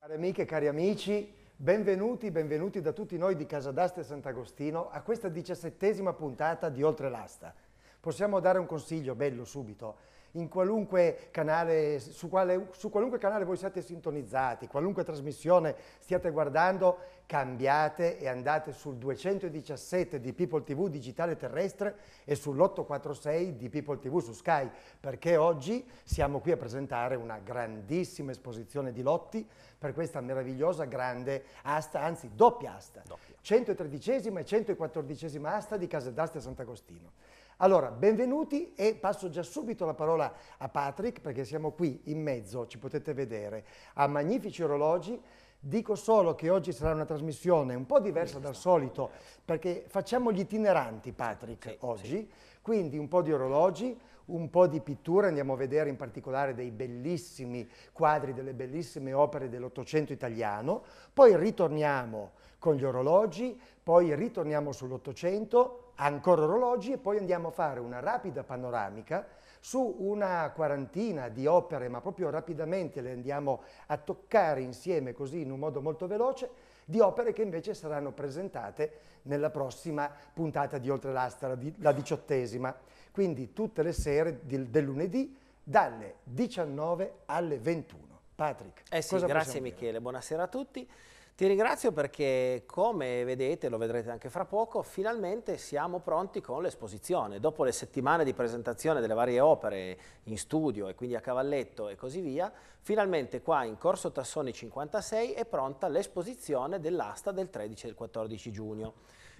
Cari amiche cari amici, benvenuti, benvenuti da tutti noi di Casa d'Aste Sant'Agostino a questa diciassettesima puntata di Oltre l'Asta. Possiamo dare un consiglio, bello, subito qualunque canale, su, quale, su qualunque canale voi siate sintonizzati, qualunque trasmissione stiate guardando, cambiate e andate sul 217 di People TV digitale terrestre e sull'846 di People TV su Sky, perché oggi siamo qui a presentare una grandissima esposizione di lotti per questa meravigliosa grande asta, anzi doppia asta, doppia. 113 e 114 asta di Casa d'Asta Sant'Agostino. Allora, benvenuti e passo già subito la parola a Patrick perché siamo qui in mezzo, ci potete vedere, a magnifici orologi. Dico solo che oggi sarà una trasmissione un po' diversa dal solito perché facciamo gli itineranti, Patrick, sì, oggi. Sì. Quindi un po' di orologi, un po' di pitture, andiamo a vedere in particolare dei bellissimi quadri, delle bellissime opere dell'Ottocento italiano, poi ritorniamo con gli orologi, poi ritorniamo sull'Ottocento, ancora orologi e poi andiamo a fare una rapida panoramica su una quarantina di opere, ma proprio rapidamente le andiamo a toccare insieme così in un modo molto veloce, di opere che invece saranno presentate nella prossima puntata di Oltre l'Asta, la diciottesima. Quindi tutte le sere del, del lunedì dalle 19 alle 21. Patrick, eh sì, grazie Michele, buonasera a tutti. Ti ringrazio perché, come vedete, lo vedrete anche fra poco, finalmente siamo pronti con l'esposizione. Dopo le settimane di presentazione delle varie opere in studio e quindi a cavalletto e così via, finalmente qua in Corso Tassoni 56 è pronta l'esposizione dell'asta del 13 e del 14 giugno.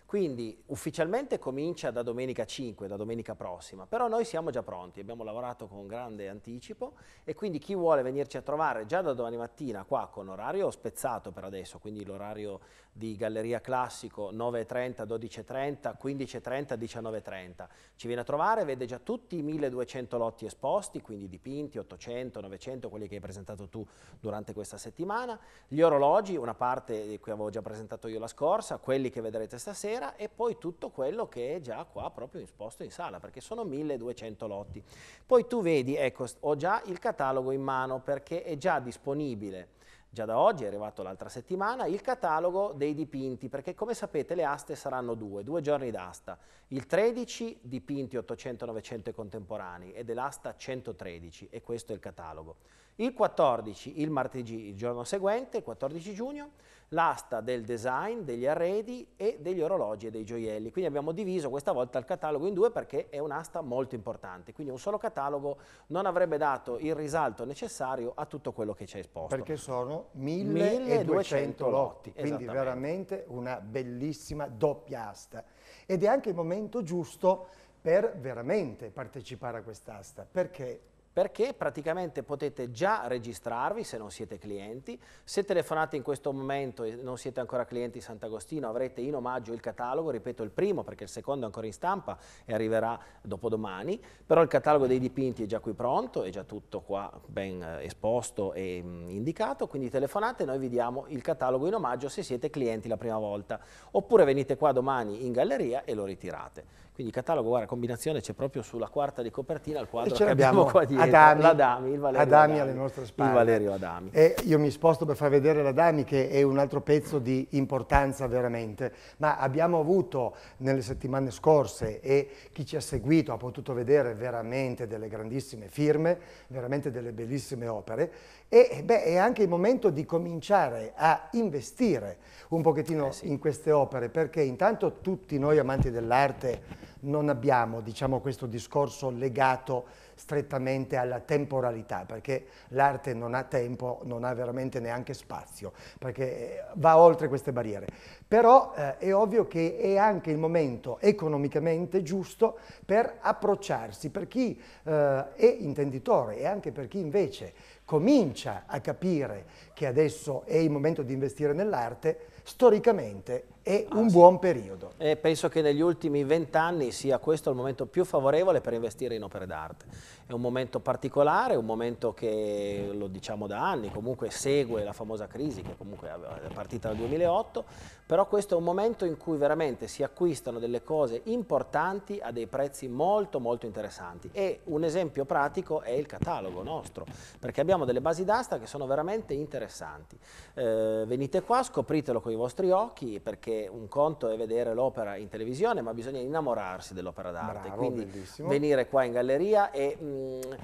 Quindi ufficialmente comincia da domenica 5, da domenica prossima, però noi siamo già pronti, abbiamo lavorato con grande anticipo e quindi chi vuole venirci a trovare già da domani mattina qua con orario spezzato per adesso, quindi l'orario di Galleria Classico 9.30, 12.30, 15.30, 19.30. Ci viene a trovare, vede già tutti i 1200 lotti esposti, quindi dipinti, 800, 900, quelli che hai presentato tu durante questa settimana, gli orologi, una parte di cui avevo già presentato io la scorsa, quelli che vedrete stasera e poi tutto quello che è già qua proprio esposto in sala, perché sono 1200 lotti. Poi tu vedi, ecco, ho già il catalogo in mano perché è già disponibile già da oggi, è arrivato l'altra settimana, il catalogo dei dipinti, perché come sapete le aste saranno due, due giorni d'asta. Il 13 dipinti 800-900 contemporanei ed è l'asta 113 e questo è il catalogo. Il 14, il martedì, il giorno seguente, il 14 giugno, l'asta del design, degli arredi e degli orologi e dei gioielli. Quindi abbiamo diviso questa volta il catalogo in due perché è un'asta molto importante, quindi un solo catalogo non avrebbe dato il risalto necessario a tutto quello che ci hai esposto. Perché sono 1200 lotti, quindi veramente una bellissima doppia asta. Ed è anche il momento giusto per veramente partecipare a quest'asta, perché perché praticamente potete già registrarvi se non siete clienti, se telefonate in questo momento e non siete ancora clienti Sant'Agostino avrete in omaggio il catalogo, ripeto il primo perché il secondo è ancora in stampa e arriverà dopodomani, però il catalogo dei dipinti è già qui pronto, è già tutto qua ben eh, esposto e mm, indicato, quindi telefonate e noi vi diamo il catalogo in omaggio se siete clienti la prima volta, oppure venite qua domani in galleria e lo ritirate. Quindi catalogo, guarda, combinazione c'è proprio sulla quarta di copertina, il quadro e ce che abbiamo qua dietro, Adami, l'Adami, il Valerio Adami, Adami alle nostre spalle. Il Valerio Adami. E io mi sposto per far vedere l'Adami che è un altro pezzo di importanza veramente, ma abbiamo avuto nelle settimane scorse e chi ci ha seguito ha potuto vedere veramente delle grandissime firme, veramente delle bellissime opere e eh, beh, è anche il momento di cominciare a investire un pochettino eh sì. in queste opere, perché intanto tutti noi amanti dell'arte non abbiamo diciamo, questo discorso legato strettamente alla temporalità, perché l'arte non ha tempo, non ha veramente neanche spazio, perché eh, va oltre queste barriere. Però eh, è ovvio che è anche il momento economicamente giusto per approcciarsi, per chi eh, è intenditore e anche per chi invece comincia a capire che adesso è il momento di investire nell'arte, storicamente e ah, un sì. buon periodo. E penso che negli ultimi vent'anni sia questo il momento più favorevole per investire in opere d'arte. È un momento particolare, un momento che lo diciamo da anni, comunque segue la famosa crisi che comunque è partita dal 2008, però questo è un momento in cui veramente si acquistano delle cose importanti a dei prezzi molto molto interessanti e un esempio pratico è il catalogo nostro, perché abbiamo delle basi d'asta che sono veramente interessanti. Eh, venite qua, scopritelo con i vostri occhi perché un conto è vedere l'opera in televisione, ma bisogna innamorarsi dell'opera d'arte, Bravo, quindi bellissimo. venire qua in galleria e mh,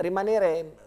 rimanere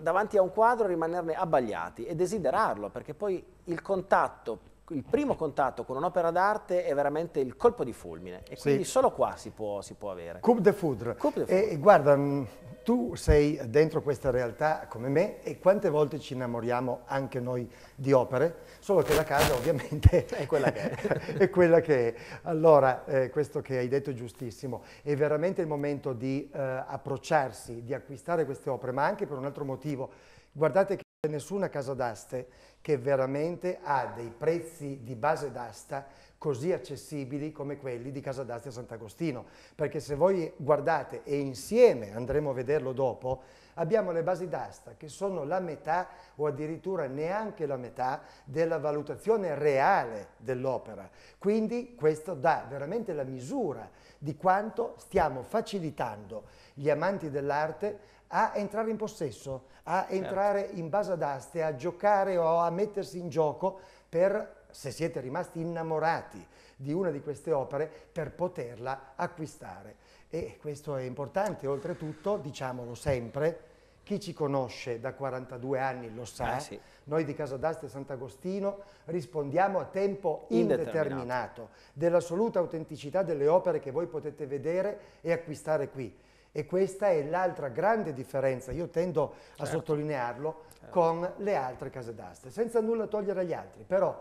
davanti a un quadro rimanerne abbagliati e desiderarlo, perché poi il contatto il primo contatto con un'opera d'arte è veramente il colpo di fulmine e sì. quindi solo qua si può, si può avere. Coupe de Foudre. Coupe de Foudre. E, guarda, mm, tu sei dentro questa realtà come me e quante volte ci innamoriamo anche noi di opere, solo che la casa ovviamente è quella che è. è, quella che è. Allora, eh, questo che hai detto è giustissimo, è veramente il momento di eh, approcciarsi, di acquistare queste opere, ma anche per un altro motivo. Guardate che nessuna casa d'aste che veramente ha dei prezzi di base d'asta così accessibili come quelli di Casa d'Asti Sant'Agostino, perché se voi guardate e insieme andremo a vederlo dopo, abbiamo le basi d'asta che sono la metà o addirittura neanche la metà della valutazione reale dell'opera. Quindi questo dà veramente la misura di quanto stiamo facilitando gli amanti dell'arte a entrare in possesso, a certo. entrare certo. in base ad aste, a giocare o a mettersi in gioco per, se siete rimasti innamorati di una di queste opere, per poterla acquistare. E questo è importante, oltretutto, diciamolo sempre, chi ci conosce da 42 anni lo sa, eh sì. noi di Casa d'Aste Sant'Agostino rispondiamo a tempo indeterminato, indeterminato dell'assoluta autenticità delle opere che voi potete vedere e acquistare qui. E questa è l'altra grande differenza, io tendo certo. a sottolinearlo, certo. con le altre case d'asta, senza nulla togliere agli altri, però,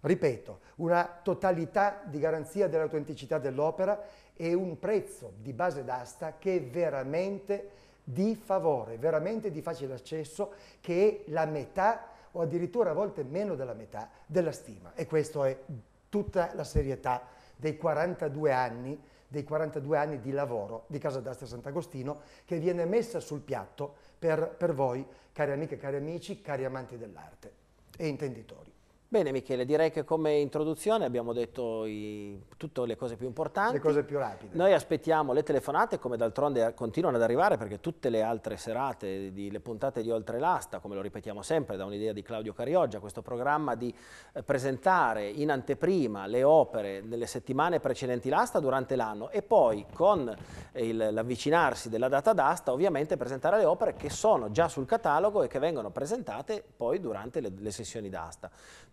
ripeto, una totalità di garanzia dell'autenticità dell'opera e un prezzo di base d'asta che è veramente di favore, veramente di facile accesso, che è la metà o addirittura a volte meno della metà della stima. E questa è tutta la serietà dei 42 anni dei 42 anni di lavoro di Casa d'Asta Sant'Agostino che viene messa sul piatto per, per voi, cari amiche, cari amici, cari amanti dell'arte e intenditori. Bene Michele, direi che come introduzione abbiamo detto i, tutte le cose più importanti. Le cose più rapide. Noi aspettiamo le telefonate, come d'altronde continuano ad arrivare, perché tutte le altre serate, di, le puntate di Oltre l'Asta, come lo ripetiamo sempre, da un'idea di Claudio Carioggia, questo programma di eh, presentare in anteprima le opere nelle settimane precedenti l'asta durante l'anno e poi con eh, l'avvicinarsi della data d'asta ovviamente presentare le opere che sono già sul catalogo e che vengono presentate poi durante le, le sessioni d'asta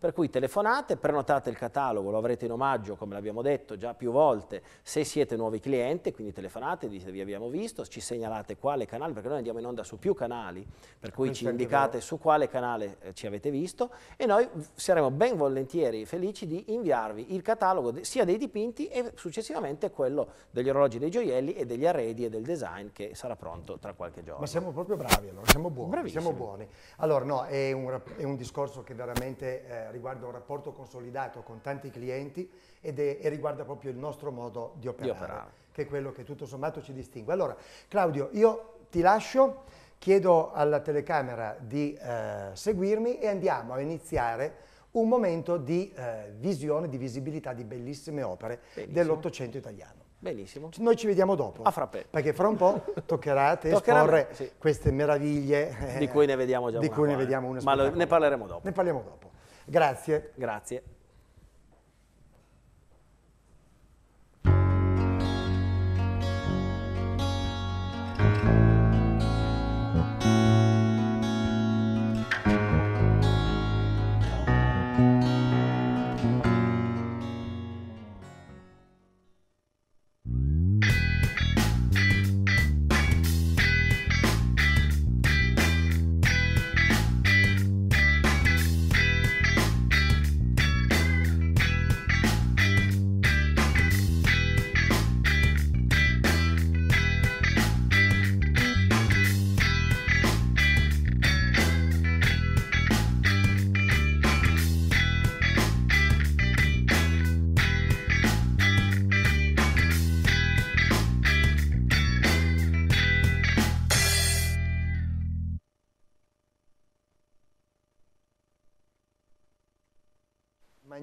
per cui telefonate, prenotate il catalogo, lo avrete in omaggio, come l'abbiamo detto già più volte, se siete nuovi clienti, quindi telefonate, dite vi abbiamo visto, ci segnalate quale canale, perché noi andiamo in onda su più canali, per cui Questo ci indicate su quale canale eh, ci avete visto e noi saremo ben volentieri felici di inviarvi il catalogo sia dei dipinti e successivamente quello degli orologi, dei gioielli e degli arredi e del design che sarà pronto tra qualche giorno. Ma siamo proprio bravi allora, siamo buoni. Bravissimi. Siamo buoni. Allora no, è un, è un discorso che veramente... Eh, riguarda un rapporto consolidato con tanti clienti ed è, e riguarda proprio il nostro modo di operare, di operare, che è quello che tutto sommato ci distingue. Allora, Claudio, io ti lascio, chiedo alla telecamera di eh, seguirmi e andiamo a iniziare un momento di eh, visione, di visibilità di bellissime opere dell'Ottocento italiano. Benissimo. Noi ci vediamo dopo. A frappè. Perché fra un po' toccherà a te esporre sì. queste meraviglie. di cui ne vediamo già di una. Di cui ne eh. vediamo una. Ma lo, ne parleremo dopo. Ne parliamo dopo. Grazie. Grazie.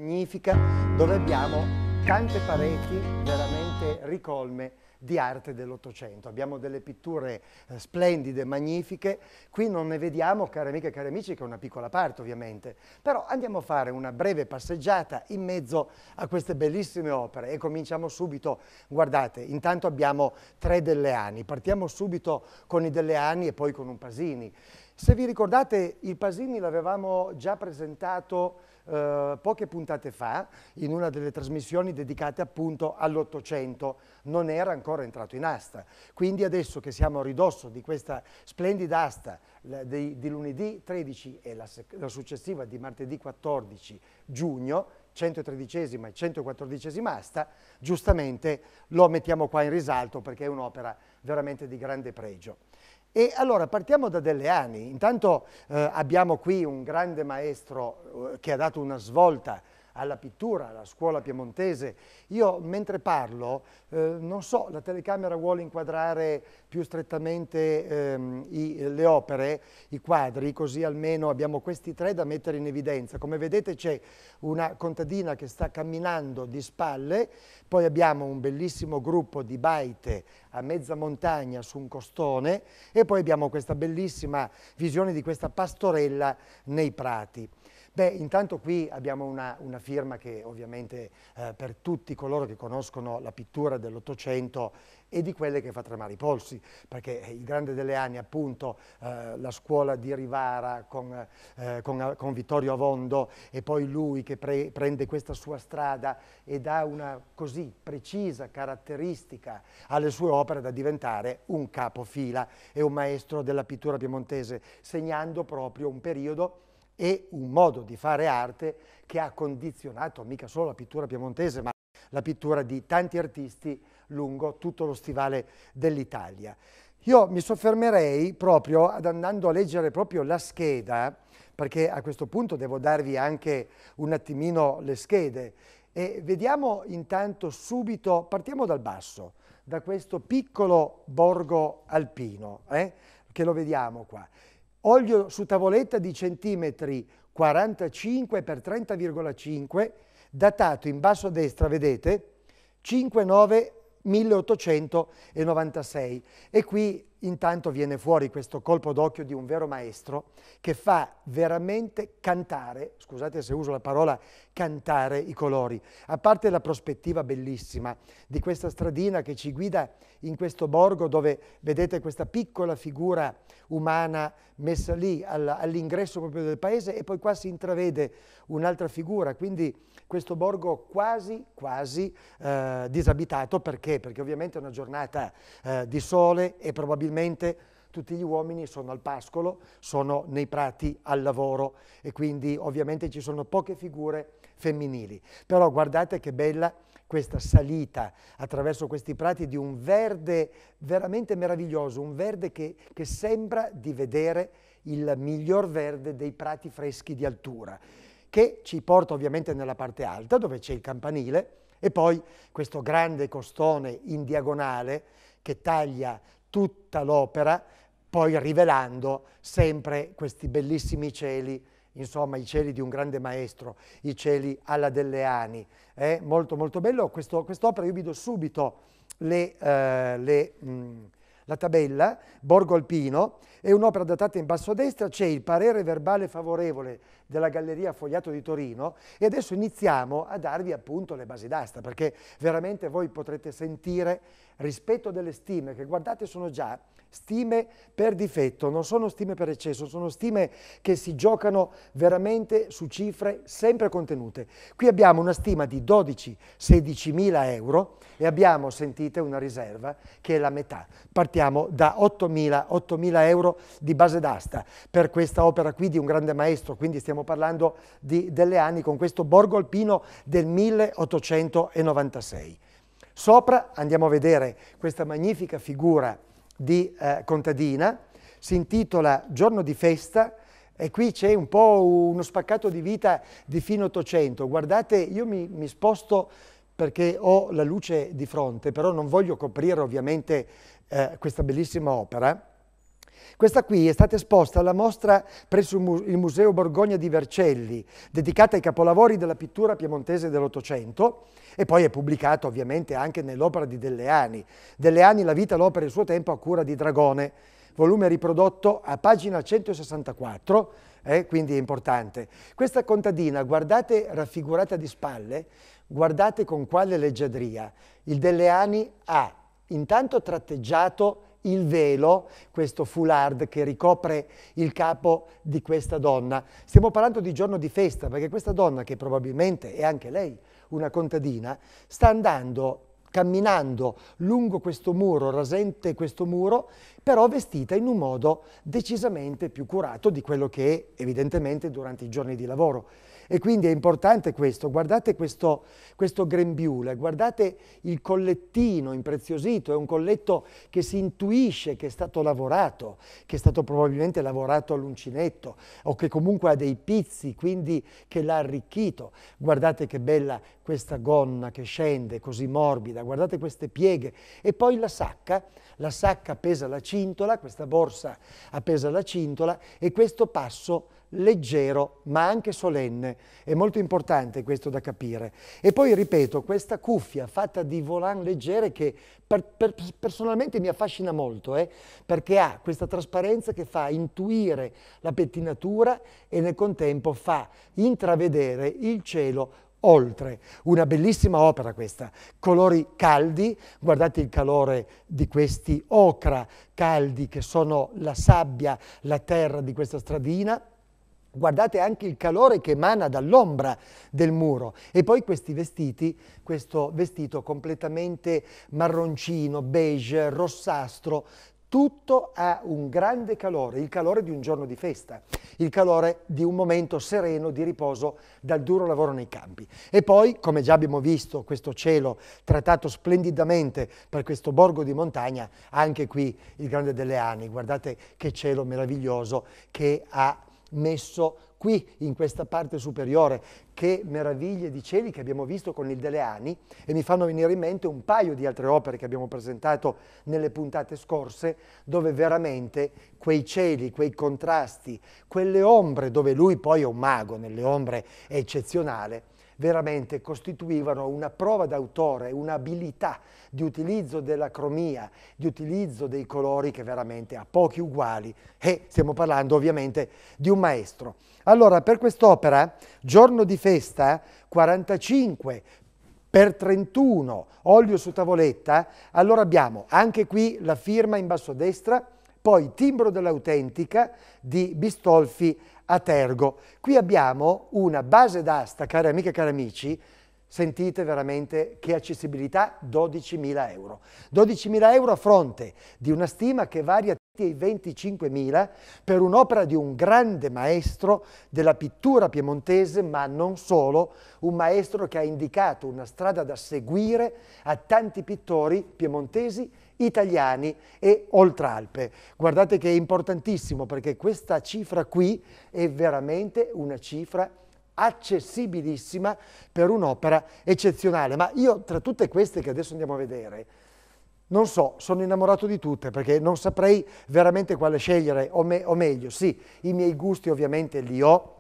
magnifica dove abbiamo tante pareti veramente ricolme di arte dell'Ottocento. Abbiamo delle pitture eh, splendide, magnifiche. Qui non ne vediamo, cari amiche e cari amici, che è una piccola parte ovviamente. Però andiamo a fare una breve passeggiata in mezzo a queste bellissime opere e cominciamo subito. Guardate, intanto abbiamo tre Delleani. Partiamo subito con i Delleani e poi con un Pasini. Se vi ricordate, il Pasini l'avevamo già presentato eh, poche puntate fa in una delle trasmissioni dedicate appunto all'Ottocento, non era ancora entrato in asta. Quindi adesso che siamo a ridosso di questa splendida asta di, di, lunedì 13 e la, la successiva di martedì 14 giugno, 113esima e 114esima asta, giustamente lo mettiamo qua in risalto perché è un'opera veramente di grande pregio. E allora partiamo da delle anni. Intanto eh, abbiamo qui un grande maestro eh, che ha dato una svolta alla pittura, alla scuola piemontese. Io mentre parlo eh, non so, la telecamera vuole inquadrare più strettamente ehm, i, le opere, i quadri, così almeno abbiamo questi tre da mettere in evidenza. Come vedete c'è una contadina che sta camminando di spalle, poi abbiamo un bellissimo gruppo di baite a mezza montagna su un costone e poi abbiamo questa bellissima visione di questa pastorella nei prati. Beh, intanto qui abbiamo una, una firma che ovviamente eh, per tutti coloro che conoscono la pittura dell'Ottocento e di quelle che fa tremare i polsi, perché eh, il Grande delle Anni, appunto, eh, la scuola di Rivara con, eh, con, eh, con, Vittorio Avondo e poi lui che pre prende questa sua strada e dà una così precisa caratteristica alle sue opere da diventare un capofila e un maestro della pittura piemontese, segnando proprio un periodo e un modo di fare arte che ha condizionato mica solo la pittura piemontese, ma la pittura di tanti artisti lungo tutto lo stivale dell'Italia. Io mi soffermerei proprio ad andando a leggere proprio la scheda, perché a questo punto devo darvi anche un attimino le schede, e vediamo intanto subito, partiamo dal basso, da questo piccolo borgo alpino, eh, che lo vediamo qua. Olio su tavoletta di centimetri 45 x 30,5 datato in basso a destra, vedete, 5-9 1896 e qui intanto viene fuori questo colpo d'occhio di un vero maestro che fa veramente cantare, scusate se uso la parola cantare i colori, a parte la prospettiva bellissima di questa stradina che ci guida in questo borgo dove vedete questa piccola figura umana messa lì all'ingresso proprio del paese e poi qua si intravede un'altra figura, quindi questo borgo quasi, quasi eh, disabitato, perché? Perché ovviamente è una giornata eh, di sole e probabilmente tutti gli uomini sono al pascolo, sono nei prati al lavoro e quindi ovviamente ci sono poche figure femminili. Però guardate che bella questa salita attraverso questi prati di un verde veramente meraviglioso, un verde che, che sembra di vedere il miglior verde dei prati freschi di altura che ci porta ovviamente nella parte alta dove c'è il campanile e poi questo grande costone in diagonale che taglia tutta l'opera, poi rivelando sempre questi bellissimi cieli, insomma i cieli di un grande maestro, i cieli alla Delleani. È eh? molto molto bello questo, quest'opera, io vi do subito le, eh, le, mh, mm, la tabella, Borgo Alpino, è un'opera datata in basso a destra, c'è il parere verbale favorevole della Galleria Fogliato di Torino e adesso iniziamo a darvi appunto le basi d'asta perché veramente voi potrete sentire rispetto delle stime che guardate sono già stime per difetto, non sono stime per eccesso, sono stime che si giocano veramente su cifre sempre contenute. Qui abbiamo una stima di 12-16 mila euro e abbiamo, sentite, una riserva che è la metà. Partiamo da 8 mila euro di base d'asta per questa opera qui di un grande maestro, quindi stiamo stiamo parlando di Delle Anni con questo Borgo Alpino del 1896. Sopra andiamo a vedere questa magnifica figura di eh, contadina, si intitola Giorno di festa e qui c'è un po' uno spaccato di vita di fine 800. Guardate, io mi, mi sposto perché ho la luce di fronte, però non voglio coprire ovviamente eh, questa bellissima opera. Questa qui è stata esposta alla mostra presso il Museo Borgogna di Vercelli, dedicata ai capolavori della pittura piemontese dell'Ottocento e poi è pubblicata ovviamente anche nell'opera di Delleani. Delleani, La vita, l'opera e il suo tempo a cura di Dragone, volume riprodotto a pagina 164, eh, quindi è importante. Questa contadina, guardate raffigurata di spalle, guardate con quale leggiadria. Il Delleani ha intanto tratteggiato il velo, questo foulard che ricopre il capo di questa donna. Stiamo parlando di giorno di festa, perché questa donna, che probabilmente è anche lei una contadina, sta andando camminando lungo questo muro, rasente questo muro, però vestita in un modo decisamente più curato di quello che è evidentemente durante i giorni di lavoro. E quindi è importante questo, guardate questo, questo, grembiule, guardate il collettino impreziosito, è un colletto che si intuisce che è stato lavorato, che è stato probabilmente lavorato all'uncinetto o che comunque ha dei pizzi, quindi che l'ha arricchito. Guardate che bella questa gonna che scende così morbida, guardate queste pieghe e poi la sacca, la sacca appesa alla cintola, questa borsa appesa alla cintola e questo passo leggero ma anche solenne, è molto importante questo da capire. E poi ripeto, questa cuffia fatta di volant leggere che per, per, personalmente mi affascina molto, eh, perché ha questa trasparenza che fa intuire la pettinatura e nel contempo fa intravedere il cielo oltre. Una bellissima opera questa, colori caldi, guardate il calore di questi ocra caldi che sono la sabbia, la terra di questa stradina, Guardate anche il calore che emana dall'ombra del muro. E poi questi vestiti, questo vestito completamente marroncino, beige, rossastro, tutto ha un grande calore, il calore di un giorno di festa, il calore di un momento sereno di riposo dal duro lavoro nei campi. E poi, come già abbiamo visto, questo cielo trattato splendidamente per questo borgo di montagna, anche qui il Grande delle Ani, guardate che cielo meraviglioso che ha messo qui in questa parte superiore. Che meraviglie di cieli che abbiamo visto con il Deleani e mi fanno venire in mente un paio di altre opere che abbiamo presentato nelle puntate scorse dove veramente quei cieli, quei contrasti, quelle ombre dove lui poi è un mago, nelle ombre è eccezionale, veramente costituivano una prova d'autore, un'abilità di utilizzo della cromia, di utilizzo dei colori che veramente ha pochi uguali e stiamo parlando ovviamente di un maestro. Allora, per quest'opera, giorno di festa, 45 per 31 olio su tavoletta, allora abbiamo anche qui la firma in basso a destra, poi timbro dell'autentica di Bistolfi a Tergo. Qui abbiamo una base d'asta, cari amiche e cari amici, sentite veramente che accessibilità 12.000 euro. 12.000 euro a fronte di una stima che varia tra i 25.000 per un'opera di un grande maestro della pittura piemontese, ma non solo, un maestro che ha indicato una strada da seguire a tanti pittori piemontesi italiani e oltralpe. Guardate che è importantissimo perché questa cifra qui è veramente una cifra accessibilissima per un'opera eccezionale. Ma io tra tutte queste che adesso andiamo a vedere, non so, sono innamorato di tutte perché non saprei veramente quale scegliere, o, me, o meglio, sì, i miei gusti ovviamente li ho,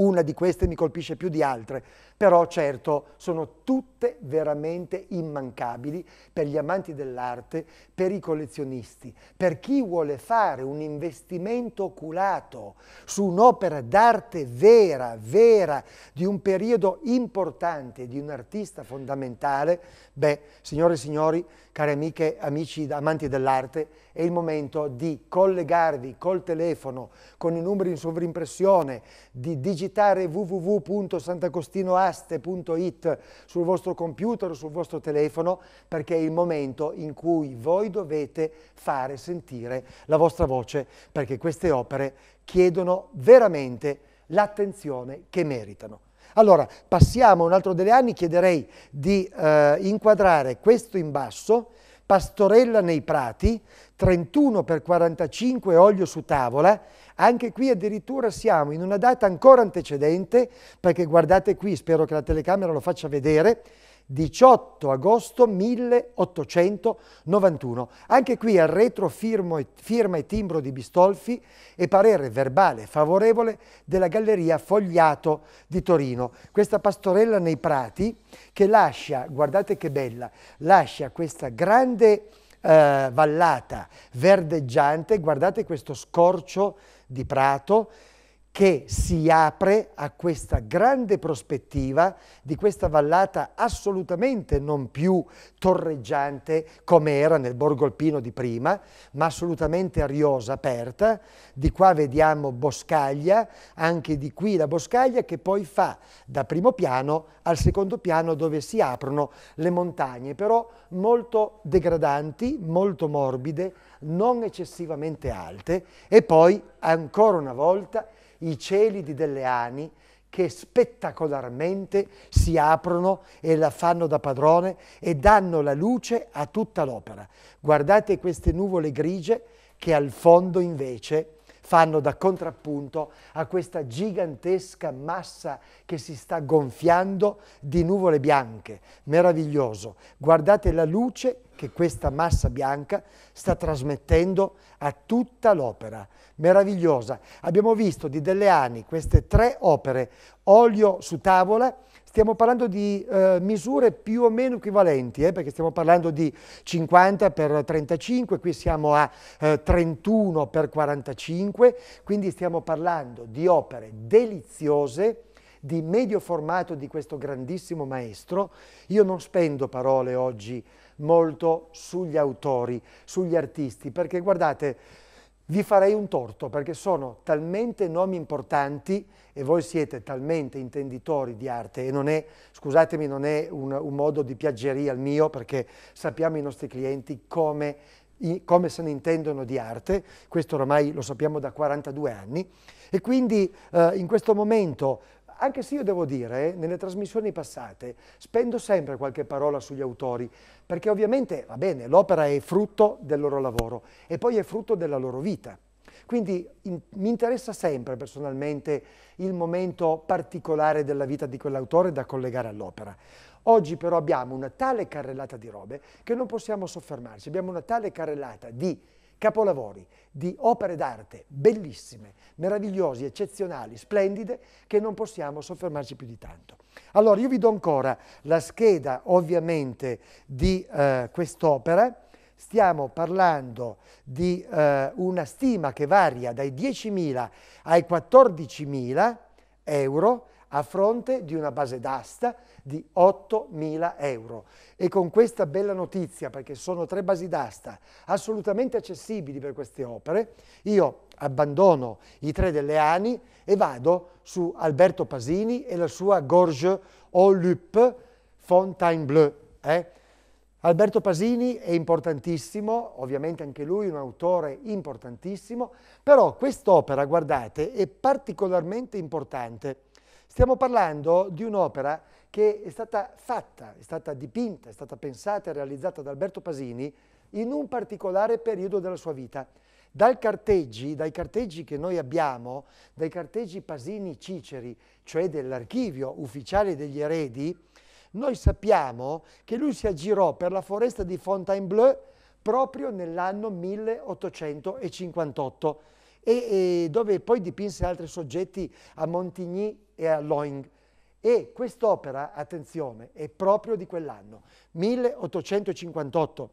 una di queste mi colpisce più di altre, però certo sono tutte veramente immancabili per gli amanti dell'arte, per i collezionisti, per chi vuole fare un investimento oculato su un'opera d'arte vera, vera, di un periodo importante, di un artista fondamentale. Beh, signore e signori, cari amiche, amici amanti dell'arte, è il momento di collegarvi col telefono, con i numeri in sovrimpressione, di digitare www.santagostinoaste.it sul vostro computer o sul vostro telefono, perché è il momento in cui voi dovete fare sentire la vostra voce, perché queste opere chiedono veramente l'attenzione che meritano. Allora, passiamo a un altro delle anni, chiederei di eh, inquadrare questo in basso, pastorella nei prati, 31 per 45 olio su tavola, anche qui addirittura siamo in una data ancora antecedente, perché guardate qui, spero che la telecamera lo faccia vedere, 18 agosto 1891. Anche qui al retro e, firma e timbro di Bistolfi e parere verbale favorevole della Galleria Fogliato di Torino. Questa pastorella nei prati che lascia, guardate che bella, lascia questa grande eh, vallata verdeggiante, guardate questo scorcio di prato, che si apre a questa grande prospettiva di questa vallata assolutamente non più torreggiante come era nel Borgo Alpino di prima, ma assolutamente ariosa, aperta. Di qua vediamo Boscaglia, anche di qui la Boscaglia che poi fa da primo piano al secondo piano dove si aprono le montagne, però molto degradanti, molto morbide, non eccessivamente alte e poi ancora una volta i cieli di delle ani che spettacolarmente si aprono e la fanno da padrone e danno la luce a tutta l'opera. Guardate queste nuvole grigie che al fondo invece fanno da contrappunto a questa gigantesca massa che si sta gonfiando di nuvole bianche. Meraviglioso. Guardate la luce che questa massa bianca sta trasmettendo a tutta l'opera. Meravigliosa. Abbiamo visto di Delleani queste tre opere, Olio su tavola, stiamo parlando di eh, misure più o meno equivalenti, eh, perché stiamo parlando di 50 per 35, qui siamo a eh, 31 per 45, quindi stiamo parlando di opere deliziose, di medio formato di questo grandissimo maestro. Io non spendo parole oggi molto sugli autori, sugli artisti, perché guardate, vi farei un torto, perché sono talmente nomi importanti e voi siete talmente intenditori di arte e non è, scusatemi, non è un, un modo di piaggeria il mio perché sappiamo i nostri clienti come, i, come se ne intendono di arte, questo ormai lo sappiamo da 42 anni e quindi eh, in questo momento anche se io devo dire, eh, nelle trasmissioni passate, spendo sempre qualche parola sugli autori, perché ovviamente, va bene, l'opera è frutto del loro lavoro e poi è frutto della loro vita. Quindi in, mi interessa sempre personalmente il momento particolare della vita di quell'autore da collegare all'opera. Oggi però abbiamo una tale carrellata di robe che non possiamo soffermarci, abbiamo una tale carrellata di capolavori, di opere d'arte bellissime, meravigliose, eccezionali, splendide, che non possiamo soffermarci più di tanto. Allora, io vi do ancora la scheda, ovviamente, di eh, quest'opera, stiamo parlando di eh, una stima che varia dai 10.000 ai 14.000 euro a fronte di una base d'asta di 8.000 euro. E con questa bella notizia, perché sono tre basi d'asta assolutamente accessibili per queste opere, io abbandono i tre delle Ani e vado su Alberto Pasini e la sua Gorge au Lup Fontainebleau. Eh? Alberto Pasini è importantissimo, ovviamente anche lui un autore importantissimo, però quest'opera, guardate, è particolarmente importante. Stiamo parlando di un'opera che è stata fatta, è stata dipinta, è stata pensata e realizzata da Alberto Pasini in un particolare periodo della sua vita. Dal Carteggi, dai carteggi che noi abbiamo, dai carteggi Pasini-Ciceri, cioè dell'archivio ufficiale degli eredi, noi sappiamo che lui si aggirò per la foresta di Fontainebleau proprio nell'anno 1858 e, e dove poi dipinse altri soggetti a Montigny e a Loing. E quest'opera, attenzione, è proprio di quell'anno, 1858.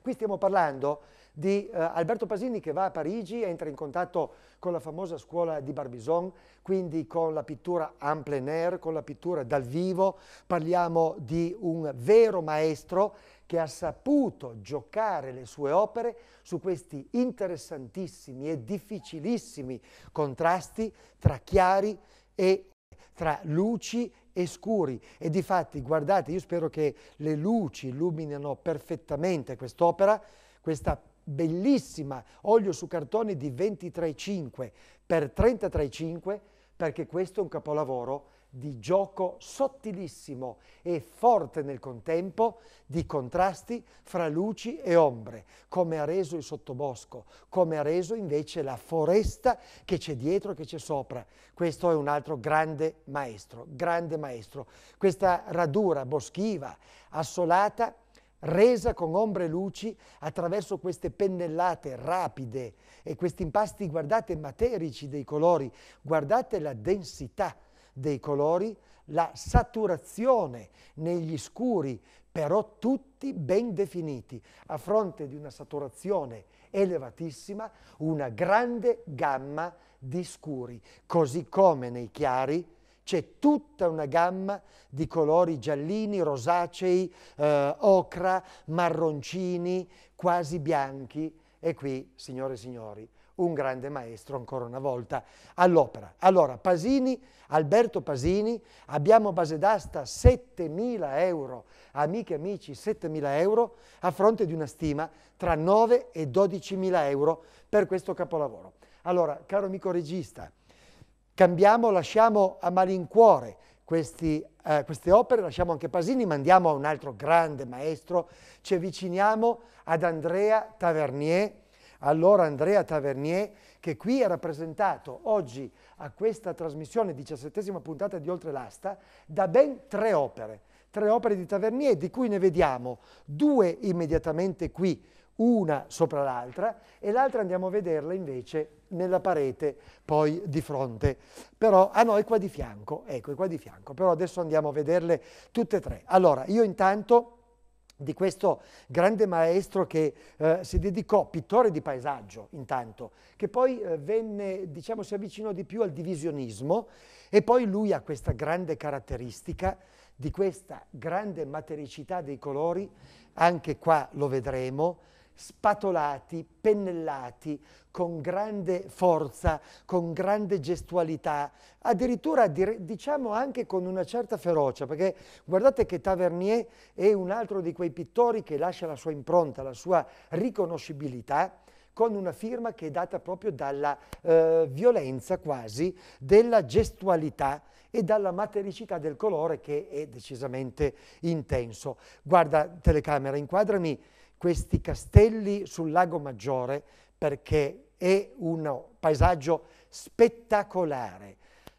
Qui stiamo parlando di eh, Alberto Pasini che va a Parigi, entra in contatto con la famosa scuola di Barbizon, quindi con la pittura en plein air, con la pittura dal vivo, parliamo di un vero maestro che ha saputo giocare le sue opere su questi interessantissimi e difficilissimi contrasti tra chiari e tra luci e scuri e di fatti guardate io spero che le luci illuminino perfettamente quest'opera questa bellissima olio su cartone di 23,5 per 33,5 perché questo è un capolavoro di gioco sottilissimo e forte nel contempo di contrasti fra luci e ombre, come ha reso il sottobosco, come ha reso invece la foresta che c'è dietro, e che c'è sopra. Questo è un altro grande maestro, grande maestro. Questa radura boschiva, assolata, resa con ombre e luci attraverso queste pennellate rapide e questi impasti, guardate, materici dei colori, guardate la densità dei colori, la saturazione negli scuri, però tutti ben definiti, a fronte di una saturazione elevatissima, una grande gamma di scuri, così come nei chiari c'è tutta una gamma di colori giallini, rosacei, eh, ocra, marroncini, quasi bianchi. E qui, signore e signori, un grande maestro ancora una volta all'opera. Allora, Pasini, Alberto Pasini, abbiamo base d'asta 7.000 euro, amiche e amici 7.000 euro, a fronte di una stima tra 9 e 12.000 euro per questo capolavoro. Allora, caro amico regista, cambiamo, lasciamo a malincuore questi, eh, queste opere, lasciamo anche Pasini, mandiamo a un altro grande maestro, ci avviciniamo ad Andrea Tavernier, allora Andrea Tavernier, che qui è rappresentato oggi a questa trasmissione, diciassettesima puntata di Oltre l'Asta, da ben tre opere, tre opere di Tavernier, di cui ne vediamo due immediatamente qui, una sopra l'altra e l'altra andiamo a vederla invece nella parete poi di fronte. Però, ah no, è qua di fianco, ecco, è qua di fianco, però adesso andiamo a vederle tutte e tre. Allora, io intanto di questo grande maestro che eh, si dedicò pittore di paesaggio intanto, che poi eh, venne, diciamo, si avvicinò di più al divisionismo e poi lui ha questa grande caratteristica di questa grande matericità dei colori, anche qua lo vedremo, spatolati, pennellati, con grande forza, con grande gestualità, addirittura diciamo anche con una certa ferocia, perché guardate che Tavernier è un altro di quei pittori che lascia la sua impronta, la sua riconoscibilità, con una firma che è data proprio dalla eh, violenza quasi della gestualità e dalla matericità del colore che è decisamente intenso. Guarda telecamera, inquadrami questi castelli sul lago Maggiore perché è un paesaggio spettacolare.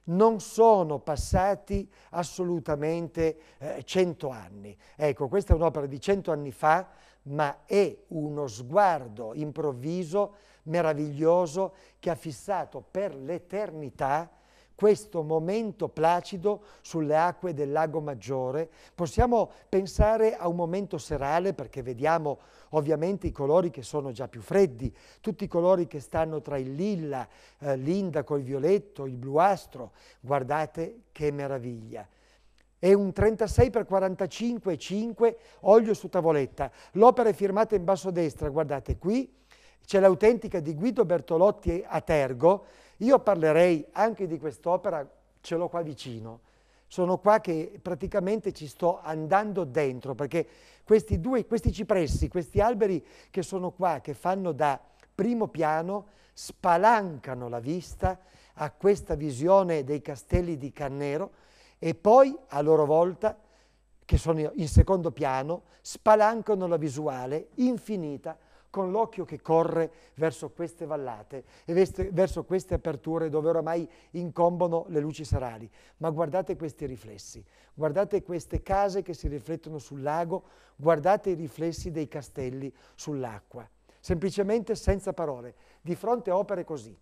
Non sono passati assolutamente eh, cento eh, anni. Ecco, questa è un'opera di cento anni fa, ma è uno sguardo improvviso, meraviglioso, che ha fissato per l'eternità questo momento placido sulle acque del lago Maggiore, possiamo pensare a un momento serale perché vediamo ovviamente i colori che sono già più freddi, tutti i colori che stanno tra il lilla, eh, l'indaco, il violetto, il bluastro, guardate che meraviglia. È un 36 x 45,5 olio su tavoletta. L'opera è firmata in basso a destra, guardate qui, c'è l'autentica di Guido Bertolotti a Tergo, io parlerei anche di quest'opera, ce l'ho qua vicino, sono qua che praticamente ci sto andando dentro, perché questi due, questi cipressi, questi alberi che sono qua, che fanno da primo piano, spalancano la vista a questa visione dei castelli di Cannero e poi a loro volta, che sono in secondo piano, spalancano la visuale infinita con l'occhio che corre verso queste vallate e verso queste aperture dove oramai incombono le luci serali. Ma guardate questi riflessi, guardate queste case che si riflettono sul lago, guardate i riflessi dei castelli sull'acqua. Semplicemente senza parole, di fronte a opere così.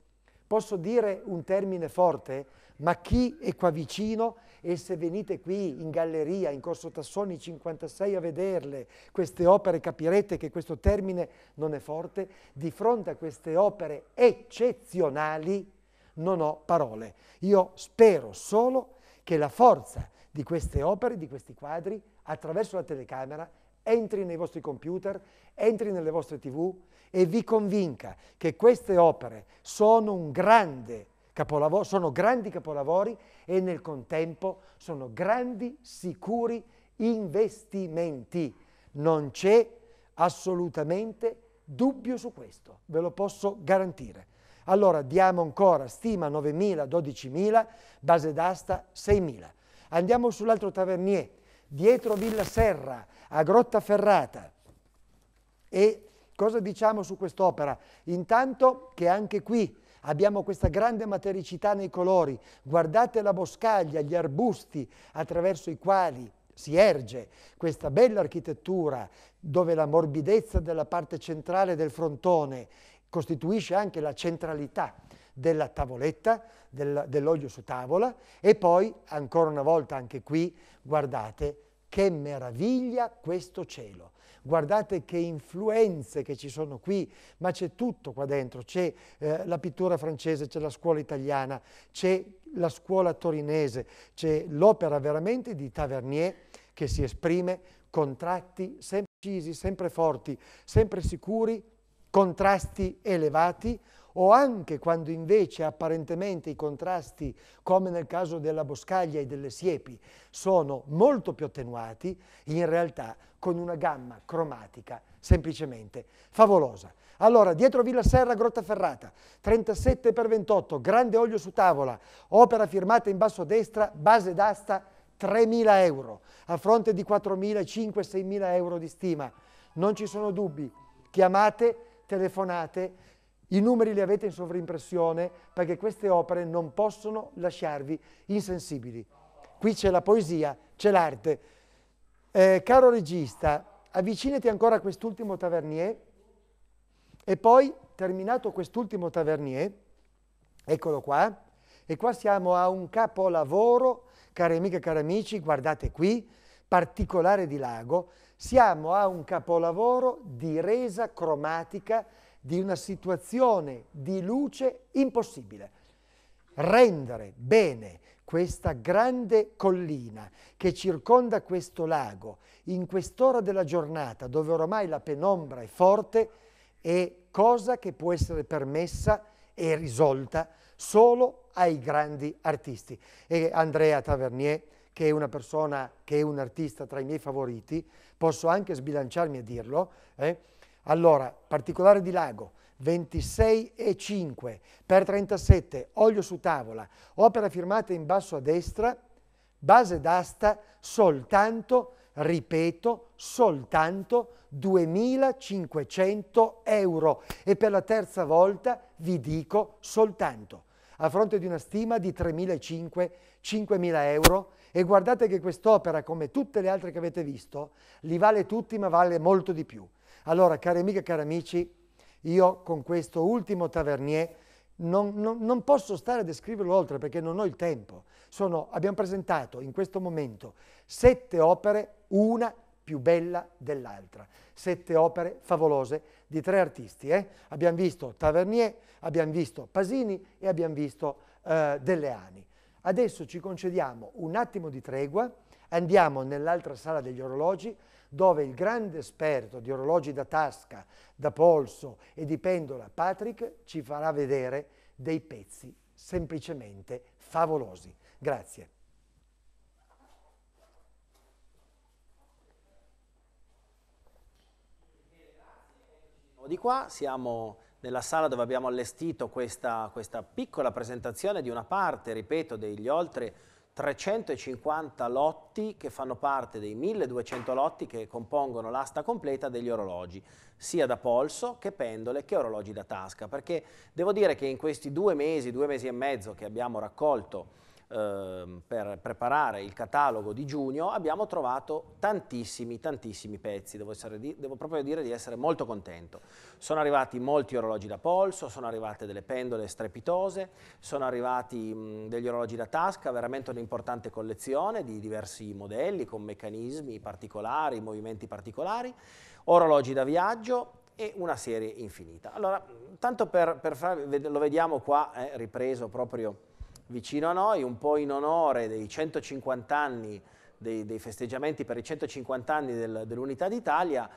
Posso dire un termine forte, ma chi è qua vicino e se venite qui in galleria, in Corso Tassoni 56 a vederle, queste opere capirete che questo termine non è forte, di fronte a queste opere eccezionali non ho parole. Io spero solo che la forza di queste opere, di questi quadri, attraverso la telecamera, entri nei vostri computer, entri nelle vostre tv e vi convinca che queste opere sono un grande capolavori, sono grandi capolavori e nel contempo sono grandi, sicuri investimenti. Non c'è assolutamente dubbio su questo, ve lo posso garantire. Allora diamo ancora stima 9.000, 12.000, base d'asta 6.000. Andiamo sull'altro Tavernier, dietro Villa Serra, a Grottaferrata. E cosa diciamo su quest'opera? Intanto che anche qui abbiamo questa grande matericità nei colori, guardate la boscaglia, gli arbusti attraverso i quali si erge questa bella architettura dove la morbidezza della parte centrale del frontone costituisce anche la centralità della tavoletta, del, dell'olio su tavola e poi ancora una volta anche qui guardate che meraviglia questo cielo guardate che influenze che ci sono qui, ma c'è tutto qua dentro, c'è eh, la pittura francese, c'è la scuola italiana, c'è la scuola torinese, c'è l'opera veramente di Tavernier che si esprime con tratti sempre precisi, sempre forti, sempre sicuri, contrasti elevati o anche quando invece apparentemente i contrasti, come nel caso della boscaglia e delle siepi, sono molto più attenuati, in realtà con una gamma cromatica semplicemente favolosa. Allora, dietro Villa Serra, Grotta Ferrata, 37 per 28, grande olio su tavola, opera firmata in basso a destra, base d'asta 3.000 euro, a fronte di 4.000, 5.000, 6.000 euro di stima. Non ci sono dubbi, chiamate, telefonate, i numeri li avete in sovrimpressione perché queste opere non possono lasciarvi insensibili. Qui c'è la poesia, c'è l'arte, eh, caro regista, avvicinati ancora a quest'ultimo tavernier e poi, terminato quest'ultimo tavernier, eccolo qua, e qua siamo a un capolavoro, cari amiche e cari amici, guardate qui, particolare di Lago, siamo a un capolavoro di resa cromatica di una situazione di luce impossibile. Rendere bene questa grande collina che circonda questo lago, in quest'ora della giornata dove oramai la penombra è forte, è cosa che può essere permessa e risolta solo ai grandi artisti. E Andrea Tavernier, che è una persona, che è un artista tra i miei favoriti, posso anche sbilanciarmi a dirlo, eh? allora, particolare di Lago, 26,5 per 37, olio su tavola, opera firmata in basso a destra, base d'asta soltanto, ripeto, soltanto 2.500 euro e per la terza volta vi dico soltanto, a fronte di una stima di 3.500-5.000 euro e guardate che quest'opera, come tutte le altre che avete visto, li vale tutti ma vale molto di più. Allora, cari amiche e cari amici, io con questo ultimo Tavernier non, non, non, posso stare a descriverlo oltre perché non ho il tempo. Sono, abbiamo presentato in questo momento sette opere, una più bella dell'altra. Sette opere favolose di tre artisti. Eh? Abbiamo visto Tavernier, abbiamo visto Pasini e abbiamo visto eh, Delleani. Adesso ci concediamo un attimo di tregua, andiamo nell'altra sala degli orologi, dove il grande esperto di orologi da tasca, da polso e di pendola, Patrick, ci farà vedere dei pezzi semplicemente favolosi. Grazie. Di qua siamo nella sala dove abbiamo allestito questa, questa piccola presentazione di una parte, ripeto, degli oltre 350 lotti che fanno parte dei 1200 lotti che compongono l'asta completa degli orologi, sia da polso che pendole che orologi da tasca, perché devo dire che in questi due mesi, due mesi e mezzo che abbiamo raccolto Ehm, per preparare il catalogo di giugno abbiamo trovato tantissimi, tantissimi pezzi, devo, di, devo, proprio dire di essere molto contento. Sono arrivati molti orologi da polso, sono arrivate delle pendole strepitose, sono arrivati mh, degli orologi da tasca, veramente un'importante collezione di diversi modelli con meccanismi particolari, movimenti particolari, orologi da viaggio e una serie infinita. Allora, tanto per, per farvi, lo vediamo qua, eh, ripreso proprio vicino a noi, un po' in onore dei 150 anni dei, dei festeggiamenti per i 150 anni del, dell'Unità d'Italia,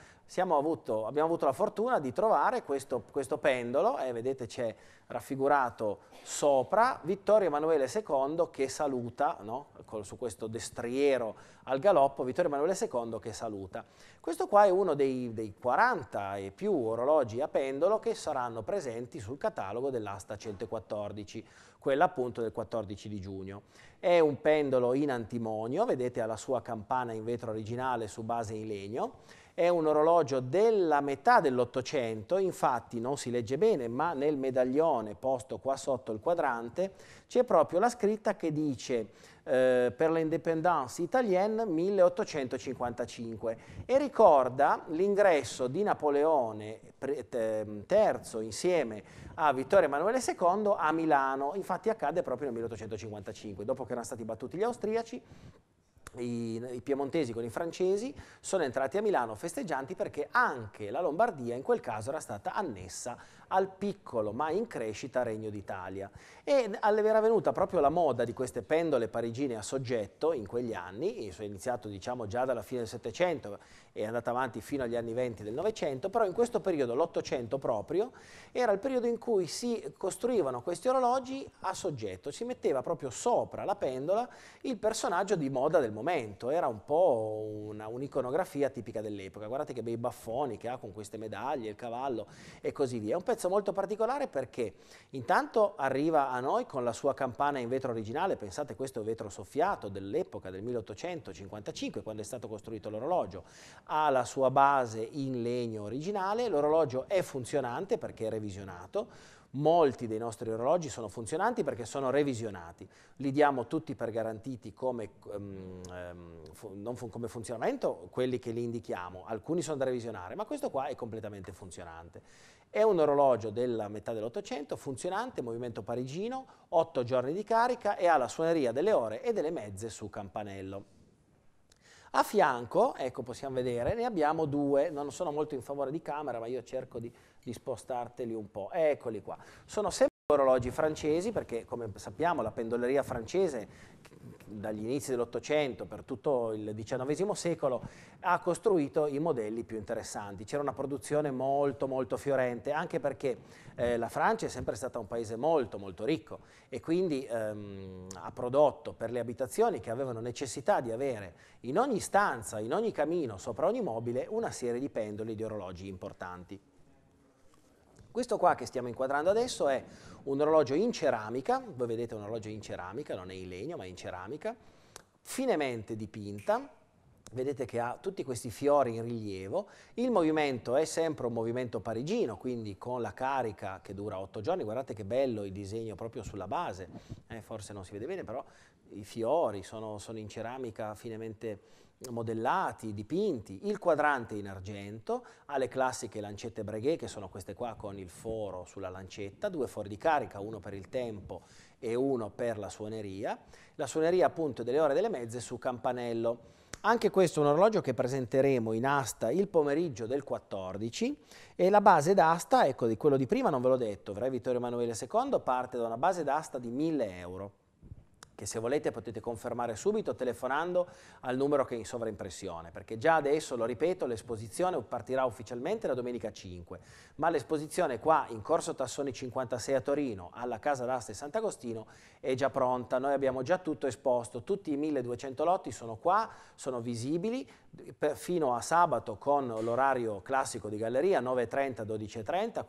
avuto, abbiamo avuto la fortuna di trovare questo, questo pendolo, e eh, vedete c'è raffigurato sopra Vittorio Emanuele II che saluta, no? su questo destriero al galoppo, Vittorio Emanuele II che saluta. Questo qua è uno dei, dei 40 e più orologi a pendolo che saranno presenti sul catalogo dell'asta 114, quella appunto del 14 di giugno. È un pendolo in antimonio, vedete ha la sua campana in vetro originale su base in legno, è un orologio della metà dell'Ottocento, infatti non si legge bene, ma nel medaglione posto qua sotto il quadrante c'è proprio la scritta che dice eh, per l'independence italienne 1855 e ricorda l'ingresso di Napoleone III insieme a Vittorio Emanuele II a Milano, infatti accade proprio nel 1855, dopo che erano stati battuti gli austriaci i, i, piemontesi con i francesi sono entrati a Milano festeggianti perché anche la Lombardia in quel caso era stata annessa al piccolo ma in crescita Regno d'Italia e era venuta proprio la moda di queste pendole parigine a soggetto in quegli anni, è iniziato diciamo già dalla fine del Settecento è andata avanti fino agli anni 20 del Novecento, però in questo periodo, l'Ottocento proprio, era il periodo in cui si costruivano questi orologi a soggetto, si metteva proprio sopra la pendola il personaggio di moda del momento, era un po' un'iconografia tipica dell'epoca, guardate che bei baffoni che ha con queste medaglie, il cavallo e così via. È un pezzo molto particolare perché intanto arriva a noi con la sua campana in vetro originale, pensate questo è vetro soffiato dell'epoca del 1855 quando è stato costruito l'orologio, ha la sua base in legno originale, l'orologio è funzionante perché è revisionato, molti dei nostri orologi sono funzionanti perché sono revisionati, li diamo tutti per garantiti come, um, um, fun come, funzionamento, quelli che li indichiamo, alcuni sono da revisionare, ma questo qua è completamente funzionante. È un orologio della metà dell'Ottocento, funzionante, movimento parigino, 8 giorni di carica e ha la suoneria delle ore e delle mezze su campanello. A fianco, ecco possiamo vedere, ne abbiamo due, non sono molto in favore di camera ma io cerco di, di spostarteli un po', eccoli qua. Sono sempre orologi francesi perché come sappiamo la pendoleria francese dagli inizi dell'Ottocento per tutto il XIX secolo, ha costruito i modelli più interessanti. C'era una produzione molto molto fiorente, anche perché eh, la Francia è sempre stata un paese molto molto ricco e quindi ehm, ha prodotto per le abitazioni che avevano necessità di avere in ogni stanza, in ogni camino, sopra ogni mobile, una serie di pendoli e di orologi importanti. Questo qua che stiamo inquadrando adesso è un orologio in ceramica, voi vedete un orologio in ceramica, non è in legno ma in ceramica, finemente dipinta, vedete che ha tutti questi fiori in rilievo, il movimento è sempre un movimento parigino, quindi con la carica che dura 8 giorni, guardate che bello il disegno proprio sulla base, eh, forse non si vede bene però i fiori sono, sono in ceramica finemente modellati, dipinti, il quadrante in argento, ha le classiche lancette breghe che sono queste qua con il foro sulla lancetta, due fori di carica, uno per il tempo e uno per la suoneria, la suoneria appunto delle ore e delle mezze su campanello. Anche questo è un orologio che presenteremo in asta il pomeriggio del 14 e la base d'asta, ecco di quello di prima non ve l'ho detto, Re Vittorio Emanuele II parte da una base d'asta di 1000 euro che se volete potete confermare subito telefonando al numero che è in sovraimpressione, perché già adesso, lo ripeto, l'esposizione partirà ufficialmente la domenica 5, ma l'esposizione qua in Corso Tassoni 56 a Torino, alla Casa d'Aste Sant'Agostino, è già pronta, noi abbiamo già tutto esposto, tutti i 1200 lotti sono qua, sono visibili, fino a sabato con l'orario classico di galleria 9.30, 12.30, 15.30,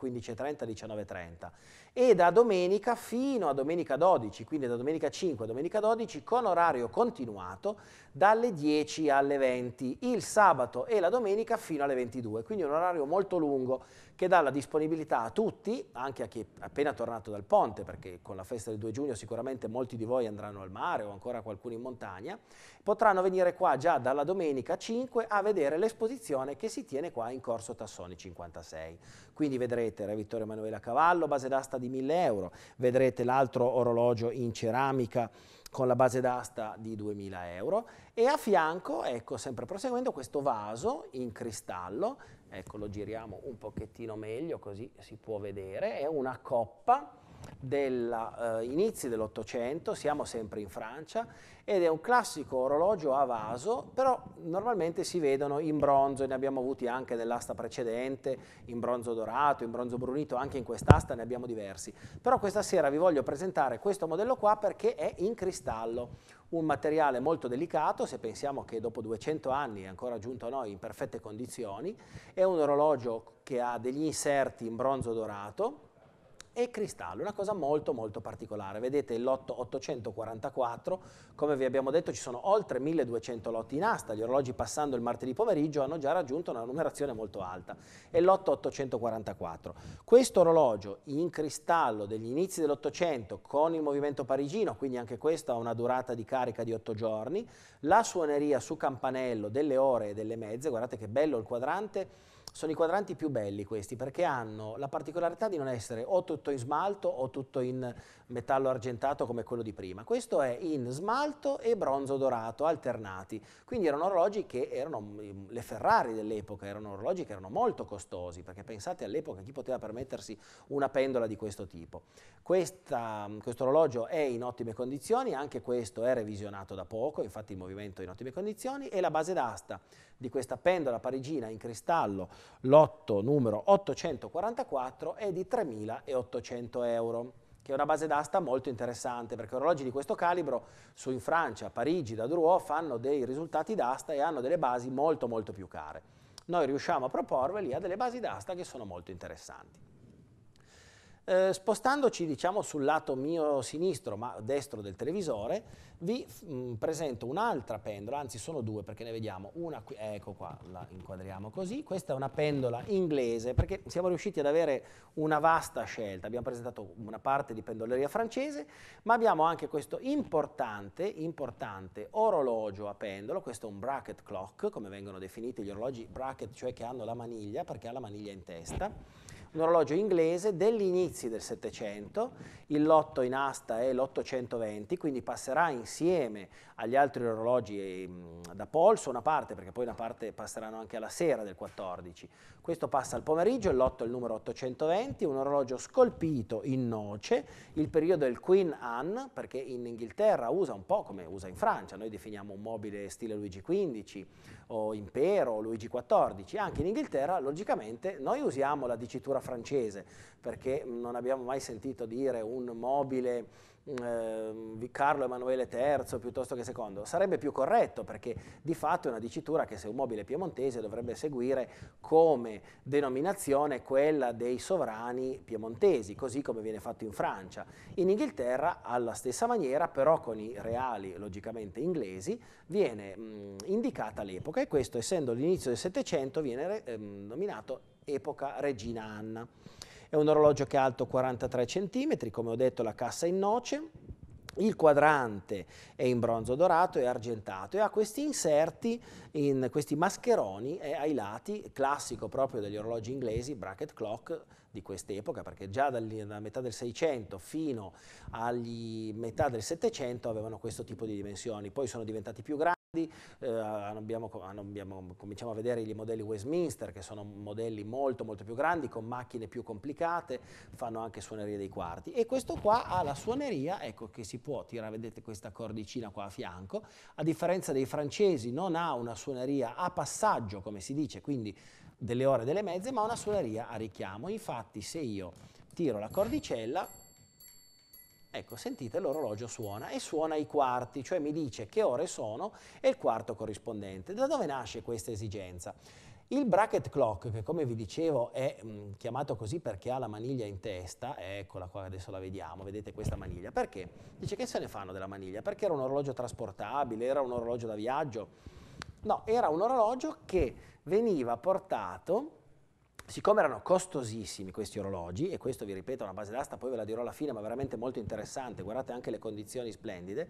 19.30 e da domenica fino a domenica 12, quindi da domenica 5 a domenica domenica 12 con orario continuato dalle 10 alle 20, il sabato e la domenica fino alle 22, quindi un orario molto lungo che dà la disponibilità a tutti, anche a chi è appena tornato dal ponte, perché con la festa del 2 giugno sicuramente molti di voi andranno al mare o ancora qualcuno in montagna, potranno venire qua già dalla domenica 5 a vedere l'esposizione che si tiene qua in Corso Tassoni 56. Quindi vedrete Re Vittorio Emanuele a cavallo, base d'asta di 1000 euro, vedrete l'altro orologio in ceramica con la base d'asta di 2000 euro e a fianco, ecco sempre proseguendo, questo vaso in cristallo Ecco, lo giriamo un pochettino meglio così si può vedere. È una coppa dell'inizio eh, dell'Ottocento, siamo sempre in Francia, ed è un classico orologio a vaso, però normalmente si vedono in bronzo, ne abbiamo avuti anche nell'asta precedente, in bronzo dorato, in bronzo brunito, anche in quest'asta ne abbiamo diversi. Però questa sera vi voglio presentare questo modello qua perché è in cristallo, un materiale molto delicato, se pensiamo che dopo 200 anni è ancora giunto a noi in perfette condizioni, è un orologio che ha degli inserti in bronzo dorato, e cristallo, una cosa molto molto particolare. Vedete il lotto 844, come vi abbiamo detto ci sono oltre 1200 lotti in asta, gli orologi passando il martedì pomeriggio hanno già raggiunto una numerazione molto alta, è lotto 844. Questo orologio in cristallo degli inizi dell'Ottocento con il movimento parigino, quindi anche questo ha una durata di carica di 8 giorni, la suoneria su campanello delle ore e delle mezze, guardate che bello il quadrante, sono i quadranti più belli questi perché hanno la particolarità di non essere o tutto in smalto o tutto in metallo argentato come quello di prima, questo è in smalto e bronzo dorato alternati, quindi erano orologi che erano, mm, le Ferrari dell'epoca erano orologi che erano molto costosi, perché pensate all'epoca chi poteva permettersi una pendola di questo tipo. Questa, mm, questo orologio è in ottime condizioni, anche questo è revisionato da poco, infatti il movimento è in ottime condizioni e la base d'asta di questa pendola parigina in cristallo, lotto numero 844, è di 3.800 euro che è una base d'asta molto interessante perché orologi di questo calibro su in Francia, Parigi, da Drouot fanno dei risultati d'asta e hanno delle basi molto molto più care. Noi riusciamo a proporveli a delle basi d'asta che sono molto interessanti. Eh, spostandoci diciamo, sul lato mio sinistro, ma destro del televisore, vi mh, mm, presento un'altra pendola, anzi sono due perché ne vediamo una qui, ecco qua, la inquadriamo così, questa è una pendola inglese perché siamo riusciti ad avere una vasta scelta, abbiamo presentato una parte di pendoleria francese, ma abbiamo anche questo importante, importante orologio a pendolo, questo è un bracket clock, come vengono definiti gli orologi bracket, cioè che hanno la maniglia, perché ha la maniglia in testa, un orologio inglese degli inizi del Settecento, il lotto in asta è l'820, quindi passerà insieme agli altri orologi ehm, da polso una parte, perché poi una parte passeranno anche alla sera del 14. Questo passa al pomeriggio, l'8 è il numero 820, un orologio scolpito in noce, il periodo è il Queen Anne, perché in Inghilterra usa un po' come usa in Francia, noi definiamo un mobile stile Luigi XV o Impero o Luigi XIV, anche in Inghilterra logicamente noi usiamo la dicitura francese, perché non abbiamo mai sentito dire un mobile eh, Carlo Emanuele III piuttosto che II, sarebbe più corretto perché di fatto è una dicitura che se un mobile piemontese dovrebbe seguire come denominazione quella dei sovrani piemontesi, così come viene fatto in Francia. In Inghilterra alla stessa maniera, però con i reali logicamente inglesi, viene mh, indicata l'epoca e questo essendo l'inizio del Settecento viene re, ehm, nominato epoca Regina Anna. È un orologio che è alto 43 cm, come ho detto la cassa in noce, il quadrante è in bronzo dorato e argentato e ha questi inserti, in questi mascheroni ai lati, classico proprio degli orologi inglesi, bracket clock di quest'epoca, perché già dalla metà del 600 fino alla metà del 700 avevano questo tipo di dimensioni, poi sono diventati più grandi. Eh, abbiamo, abbiamo, cominciamo a vedere i modelli Westminster che sono modelli molto molto più grandi con macchine più complicate fanno anche suoneria dei quarti e questo qua ha la suoneria ecco che si può tirare vedete questa cordicina qua a fianco a differenza dei francesi non ha una suoneria a passaggio come si dice quindi delle ore e delle mezze ma una suoneria a richiamo infatti se io tiro la cordicella Ecco, sentite l'orologio suona e suona i quarti, cioè mi dice che ore sono e il quarto corrispondente. Da dove nasce questa esigenza? Il bracket clock, che come vi dicevo è mh, mm, chiamato così perché ha la maniglia in testa, eccola qua, adesso la vediamo, vedete questa maniglia, perché? Dice che se ne fanno della maniglia? Perché era un orologio trasportabile, era un orologio da viaggio? No, era un orologio che veniva portato siccome erano costosissimi questi orologi, e questo vi ripeto è una base d'asta, poi ve la dirò alla fine, ma veramente molto interessante, guardate anche le condizioni splendide,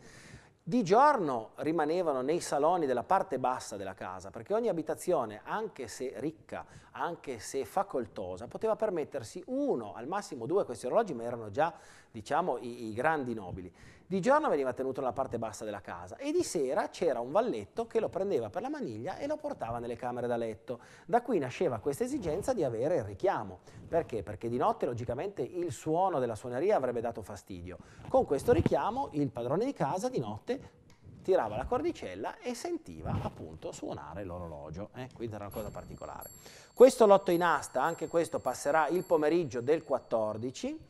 di giorno rimanevano nei saloni della parte bassa della casa, perché ogni abitazione, anche se ricca, anche se facoltosa, poteva permettersi uno, al massimo due questi orologi, ma erano già diciamo, i, i grandi nobili. Di giorno veniva tenuto nella parte bassa della casa e di sera c'era un valletto che lo prendeva per la maniglia e lo portava nelle camere da letto. Da qui nasceva questa esigenza di avere il richiamo. Perché? Perché di notte logicamente il suono della suoneria avrebbe dato fastidio. Con questo richiamo il padrone di casa di notte tirava la cordicella e sentiva appunto suonare l'orologio, eh? quindi era una cosa particolare. Questo lotto in asta, anche questo passerà il pomeriggio del 14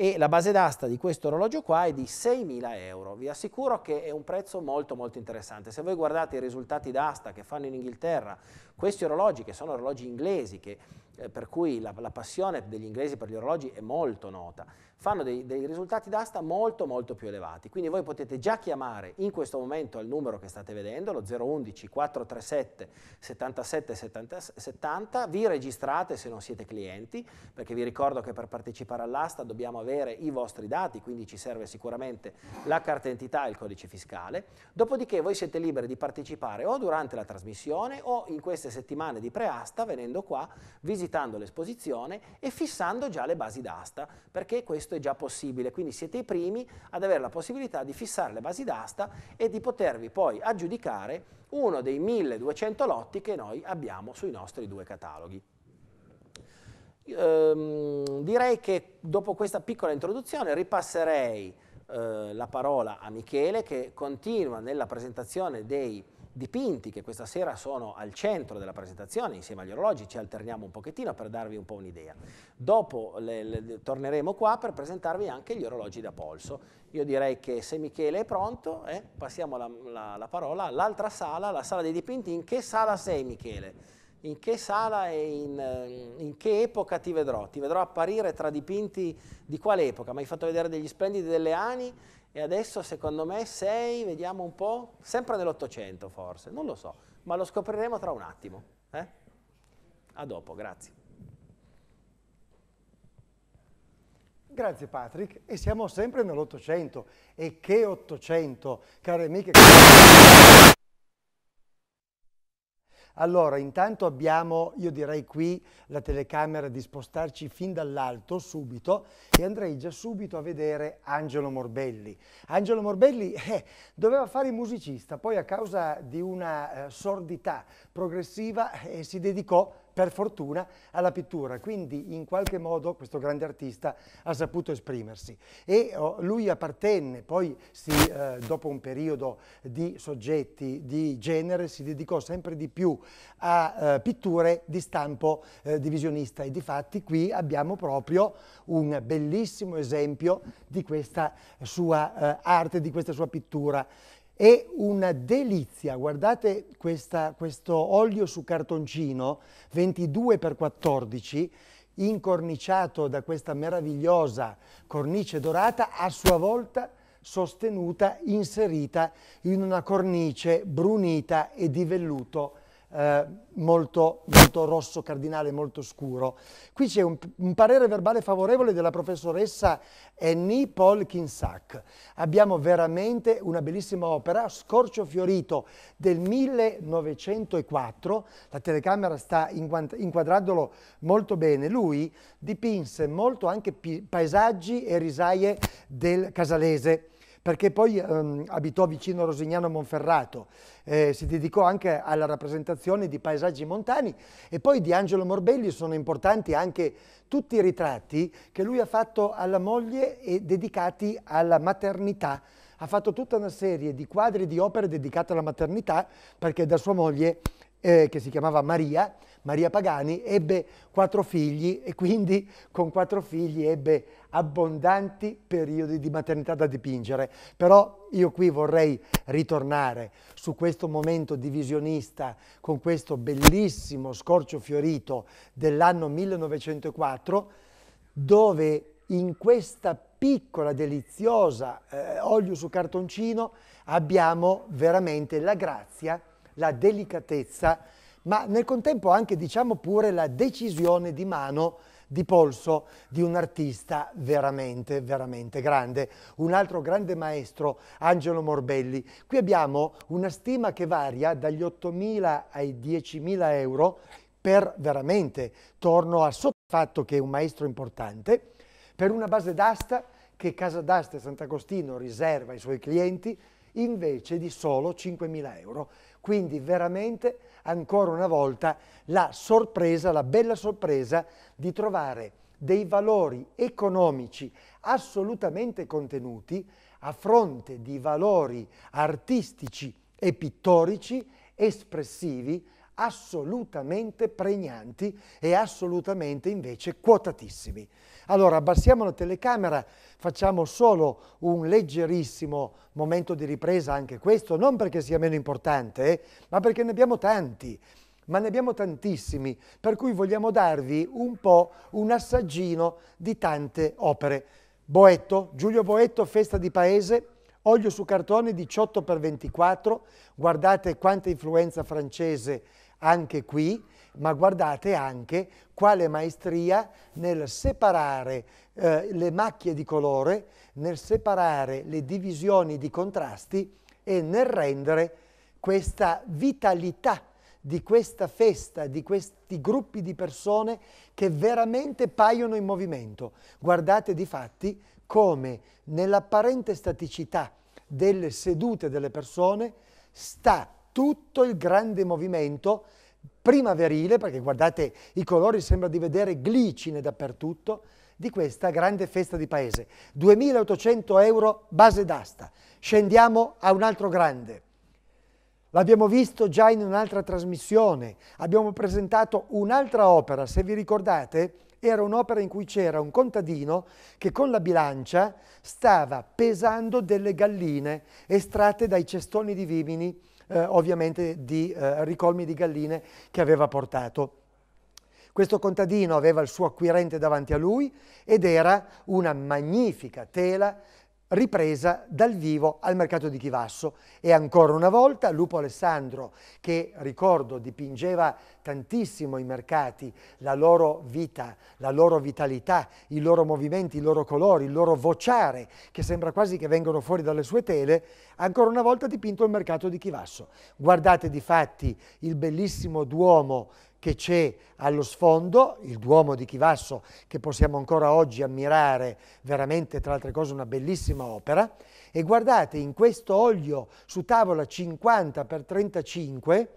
e la base d'asta di questo orologio qua è di 6.000 euro. Vi assicuro che è un prezzo molto molto interessante. Se voi guardate i risultati d'asta che fanno in Inghilterra, questi orologi che sono orologi inglesi, che, eh, per cui la, la passione degli inglesi per gli orologi è molto nota, fanno dei, dei risultati d'asta molto molto più elevati. Quindi voi potete già chiamare in questo momento al numero che state vedendo, lo 011 437 77 70, 70, vi registrate se non siete clienti, perché vi ricordo che per partecipare all'asta dobbiamo avere i vostri dati, quindi ci serve sicuramente la carta identità e il codice fiscale, dopodiché voi siete liberi di partecipare o durante la trasmissione o in queste settimane di preasta venendo qua, visitando l'esposizione e fissando già le basi d'asta, perché questo questo è già possibile, quindi siete i primi ad avere la possibilità di fissare le basi d'asta e di potervi poi aggiudicare uno dei 1200 lotti che noi abbiamo sui nostri due cataloghi. Ehm, direi che dopo questa piccola introduzione ripasserei eh, la parola a Michele che continua nella presentazione dei dipinti che questa sera sono al centro della presentazione insieme agli orologi, ci alterniamo un pochettino per darvi un po' un'idea. Dopo le, le, torneremo qua per presentarvi anche gli orologi da polso. Io direi che se Michele è pronto, eh, passiamo la, la, la parola all'altra sala, la sala dei dipinti. In che sala sei Michele? in che sala e in, eh, in, che epoca ti vedrò? Ti vedrò apparire tra dipinti di quale epoca? Mi hai fatto vedere degli splendidi delle Ani e adesso secondo me sei, vediamo un po', sempre nell'Ottocento forse, non lo so, ma lo scopriremo tra un attimo. Eh? A dopo, grazie. Grazie Patrick, e siamo sempre nell'Ottocento. E che Ottocento, cari amiche... Allora, intanto abbiamo, io direi qui, la telecamera di spostarci fin dall'alto subito e andrei già subito a vedere Angelo Morbelli. Angelo Morbelli eh, doveva fare il musicista, poi a causa di una eh, sordità progressiva eh, si dedicò per fortuna, alla pittura. Quindi in qualche modo questo grande artista ha saputo esprimersi. E oh, lui appartenne, poi si, eh, dopo un periodo di soggetti, di genere, si dedicò sempre di più a eh, pitture di stampo eh, divisionista. E di fatti qui abbiamo proprio un bellissimo esempio di questa sua eh, arte, di questa sua pittura. È una delizia, guardate questa, questo olio su cartoncino, 22x14, incorniciato da questa meravigliosa cornice dorata, a sua volta sostenuta, inserita in una cornice brunita e di velluto eh, molto, molto, rosso cardinale, molto scuro. Qui c'è un, un, parere verbale favorevole della professoressa Annie Paul Kinsack. Abbiamo veramente una bellissima opera, Scorcio Fiorito del 1904, la telecamera sta inquadrandolo molto bene. Lui dipinse molto anche paesaggi e risaie del Casalese perché poi ehm, abitò vicino a Rosignano Monferrato, eh, si dedicò anche alla rappresentazione di paesaggi montani e poi di Angelo Morbelli sono importanti anche tutti i ritratti che lui ha fatto alla moglie e dedicati alla maternità. Ha fatto tutta una serie di quadri di opere dedicate alla maternità perché da sua moglie eh, che si chiamava Maria, Maria Pagani, ebbe quattro figli e quindi con quattro figli ebbe abbondanti periodi di maternità da dipingere. Però io qui vorrei ritornare su questo momento divisionista con questo bellissimo scorcio fiorito dell'anno 1904 dove in questa piccola, deliziosa eh, olio su cartoncino abbiamo veramente la grazia la delicatezza, ma nel contempo anche diciamo pure la decisione di mano di polso di un artista veramente, veramente grande. Un altro grande maestro, Angelo Morbelli. Qui abbiamo una stima che varia dagli 8.000 ai 10.000 euro per veramente, torno al fatto che è un maestro importante, per una base d'asta che Casa d'Aste Sant'Agostino riserva ai suoi clienti invece di solo 5.000 euro. Quindi veramente ancora una volta la sorpresa, la bella sorpresa di trovare dei valori economici assolutamente contenuti a fronte di valori artistici e pittorici espressivi assolutamente pregnanti e assolutamente invece quotatissimi. Allora abbassiamo la telecamera, facciamo solo un leggerissimo momento di ripresa anche questo, non perché sia meno importante, eh, ma perché ne abbiamo tanti, ma ne abbiamo tantissimi, per cui vogliamo darvi un po' un assaggino di tante opere. Boetto, Giulio Boetto, Festa di Paese, olio su cartone 18x24, guardate quanta influenza francese anche qui, ma guardate anche quale maestria nel separare eh, le macchie di colore, nel separare le divisioni di contrasti e nel rendere questa vitalità di questa festa, di questi gruppi di persone che veramente paiono in movimento. Guardate di fatti come nell'apparente staticità delle sedute delle persone sta tutto il grande movimento primaverile, perché guardate i colori, sembra di vedere glicine dappertutto, di questa grande festa di paese. 2.800 euro base d'asta. Scendiamo a un altro grande. L'abbiamo visto già in un'altra trasmissione, abbiamo presentato un'altra opera, se vi ricordate, era un'opera in cui c'era un contadino che con la bilancia stava pesando delle galline estratte dai cestoni di vimini eh, ovviamente di eh, ricolmi di galline che aveva portato. Questo contadino aveva il suo acquirente davanti a lui ed era una magnifica tela ripresa dal vivo al mercato di Chivasso e ancora una volta Lupo Alessandro che ricordo dipingeva tantissimo i mercati, la loro vita, la loro vitalità, i loro movimenti, i loro colori, il loro vociare che sembra quasi che vengano fuori dalle sue tele, ancora una volta dipinto il mercato di Chivasso. Guardate di fatti il bellissimo Duomo che c'è allo sfondo, il Duomo di Chivasso, che possiamo ancora oggi ammirare, veramente tra altre cose una bellissima opera, e guardate in questo olio su tavola 50 x 35,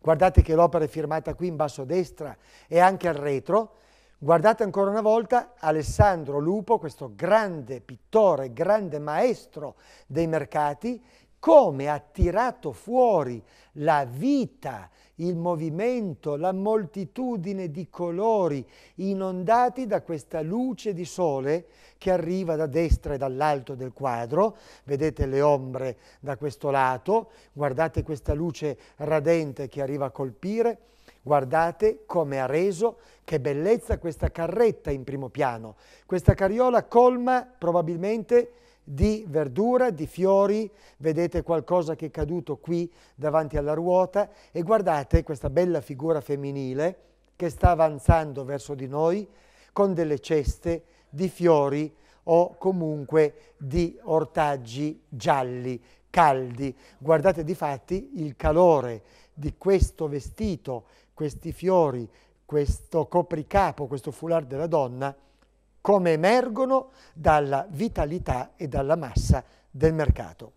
guardate che l'opera è firmata qui in basso a destra e anche al retro, guardate ancora una volta Alessandro Lupo, questo grande pittore, grande maestro dei mercati, come ha tirato fuori la vita, il movimento, la moltitudine di colori inondati da questa luce di sole che arriva da destra e dall'alto del quadro, vedete le ombre da questo lato, guardate questa luce radente che arriva a colpire, guardate come ha reso, che bellezza questa carretta in primo piano. Questa carriola colma probabilmente di verdura, di fiori, vedete qualcosa che è caduto qui davanti alla ruota e guardate questa bella figura femminile che sta avanzando verso di noi con delle ceste di fiori o comunque di ortaggi gialli, caldi. Guardate di fatti il calore di questo vestito, questi fiori, questo copricapo, questo foulard della donna come emergono dalla vitalità e dalla massa del mercato.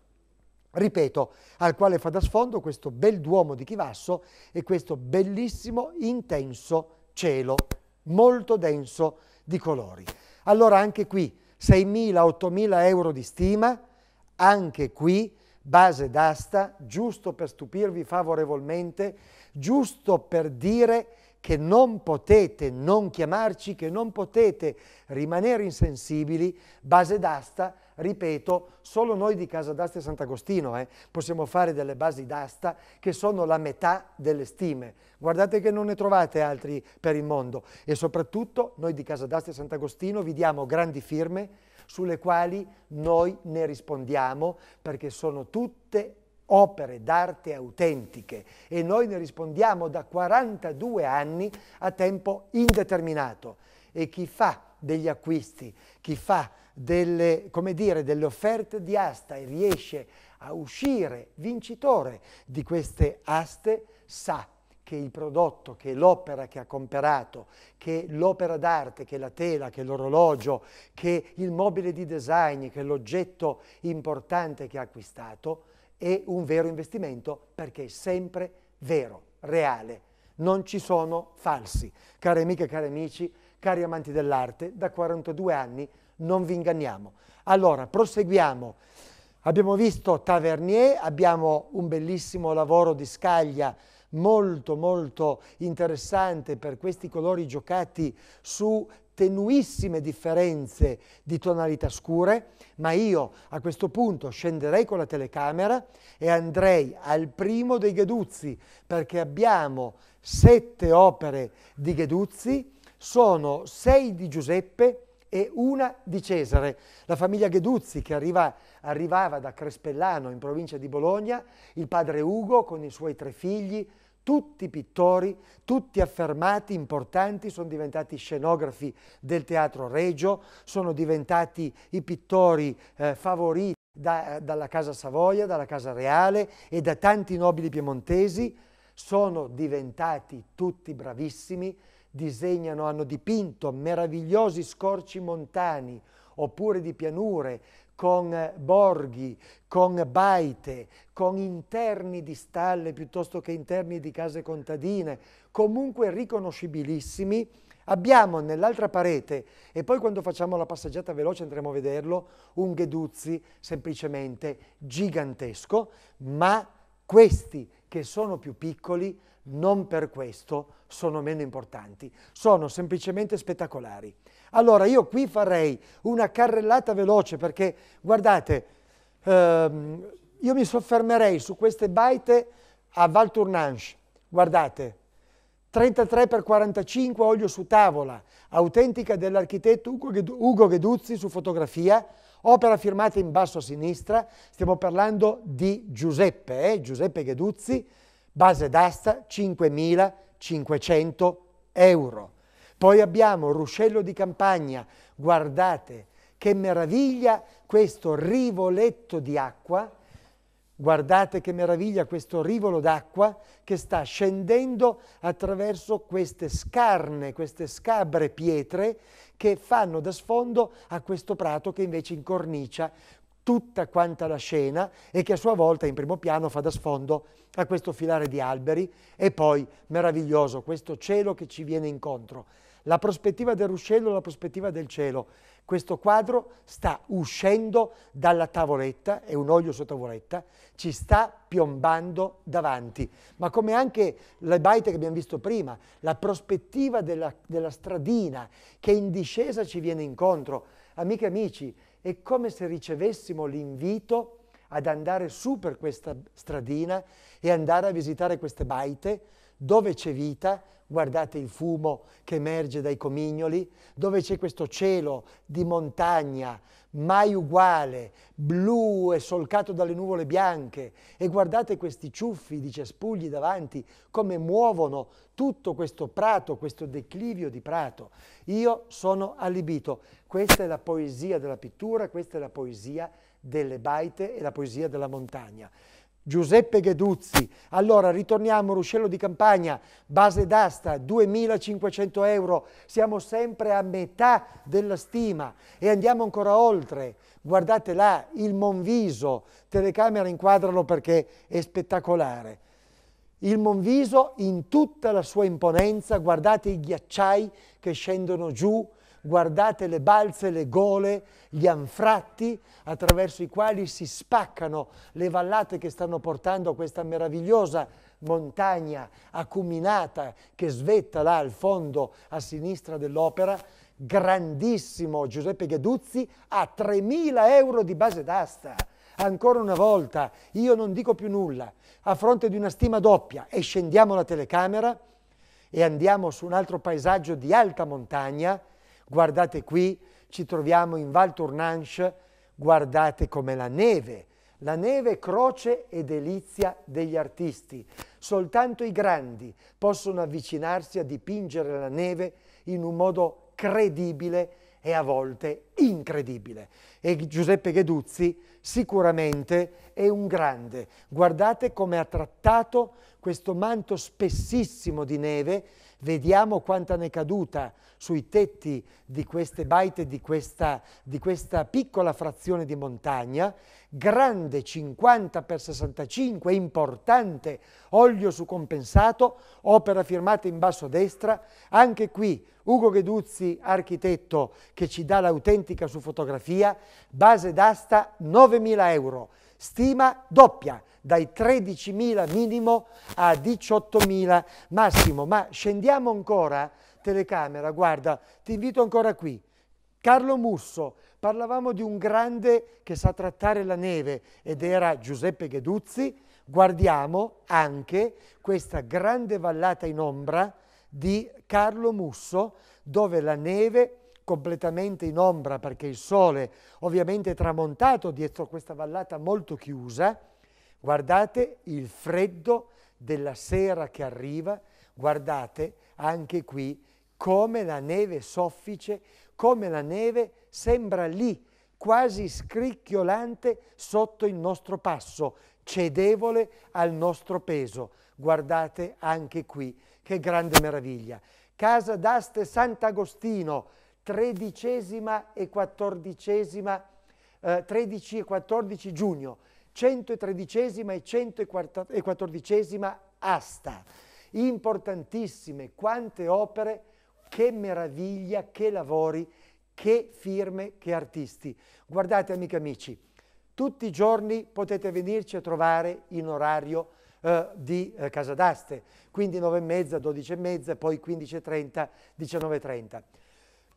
Ripeto, al quale fa da sfondo questo bel duomo di Chivasso e questo bellissimo, intenso cielo, molto denso di colori. Allora anche qui 6.000-8.000 euro di stima, anche qui base d'asta, giusto per stupirvi favorevolmente, giusto per dire che non potete non chiamarci, che non potete rimanere insensibili, base d'asta, ripeto, solo noi di Casa d'Asta e Sant'Agostino eh, possiamo fare delle basi d'asta che sono la metà delle stime. Guardate che non ne trovate altri per il mondo e soprattutto noi di Casa d'Asta e Sant'Agostino vi diamo grandi firme sulle quali noi ne rispondiamo perché sono tutte opere d'arte autentiche e noi ne rispondiamo da 42 anni a tempo indeterminato e chi fa degli acquisti, chi fa delle, dire, delle offerte di asta e riesce a uscire vincitore di queste aste sa che il prodotto, che l'opera che ha comperato, che l'opera d'arte, che la tela, che l'orologio, che il mobile di design, che l'oggetto importante che ha acquistato, è un vero investimento perché è sempre vero, reale. Non ci sono falsi. Cari amiche cari amici, cari amanti dell'arte, da 42 anni non vi inganniamo. Allora, proseguiamo. Abbiamo visto Tavernier, abbiamo un bellissimo lavoro di scaglia molto molto interessante per questi colori giocati su tenuissime differenze di tonalità scure, ma io a questo punto scenderei con la telecamera e andrei al primo dei Gheduzzi, perché abbiamo sette opere di Gheduzzi, sono sei di Giuseppe e una di Cesare. La famiglia Gheduzzi che arriva, arrivava da Crespellano in provincia di Bologna, il padre Ugo con i suoi tre figli, tutti pittori, tutti affermati, importanti, sono diventati scenografi del teatro regio, sono diventati i pittori eh, favoriti da, dalla Casa Savoia, dalla Casa Reale e da tanti nobili piemontesi, sono diventati tutti bravissimi, disegnano, hanno dipinto meravigliosi scorci montani oppure di pianure, con borghi, con baite, con interni di stalle piuttosto che interni di case contadine, comunque riconoscibilissimi. Abbiamo nell'altra parete, e poi quando facciamo la passeggiata veloce andremo a vederlo, un Geduzzi semplicemente gigantesco, ma questi che sono più piccoli non per questo sono meno importanti, sono semplicemente spettacolari. Allora io qui farei una carrellata veloce perché guardate, ehm, io mi soffermerei su queste baite a Valtournanche, guardate, 33 x 45 olio su tavola, autentica dell'architetto Ugo Gheduzzi su fotografia, opera firmata in basso a sinistra, stiamo parlando di Giuseppe, eh? Giuseppe Gheduzzi, base d'asta 5.500 euro. Poi abbiamo ruscello di campagna, guardate che meraviglia questo rivoletto di acqua, guardate che meraviglia questo rivolo d'acqua che sta scendendo attraverso queste scarne, queste scabre pietre che fanno da sfondo a questo prato che invece incornicia tutta quanta la scena e che a sua volta in primo piano fa da sfondo a questo filare di alberi e poi meraviglioso questo cielo che ci viene incontro la prospettiva del ruscello, la prospettiva del cielo. Questo quadro sta uscendo dalla tavoletta, è un olio su tavoletta, ci sta piombando davanti. Ma come anche le baite che abbiamo visto prima, la prospettiva della, della stradina che in discesa ci viene incontro. Amiche e amici, è come se ricevessimo l'invito ad andare su per questa stradina e andare a visitare queste baite dove c'è vita, guardate il fumo che emerge dai comignoli, dove c'è questo cielo di montagna mai uguale, blu e solcato dalle nuvole bianche, e guardate questi ciuffi di cespugli davanti, come muovono tutto questo prato, questo declivio di prato. Io sono allibito. Questa è la poesia della pittura, questa è la poesia delle baite e la poesia della montagna. Giuseppe Gheduzzi. Allora, ritorniamo, Ruscello di Campagna, base d'asta, 2.500 euro, siamo sempre a metà della stima e andiamo ancora oltre. Guardate là, il Monviso, telecamera inquadrano perché è spettacolare. Il Monviso in tutta la sua imponenza, guardate i ghiacciai che scendono giù, guardate le balze, le gole, gli anfratti attraverso i quali si spaccano le vallate che stanno portando questa meravigliosa montagna acuminata che svetta là al fondo a sinistra dell'opera, grandissimo Giuseppe Gheduzzi a 3.000 euro di base d'asta. Ancora una volta, io non dico più nulla, a fronte di una stima doppia e scendiamo la telecamera e andiamo su un altro paesaggio di alta montagna, Guardate qui, ci troviamo in Val Tournanche, guardate come la neve. La neve croce e delizia degli artisti. Soltanto i grandi possono avvicinarsi a dipingere la neve in un modo credibile e a volte incredibile. E Giuseppe Gheduzzi sicuramente è un grande. Guardate come ha trattato questo manto spessissimo di neve, vediamo quanta ne è caduta sui tetti di queste baite, di questa, di questa piccola frazione di montagna, grande 50 x 65, importante, olio su compensato, opera firmata in basso a destra, anche qui Ugo Gheduzzi, architetto, che ci dà l'autentica su fotografia, base d'asta 9.000 euro, stima doppia, dai 13.000 minimo a 18.000 massimo, ma scendiamo ancora telecamera, guarda, ti invito ancora qui. Carlo Musso, parlavamo di un grande che sa trattare la neve ed era Giuseppe Gheduzzi, guardiamo anche questa grande vallata in ombra di Carlo Musso dove la neve completamente in ombra perché il sole ovviamente è tramontato dietro questa vallata molto chiusa, guardate il freddo della sera che arriva, guardate anche qui come la neve soffice, come la neve sembra lì, quasi scricchiolante sotto il nostro passo, cedevole al nostro peso. Guardate anche qui, che grande meraviglia. Casa d'Aste Sant'Agostino, tredicesima e quattordicesima, eh, 13 e 14 giugno, 113 e 114 asta. Importantissime quante opere che meraviglia, che lavori, che firme, che artisti. Guardate amiche amici, tutti i giorni potete venirci a trovare in orario eh, di eh, Casa d'Aste, quindi 9 e mezza, 12 e mezza, poi 15 e 30, 19 e 30.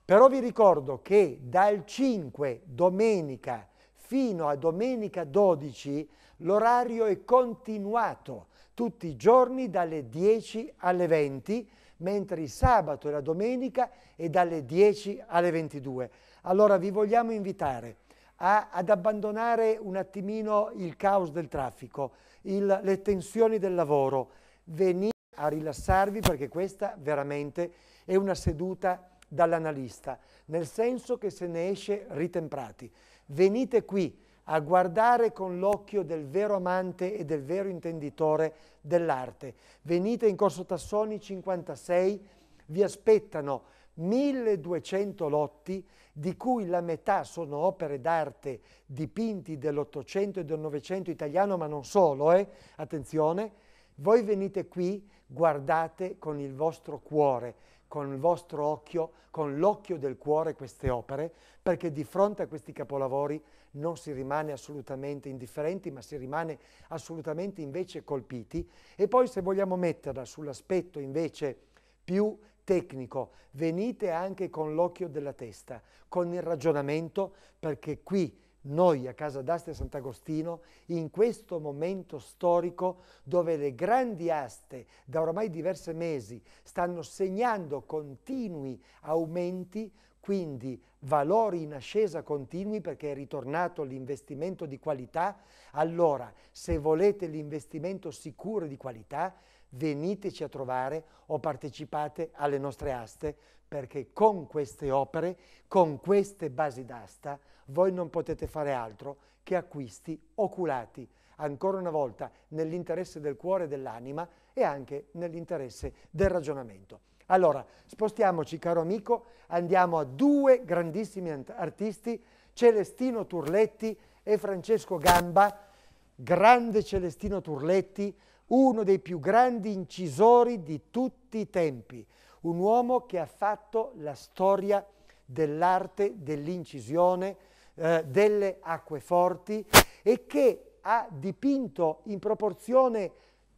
Però vi ricordo che dal 5 domenica fino a domenica 12 l'orario è continuato tutti i giorni dalle 10 alle 20 mentre il sabato e la domenica è dalle 10 alle 22. Allora vi vogliamo invitare a, ad abbandonare un attimino il caos del traffico, il, le tensioni del lavoro, venite a rilassarvi perché questa veramente è una seduta dall'analista, nel senso che se ne esce ritemprati. Venite qui a guardare con l'occhio del vero amante e del vero intenditore dell'arte. Venite in Corso Tassoni 56, vi aspettano 1200 lotti, di cui la metà sono opere d'arte dipinti dell'Ottocento e del Novecento italiano, ma non solo, eh? attenzione, voi venite qui, guardate con il vostro cuore, con il vostro occhio, con l'occhio del cuore queste opere, perché di fronte a questi capolavori non si rimane assolutamente indifferenti, ma si rimane assolutamente invece colpiti. E poi se vogliamo metterla sull'aspetto invece più tecnico, venite anche con l'occhio della testa, con il ragionamento, perché qui noi a Casa d'aste Sant'Agostino, in questo momento storico dove le grandi aste da ormai diversi mesi stanno segnando continui aumenti, quindi valori in ascesa continui perché è ritornato l'investimento di qualità. Allora, se volete l'investimento sicuro di qualità, veniteci a trovare o partecipate alle nostre aste perché con queste opere, con queste basi d'asta, voi non potete fare altro che acquisti oculati, ancora una volta nell'interesse del cuore e dell'anima e anche nell'interesse del ragionamento. Allora, spostiamoci, caro amico, andiamo a due grandissimi artisti, Celestino Turletti e Francesco Gamba, grande Celestino Turletti, uno dei più grandi incisori di tutti i tempi, un uomo che ha fatto la storia dell'arte, dell'incisione, eh, delle acqueforti e che ha dipinto in proporzione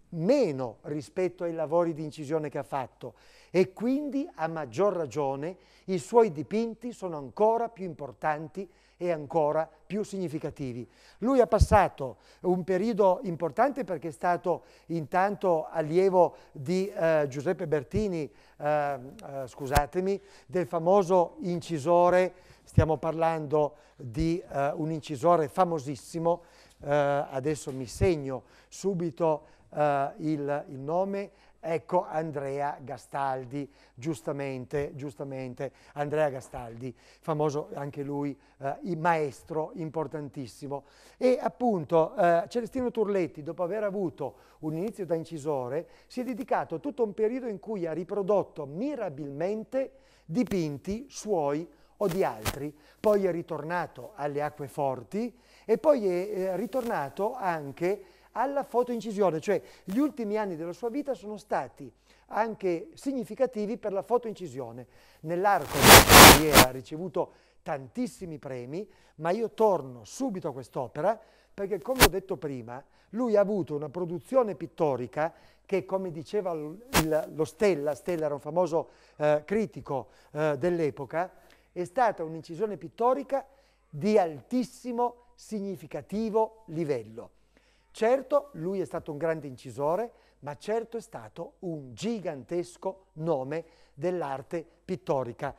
meno rispetto ai lavori di incisione che ha fatto e quindi a maggior ragione i suoi dipinti sono ancora più importanti e ancora più significativi. Lui ha passato un periodo importante perché è stato intanto allievo di eh, Giuseppe Bertini, eh, eh, scusatemi, del famoso incisore, stiamo parlando di eh, un incisore famosissimo, eh, adesso mi segno subito eh, il, il nome, Ecco Andrea Gastaldi, giustamente, giustamente Andrea Gastaldi, famoso anche lui, eh, maestro importantissimo. E appunto eh, Celestino Turletti, dopo aver avuto un inizio da incisore, si è dedicato a tutto un periodo in cui ha riprodotto mirabilmente dipinti suoi o di altri, poi è ritornato alle acque forti e poi è eh, ritornato anche alla fotoincisione, cioè gli ultimi anni della sua vita sono stati anche significativi per la fotoincisione. Nell'arco della carriera ha ricevuto tantissimi premi, ma io torno subito a quest'opera perché come ho detto prima, lui ha avuto una produzione pittorica che come diceva il, lo Stella, Stella era un famoso eh, critico eh, dell'epoca, è stata un'incisione pittorica di altissimo significativo livello. Certo, lui è stato un grande incisore, ma certo è stato un gigantesco nome dell'arte pittorica.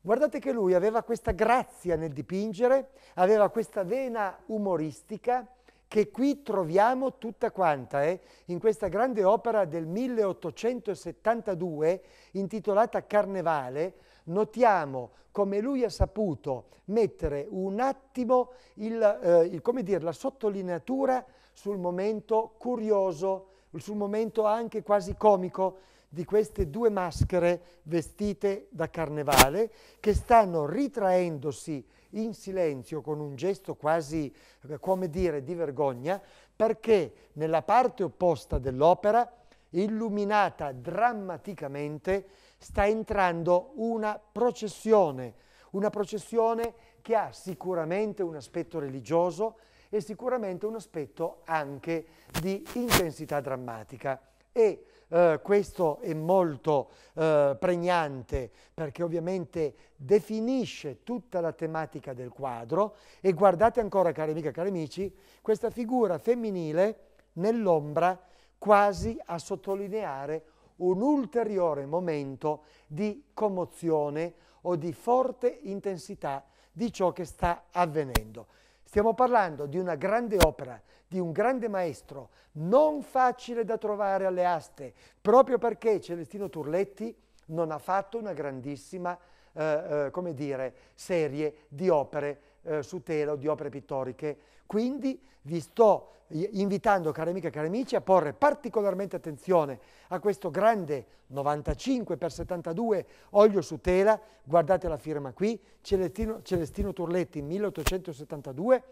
Guardate che lui aveva questa grazia nel dipingere, aveva questa vena umoristica che qui troviamo tutta quanta, eh? in questa grande opera del 1872 intitolata Carnevale, notiamo come lui ha saputo mettere un attimo il, eh, il, dire, la sottolineatura sul momento curioso, sul momento anche quasi comico di queste due maschere vestite da carnevale che stanno ritraendosi in silenzio con un gesto quasi, eh, come dire, di vergogna, perché nella parte opposta dell'opera, illuminata drammaticamente, sta entrando una processione, una processione che ha sicuramente un aspetto religioso, e sicuramente un aspetto anche di intensità drammatica. E eh, questo è molto eh, pregnante perché ovviamente definisce tutta la tematica del quadro e guardate ancora cari amiche e cari amici questa figura femminile nell'ombra quasi a sottolineare un ulteriore momento di commozione o di forte intensità di ciò che sta avvenendo. Stiamo parlando di una grande opera, di un grande maestro, non facile da trovare alle aste, proprio perché Celestino Turletti non ha fatto una grandissima, eh, eh, come dire, serie di opere eh, su tela o di opere pittoriche quindi vi sto invitando, cari amiche e cari amici, a porre particolarmente attenzione a questo grande 95x72 olio su tela, guardate la firma qui, Celestino, Celestino Turletti 1872,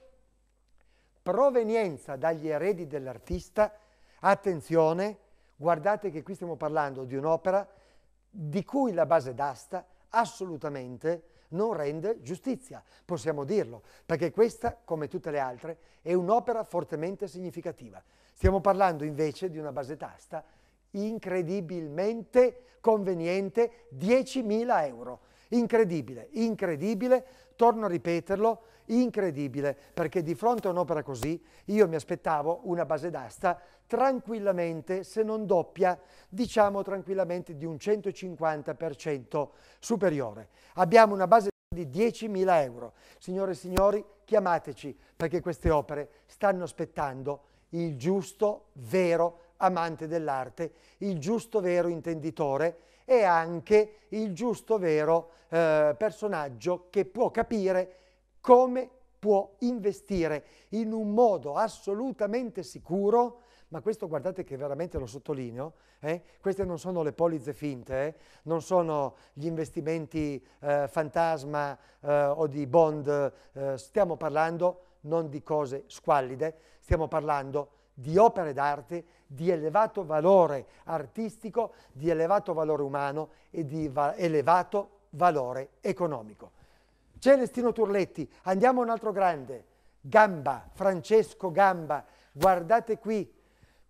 provenienza dagli eredi dell'artista, attenzione, guardate che qui stiamo parlando di un'opera di cui la base d'asta assolutamente non rende giustizia, possiamo dirlo, perché questa, come tutte le altre, è un'opera fortemente significativa. Stiamo parlando invece di una base tasta incredibilmente conveniente, 10.000 euro. Incredibile, incredibile, torno a ripeterlo, incredibile, perché di fronte a un'opera così io mi aspettavo una base d'asta tranquillamente, se non doppia, diciamo tranquillamente di un 150% superiore. Abbiamo una base di 10.000 euro. Signore e signori, chiamateci perché queste opere stanno aspettando il giusto, vero amante dell'arte, il giusto, vero intenditore e anche il giusto, vero eh, personaggio che può capire come può investire in un modo assolutamente sicuro, ma questo guardate che veramente lo sottolineo, eh? queste non sono le polizze finte, eh? non sono gli investimenti eh, fantasma eh, o di bond, eh, stiamo parlando non di cose squallide, stiamo parlando di opere d'arte di elevato valore artistico, di elevato valore umano e di va elevato valore economico. Celestino Turletti, andiamo a un altro grande, Gamba, Francesco Gamba, guardate qui,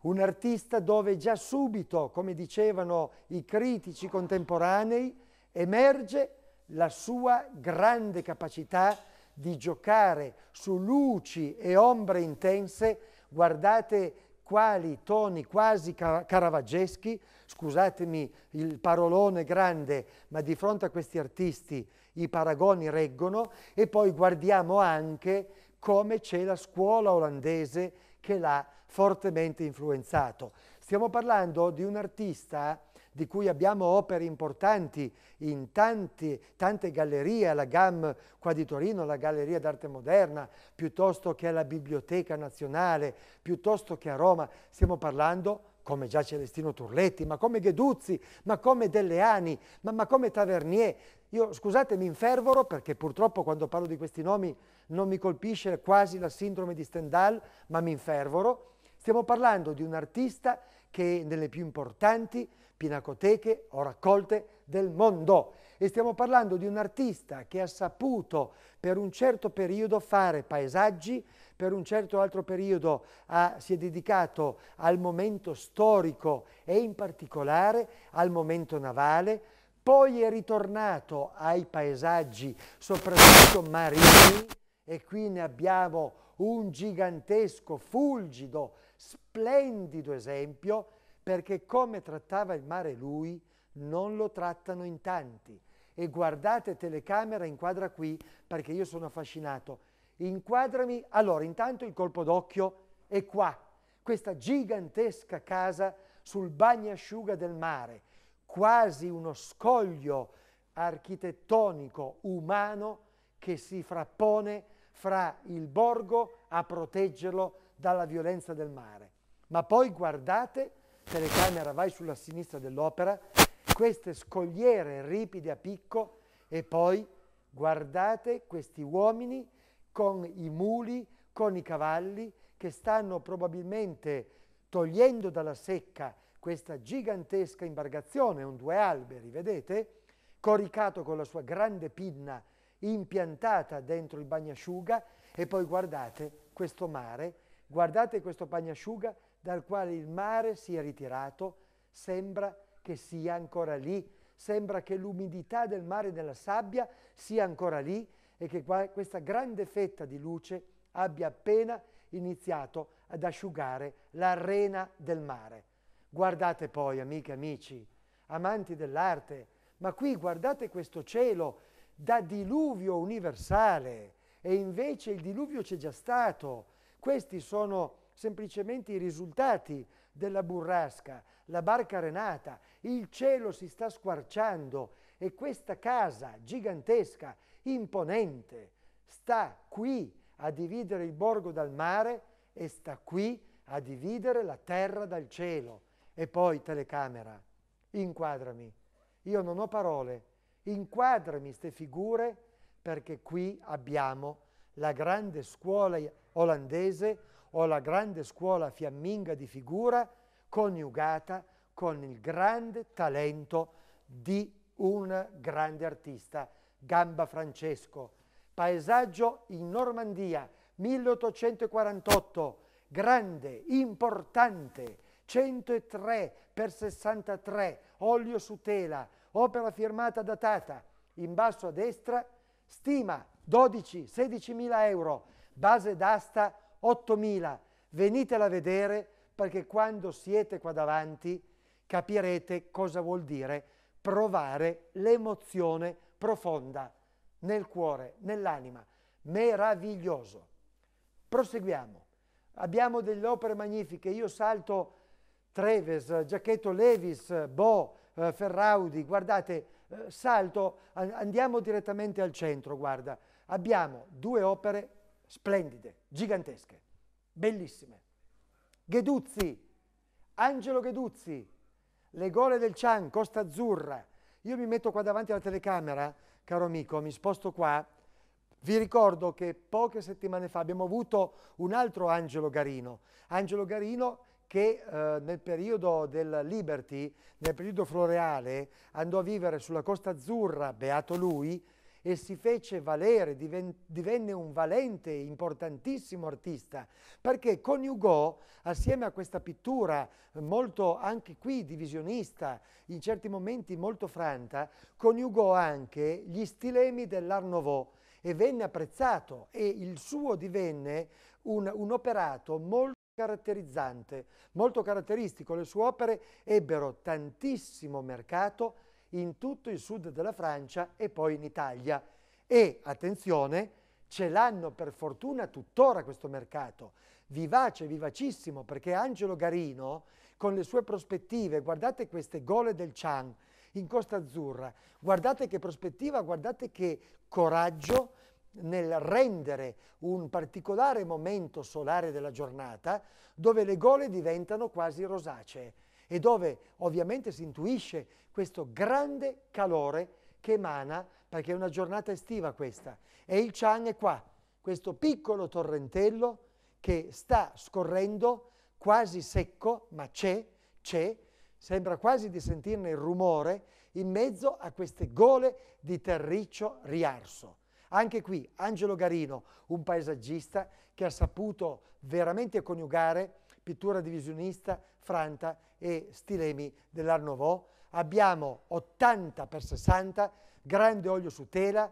un artista dove già subito, come dicevano i critici contemporanei, emerge la sua grande capacità di giocare su luci e ombre intense, guardate quali toni quasi caravaggeschi, scusatemi il parolone grande, ma di fronte a questi artisti i paragoni reggono e poi guardiamo anche come c'è la scuola olandese che l'ha fortemente influenzato. Stiamo parlando di un artista di cui abbiamo opere importanti in tanti, tante gallerie, alla GAM qua di Torino, la Galleria d'Arte Moderna, piuttosto che alla Biblioteca Nazionale, piuttosto che a Roma. Stiamo parlando come già Celestino Turletti, ma come Gheduzzi, ma come Delleani, ma, ma come Tavernier. Io, scusate, mi infervoro perché purtroppo quando parlo di questi nomi non mi colpisce quasi la sindrome di Stendhal, ma mi infervoro. Stiamo parlando di un artista che è nelle più importanti pinacoteche o raccolte del mondo e stiamo parlando di un artista che ha saputo per un certo periodo fare paesaggi, per un certo altro periodo ha, si è dedicato al momento storico e in particolare al momento navale, poi è ritornato ai paesaggi soprattutto marini e qui ne abbiamo un gigantesco, fulgido, splendido esempio perché come trattava il mare lui non lo trattano in tanti e guardate telecamera, inquadra qui perché io sono affascinato. Inquadrami, allora intanto il colpo d'occhio è qua, questa gigantesca casa sul bagnasciuga del mare, quasi uno scoglio architettonico umano che si frappone fra il borgo a proteggerlo dalla violenza del mare. Ma poi guardate, telecamera vai sulla sinistra dell'opera, queste scogliere ripide a picco e poi guardate questi uomini con i muli, con i cavalli che stanno probabilmente togliendo dalla secca questa gigantesca imbarcazione, un due alberi, vedete? Coricato con la sua grande pinna impiantata dentro il bagnasciuga e poi guardate questo mare, guardate questo bagnasciuga dal quale il mare si è ritirato, sembra che sia ancora lì, sembra che l'umidità del mare e della sabbia sia ancora lì e che questa grande fetta di luce abbia appena iniziato ad asciugare l'arena del mare. Guardate poi, amiche amici, amanti dell'arte, ma qui guardate questo cielo da diluvio universale e invece il diluvio c'è già stato. Questi sono semplicemente i risultati della burrasca, la barca renata, il cielo si sta squarciando e questa casa gigantesca, imponente, sta qui a dividere il borgo dal mare e sta qui a dividere la terra dal cielo. E poi telecamera, inquadrami. Io non ho parole, inquadrami queste figure perché qui abbiamo la grande scuola olandese o la grande scuola fiamminga di figura coniugata con il grande talento di un grande artista, Gamba Francesco. Paesaggio in Normandia, 1848, grande, importante, 103 per 63, olio su tela, opera firmata datata, in basso a destra, stima 12-16 mila euro, base d'asta 8.000, venitela a vedere perché quando siete qua davanti capirete cosa vuol dire provare l'emozione profonda nel cuore, nell'anima. Meraviglioso. Proseguiamo. Abbiamo delle opere magnifiche. Io salto Treves, Giacchetto Levis, Bo, eh, Ferraudi. Guardate, eh, salto, andiamo direttamente al centro, guarda. Abbiamo due opere splendide, gigantesche, bellissime. Gheduzzi, Angelo Gheduzzi, le gole del Cian, Costa Azzurra. Io mi metto qua davanti alla telecamera, caro amico, mi sposto qua. Vi ricordo che poche settimane fa abbiamo avuto un altro Angelo Garino. Angelo Garino che eh, nel periodo del Liberty, nel periodo floreale, andò a vivere sulla Costa Azzurra, beato lui, e si fece valere, divenne un valente, importantissimo artista, perché coniugò assieme a questa pittura eh, molto anche qui divisionista, in certi momenti molto franta, coniugò anche gli stilemi dell'Art Nouveau e venne apprezzato e il suo divenne un, un operato molto caratterizzante, molto caratteristico. Le sue opere ebbero tantissimo mercato in tutto il sud della Francia e poi in Italia. E, attenzione, ce l'hanno per fortuna tuttora questo mercato, vivace, vivacissimo, perché Angelo Garino, con le sue prospettive, guardate queste gole del Chan in Costa Azzurra, guardate che prospettiva, guardate che coraggio nel rendere un particolare momento solare della giornata dove le gole diventano quasi rosacee e dove ovviamente si intuisce questo grande calore che emana, perché è una giornata estiva questa, e il Chan è qua, questo piccolo torrentello che sta scorrendo quasi secco, ma c'è, c'è, sembra quasi di sentirne il rumore, in mezzo a queste gole di terriccio riarso. Anche qui Angelo Garino, un paesaggista che ha saputo veramente coniugare pittura divisionista, Franta e Stilemi dell'Art Nouveau. Abbiamo 80 x 60, grande olio su tela,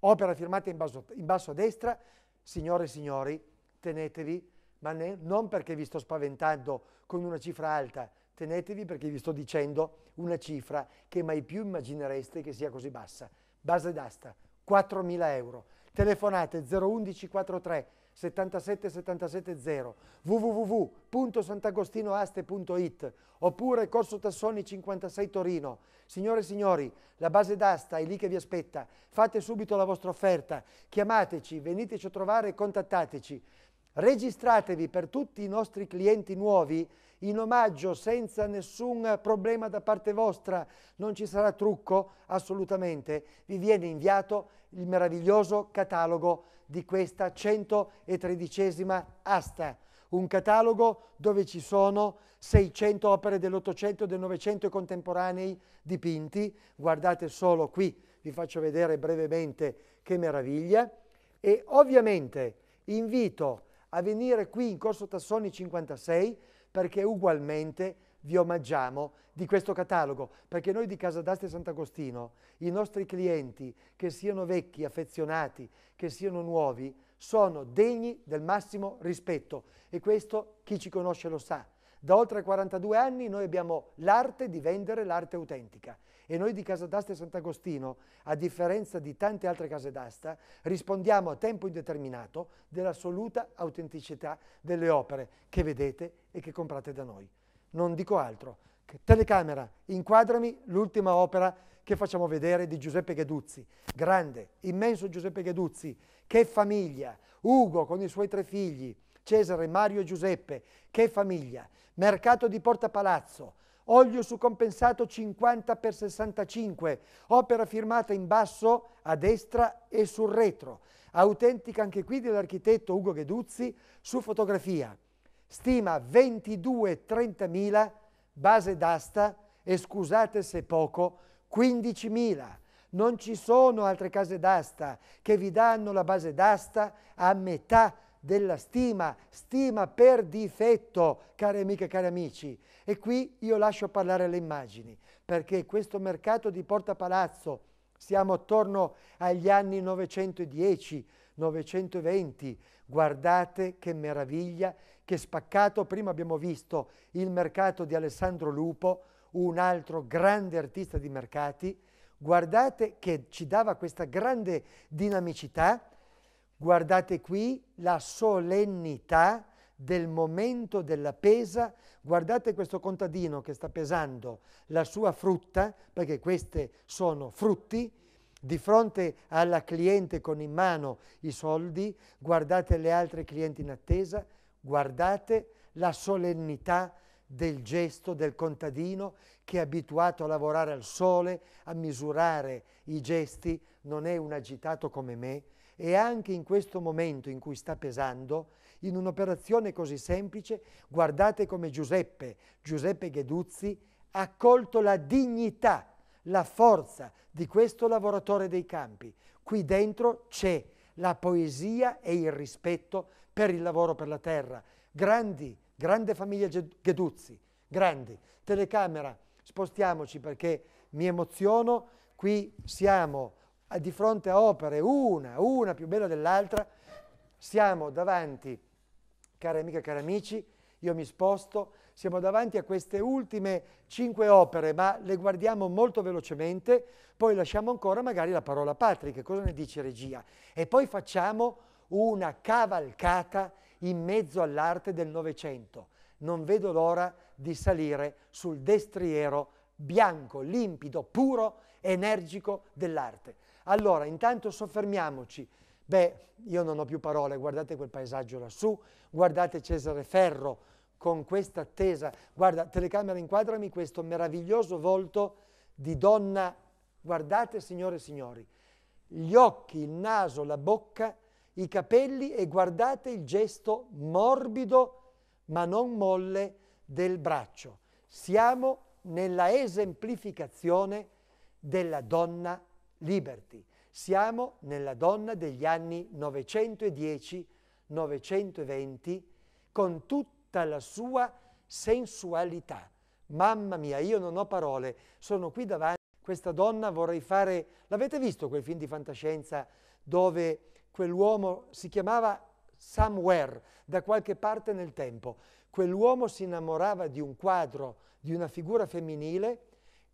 opera firmata in basso, in basso a destra. Signore e signori, tenetevi, ma ne, non perché vi sto spaventando con una cifra alta, tenetevi perché vi sto dicendo una cifra che mai più immaginereste che sia così bassa. Base d'asta, 4.000 euro. Telefonate 011 43 77770 www.sant'agostinoaste.it oppure Corso Tassoni 56 Torino. Signore e signori, la base d'asta è lì che vi aspetta. Fate subito la vostra offerta, chiamateci, veniteci a trovare e contattateci. Registratevi per tutti i nostri clienti nuovi in omaggio senza nessun problema da parte vostra, non ci sarà trucco assolutamente, vi viene inviato il meraviglioso catalogo di questa 113esima asta, un catalogo dove ci sono 600 opere dell'Ottocento, e del Novecento contemporanei dipinti, guardate solo qui, vi faccio vedere brevemente che meraviglia, e ovviamente invito a venire qui in Corso Tassoni 56 perché ugualmente vi omaggiamo di questo catalogo, perché noi di Casa d'Aste e Sant'Agostino, i nostri clienti, che siano vecchi, affezionati, che siano nuovi, sono degni del massimo rispetto e questo chi ci conosce lo sa. Da oltre 42 anni noi abbiamo l'arte di vendere l'arte autentica e noi di Casa d'Aste e Sant'Agostino, a differenza di tante altre case d'asta, rispondiamo a tempo indeterminato dell'assoluta autenticità delle opere che vedete e che comprate da noi non dico altro. Telecamera, inquadrami l'ultima opera che facciamo vedere di Giuseppe Gheduzzi. Grande, immenso Giuseppe Gheduzzi, che famiglia. Ugo con i suoi tre figli, Cesare, Mario e Giuseppe, che famiglia. Mercato di Porta Palazzo, olio su compensato 50 x 65, opera firmata in basso, a destra e sul retro. Autentica anche qui dell'architetto Ugo Gheduzzi su fotografia stima 22-30 mila, base d'asta, e scusate se poco, 15 mila. Non ci sono altre case d'asta che vi danno la base d'asta a metà della stima, stima per difetto, care amiche e cari amici. E qui io lascio parlare le immagini, perché questo mercato di Porta Palazzo, siamo attorno agli anni 910, 920, guardate che meraviglia che spaccato. Prima abbiamo visto il mercato di Alessandro Lupo, un altro grande artista di mercati. Guardate che ci dava questa grande dinamicità. Guardate qui la solennità del momento della pesa, guardate questo contadino che sta pesando la sua frutta, perché queste sono frutti, di fronte alla cliente con in mano i soldi, guardate le altre clienti in attesa, Guardate la solennità del gesto del contadino che è abituato a lavorare al sole, a misurare i gesti, non è un agitato come me, e anche in questo momento in cui sta pesando, in un'operazione così semplice, guardate come Giuseppe, Giuseppe Gheduzzi, ha colto la dignità, la forza di questo lavoratore dei campi. Qui dentro c'è la poesia e il rispetto per il lavoro per la terra, grandi, grande famiglia Geduzzi, grandi, telecamera, spostiamoci perché mi emoziono, qui siamo di fronte a opere, una, una più bella dell'altra, siamo davanti, care amiche e cari amici, io mi sposto, siamo davanti a queste ultime cinque opere, ma le guardiamo molto velocemente, poi lasciamo ancora magari la parola a Patrick, cosa ne dice regia? E poi facciamo una cavalcata in mezzo all'arte del Novecento. Non vedo l'ora di salire sul destriero bianco, limpido, puro, energico dell'arte. Allora, intanto soffermiamoci. Beh, io non ho più parole, guardate quel paesaggio lassù, guardate Cesare Ferro con questa attesa. Guarda, telecamera inquadrami questo meraviglioso volto di donna. Guardate, signore e signori, gli occhi, il naso, la bocca i capelli e guardate il gesto morbido ma non molle del braccio. Siamo nella esemplificazione della donna Liberty. Siamo nella donna degli anni 910-920 con tutta la sua sensualità. Mamma mia, io non ho parole, sono qui davanti. Questa donna vorrei fare... L'avete visto quel film di fantascienza dove quell'uomo si chiamava somewhere, da qualche parte nel tempo, quell'uomo si innamorava di un quadro, di una figura femminile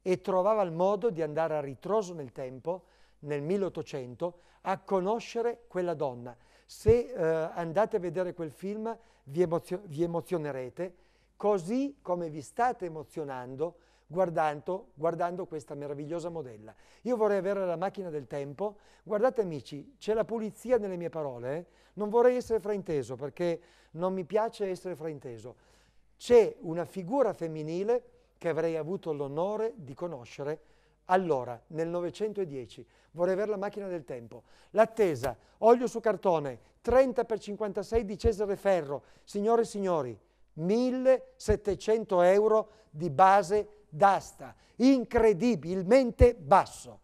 e trovava il modo di andare a ritroso nel tempo, nel 1800, a conoscere quella donna. Se eh, andate a vedere quel film vi, emozio vi emozionerete, così come vi state emozionando guardando, guardando questa meravigliosa modella. Io vorrei avere la macchina del tempo. Guardate amici, c'è la pulizia nelle mie parole. Eh? Non vorrei essere frainteso perché non mi piace essere frainteso. C'è una figura femminile che avrei avuto l'onore di conoscere allora, nel 910, vorrei avere la macchina del tempo. L'attesa, olio su cartone, 30 x 56 di Cesare Ferro. Signore e signori, 1700 euro di base d'asta, incredibilmente basso.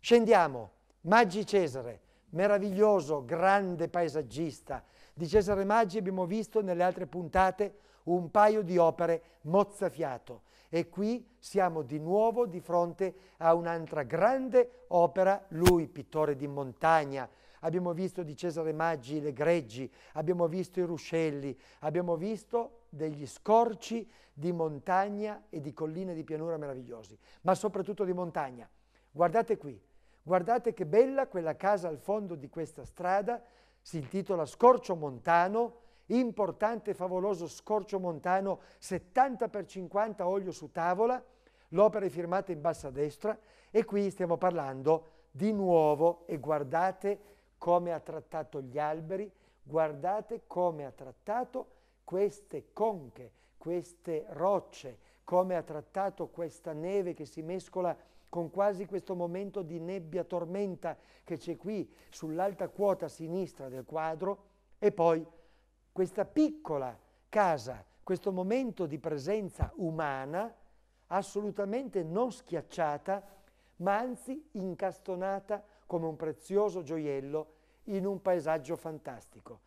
Scendiamo, Maggi Cesare, meraviglioso, grande paesaggista. Di Cesare Maggi abbiamo visto nelle altre puntate un paio di opere mozzafiato e qui siamo di nuovo di fronte a un'altra grande opera, lui pittore di montagna, abbiamo visto di Cesare Maggi le greggi, abbiamo visto i ruscelli, abbiamo visto degli scorci di montagna e di colline di pianura meravigliosi, ma soprattutto di montagna. Guardate qui, guardate che bella quella casa al fondo di questa strada, si intitola Scorcio Montano, importante e favoloso Scorcio Montano 70 per 50 olio su tavola, l'opera è firmata in bassa destra e qui stiamo parlando di nuovo e guardate come ha trattato gli alberi, guardate come ha trattato queste conche, queste rocce, come ha trattato questa neve che si mescola con quasi questo momento di nebbia tormenta che c'è qui sull'alta quota sinistra del quadro e poi questa piccola casa, questo momento di presenza umana assolutamente non schiacciata ma anzi incastonata come un prezioso gioiello in un paesaggio fantastico.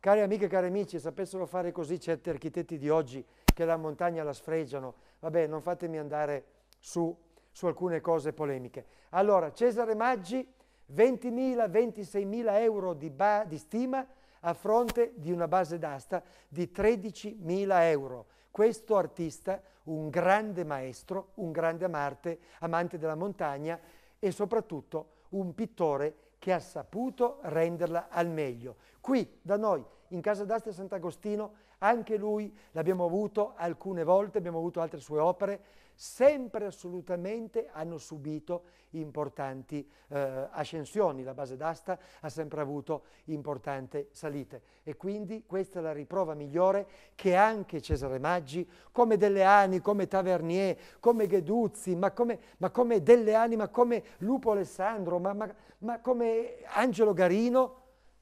Cari amiche e cari amici, sapessero fare così certi architetti di oggi che la montagna la sfregiano. Vabbè, non fatemi andare su, su alcune cose polemiche. Allora, Cesare Maggi, 20.000-26.000 euro di, di stima a fronte di una base d'asta di 13.000 euro. Questo artista, un grande maestro, un grande amante, amante della montagna e soprattutto un pittore che ha saputo renderla al meglio. Qui da noi, in casa d'asta Sant'Agostino, anche lui l'abbiamo avuto alcune volte, abbiamo avuto altre sue opere, sempre assolutamente hanno subito importanti eh, ascensioni, la base d'asta ha sempre avuto importanti salite e quindi questa è la riprova migliore che anche Cesare Maggi, come Delleani, come Tavernier, come Gheduzzi, ma come, ma come Delleani, ma come Lupo Alessandro, ma, ma, ma come Angelo Garino,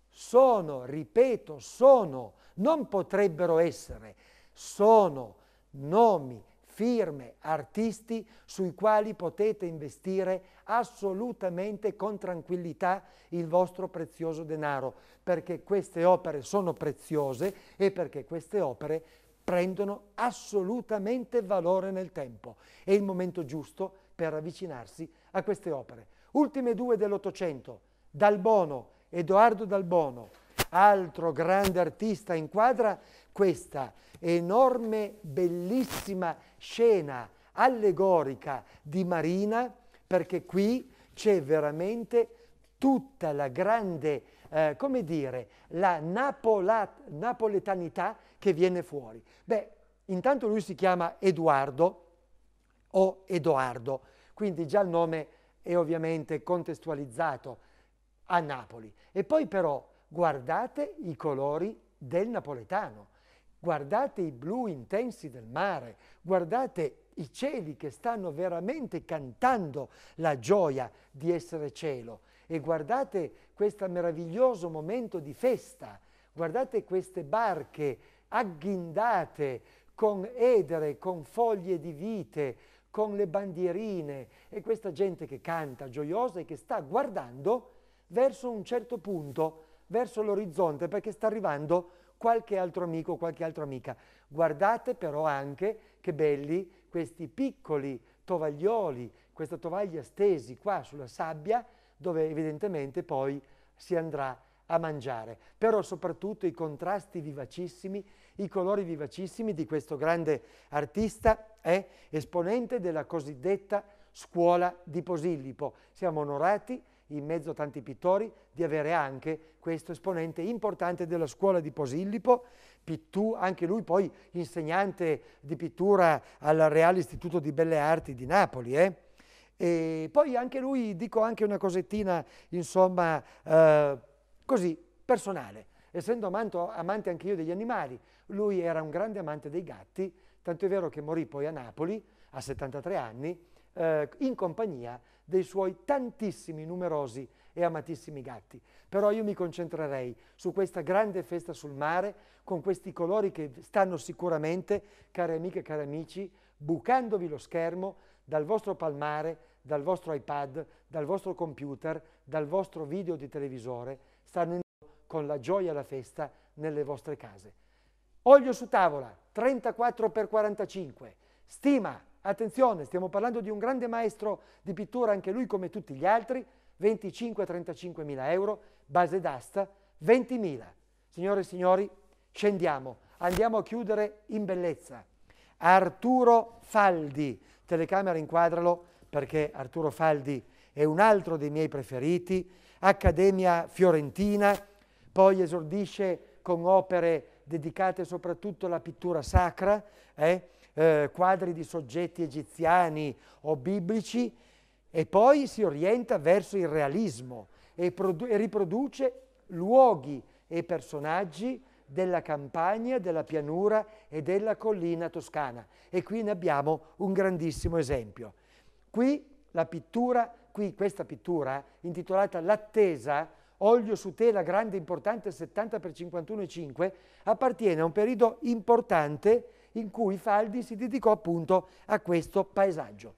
sono, ripeto, sono non potrebbero essere, sono nomi, firme, artisti sui quali potete investire assolutamente con tranquillità il vostro prezioso denaro, perché queste opere sono preziose e perché queste opere prendono assolutamente valore nel tempo. È il momento giusto per avvicinarsi a queste opere. Ultime due dell'Ottocento, Dalbono, Edoardo Dalbono, altro grande artista inquadra questa enorme, bellissima scena allegorica di Marina, perché qui c'è veramente tutta la grande, eh, come dire, la napola, napoletanità che viene fuori. Beh, intanto lui si chiama Edoardo o Edoardo, quindi già il nome è ovviamente contestualizzato a Napoli. E poi però Guardate i colori del napoletano, guardate i blu intensi del mare, guardate i cieli che stanno veramente cantando la gioia di essere cielo e guardate questo meraviglioso momento di festa, guardate queste barche agghindate con edere, con foglie di vite, con le bandierine e questa gente che canta gioiosa e che sta guardando verso un certo punto verso l'orizzonte perché sta arrivando qualche altro amico, qualche altra amica. Guardate però anche che belli questi piccoli tovaglioli, questa tovaglia stesi qua sulla sabbia dove evidentemente poi si andrà a mangiare, però soprattutto i contrasti vivacissimi, i colori vivacissimi di questo grande artista è eh, esponente della cosiddetta scuola di Posillipo. Siamo onorati in mezzo a tanti pittori, di avere anche questo esponente importante della scuola di Posillipo, Pittù, anche lui poi insegnante di pittura al Reale Istituto di Belle Arti di Napoli. Eh? E poi anche lui, dico anche una cosettina, insomma, eh, così, personale. Essendo amanto, amante anche io degli animali, lui era un grande amante dei gatti, tanto è vero che morì poi a Napoli, a 73 anni, eh, in compagnia dei suoi tantissimi, numerosi e amatissimi gatti. Però io mi concentrerei su questa grande festa sul mare, con questi colori che stanno sicuramente, care amiche e cari amici, bucandovi lo schermo dal vostro palmare, dal vostro iPad, dal vostro computer, dal vostro video di televisore, stanno con la gioia e la festa nelle vostre case. Olio su tavola, 34 x 45, stima Attenzione, stiamo parlando di un grande maestro di pittura, anche lui come tutti gli altri, 25-35 mila euro, base d'asta 20 mila. Signore e signori, scendiamo, andiamo a chiudere in bellezza. Arturo Faldi, telecamera inquadralo perché Arturo Faldi è un altro dei miei preferiti, Accademia Fiorentina, poi esordisce con opere dedicate soprattutto alla pittura sacra, eh? eh, quadri di soggetti egiziani o biblici e poi si orienta verso il realismo e, e riproduce luoghi e personaggi della campagna, della pianura e della collina toscana. E qui ne abbiamo un grandissimo esempio. Qui la pittura, qui questa pittura intitolata L'attesa, olio su tela grande importante 70 x 51,5, appartiene a un periodo importante in cui Faldi si dedicò appunto a questo paesaggio.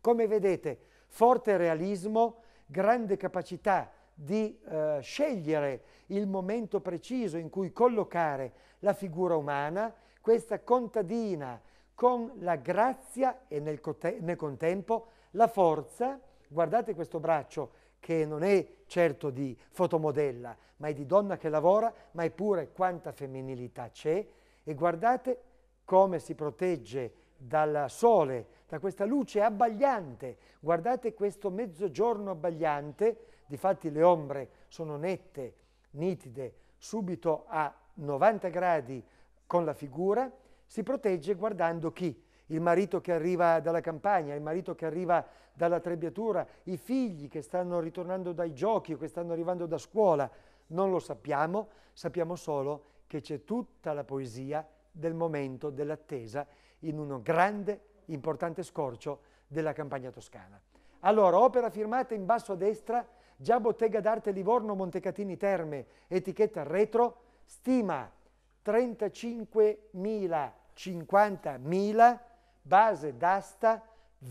Come vedete, forte realismo, grande capacità di eh, scegliere il momento preciso in cui collocare la figura umana, questa contadina con la grazia e nel, nel contempo la forza, guardate questo braccio che non è certo di fotomodella, ma è di donna che lavora, ma è pure quanta femminilità c'è, e guardate come si protegge dal sole, da questa luce abbagliante. Guardate questo mezzogiorno abbagliante, difatti le ombre sono nette, nitide, subito a 90 gradi con la figura, si protegge guardando chi? Il marito che arriva dalla campagna, il marito che arriva dalla trebbiatura, i figli che stanno ritornando dai giochi o che stanno arrivando da scuola. Non lo sappiamo, sappiamo solo che c'è tutta la poesia del momento dell'attesa in uno grande, importante scorcio della campagna toscana. Allora, opera firmata in basso a destra, già Bottega d'Arte Livorno Montecatini Terme, etichetta retro, stima 35.000, 50.000, base d'asta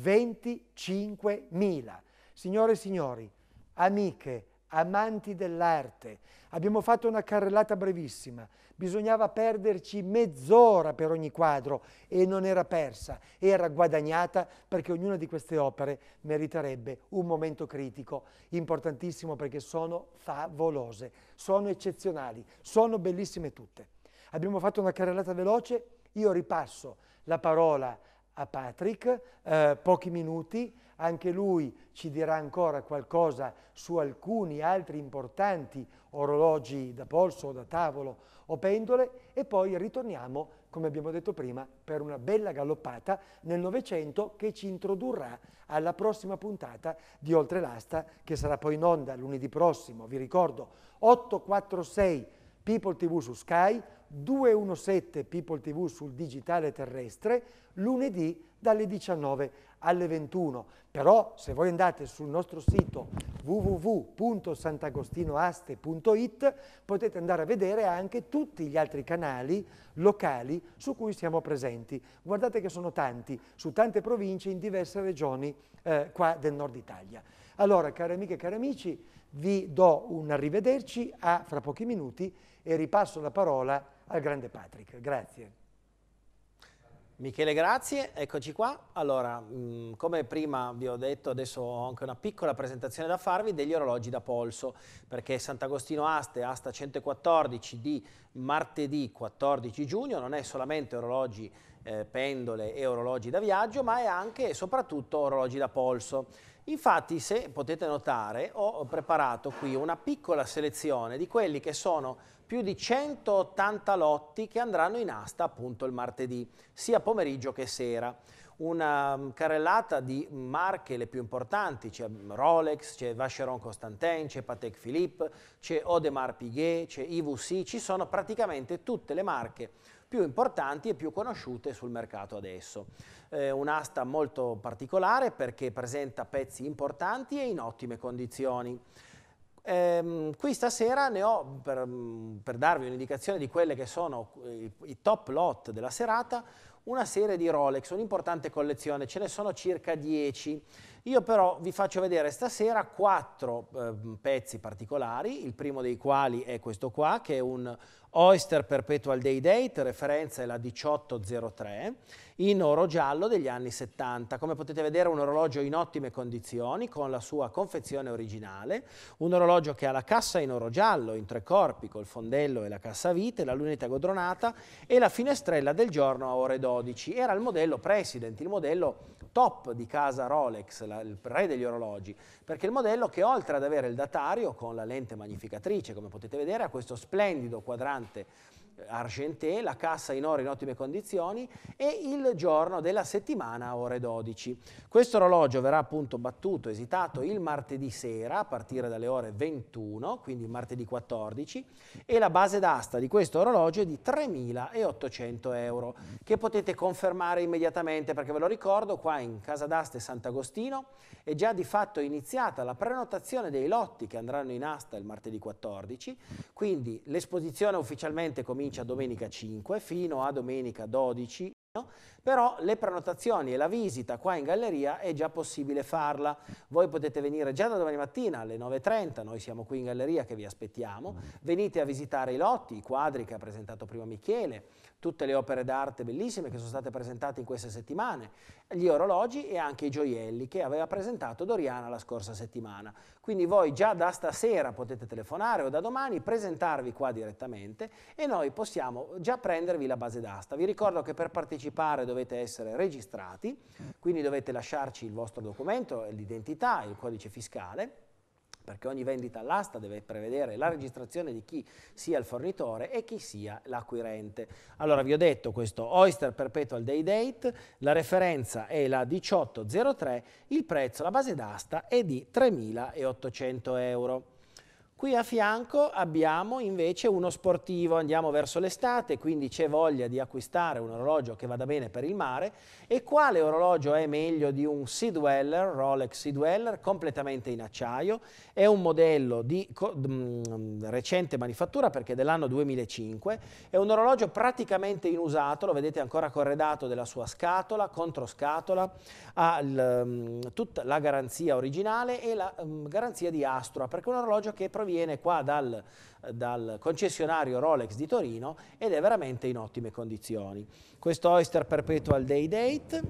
25.000. Signore e signori, amiche, amanti dell'arte. Abbiamo fatto una carrellata brevissima, bisognava perderci mezz'ora per ogni quadro e non era persa, era guadagnata perché ognuna di queste opere meriterebbe un momento critico importantissimo perché sono favolose, sono eccezionali, sono bellissime tutte. Abbiamo fatto una carrellata veloce, io ripasso la parola a Patrick, eh, pochi minuti, anche lui ci dirà ancora qualcosa su alcuni altri importanti orologi da polso o da tavolo o pendole e poi ritorniamo, come abbiamo detto prima, per una bella galoppata nel Novecento che ci introdurrà alla prossima puntata di Oltre l'Asta che sarà poi in onda lunedì prossimo, vi ricordo, 846 People TV su Sky, 217 People TV sul digitale terrestre lunedì dalle 19 alle 21. Però se voi andate sul nostro sito www.sant'agostinoaste.it potete andare a vedere anche tutti gli altri canali locali su cui siamo presenti. Guardate che sono tanti, su tante province in diverse regioni eh, qua del nord Italia. Allora, cari amiche e cari amici, vi do un arrivederci a fra pochi minuti e ripasso la parola a al grande Patrick. Grazie. Michele, grazie, eccoci qua. Allora, mh, mm, come prima vi ho detto, adesso ho anche una piccola presentazione da farvi degli orologi da polso, perché Sant'Agostino Aste, Asta 114 di martedì 14 giugno, non è solamente orologi eh, pendole e orologi da viaggio, ma è anche e soprattutto orologi da polso. Infatti, se potete notare, ho preparato qui una piccola selezione di quelli che sono più di 180 lotti che andranno in asta appunto il martedì, sia pomeriggio che sera. Una mm, carrellata di marche le più importanti, c'è mm, Rolex, c'è Vacheron Constantin, c'è Patek Philippe, c'è Audemars Piguet, c'è IVC, ci sono praticamente tutte le marche più importanti e più conosciute sul mercato adesso. Eh, Un'asta molto particolare perché presenta pezzi importanti e in ottime condizioni. Ehm, qui stasera ne ho, per, per darvi un'indicazione di quelle che sono i, i top lot della serata, una serie di Rolex, un'importante collezione, ce ne sono circa 10. Io però vi faccio vedere stasera quattro eh, pezzi particolari, il primo dei quali è questo qua, che è un Oyster Perpetual Day Date, referenza è la 1803, in oro giallo degli anni 70. Come potete vedere un orologio in ottime condizioni, con la sua confezione originale, un orologio che ha la cassa in oro giallo, in tre corpi, col fondello e la cassa vite, la lunetta godronata e la finestrella del giorno a ore 12. Era il modello President, il modello top di casa Rolex, la, il re degli orologi, perché il modello che oltre ad avere il datario con la lente magnificatrice, come potete vedere, ha questo splendido quadrante argentee, la cassa in oro in ottime condizioni e il giorno della settimana ore 12. Questo orologio verrà appunto battuto, esitato il martedì sera a partire dalle ore 21, quindi martedì 14 e la base d'asta di questo orologio è di 3.800 euro che potete confermare immediatamente perché ve lo ricordo qua in Casa d'Asta Sant'Agostino è già di fatto iniziata la prenotazione dei lotti che andranno in asta il martedì 14, quindi l'esposizione ufficialmente comincia comincia domenica 5 fino a domenica 12, no? però le prenotazioni e la visita qua in galleria è già possibile farla. Voi potete venire già da domani mattina alle 9.30, noi siamo qui in galleria che vi aspettiamo, mm. venite a visitare i lotti, i quadri che ha presentato prima Michele, tutte le opere d'arte bellissime che sono state presentate in queste settimane, gli orologi e anche i gioielli che aveva presentato Doriana la scorsa settimana. Quindi voi già da stasera potete telefonare o da domani presentarvi qua direttamente e noi possiamo già prendervi la base d'asta. Vi ricordo che per partecipare dovete essere registrati, quindi dovete lasciarci il vostro documento, l'identità, il codice fiscale perché ogni vendita all'asta deve prevedere la registrazione di chi sia il fornitore e chi sia l'acquirente. Allora vi ho detto questo Oyster Perpetual Day Date, la referenza è la 1803, il prezzo, la base d'asta è di 3.800 euro. Qui a fianco abbiamo invece uno sportivo, andiamo verso l'estate, quindi c'è voglia di acquistare un orologio che vada bene per il mare e quale orologio è meglio di un Sea Dweller, Rolex Sea Dweller, completamente in acciaio, è un modello di mm, recente manifattura perché è dell'anno 2005, è un orologio praticamente inusato, lo vedete ancora corredato della sua scatola, controscatola, ha l, mm, tutta la garanzia originale e la mm, garanzia di Astra perché è un orologio che proviene viene qua dal dal concessionario Rolex di Torino ed è veramente in ottime condizioni. Questo Oyster Perpetual Day Date,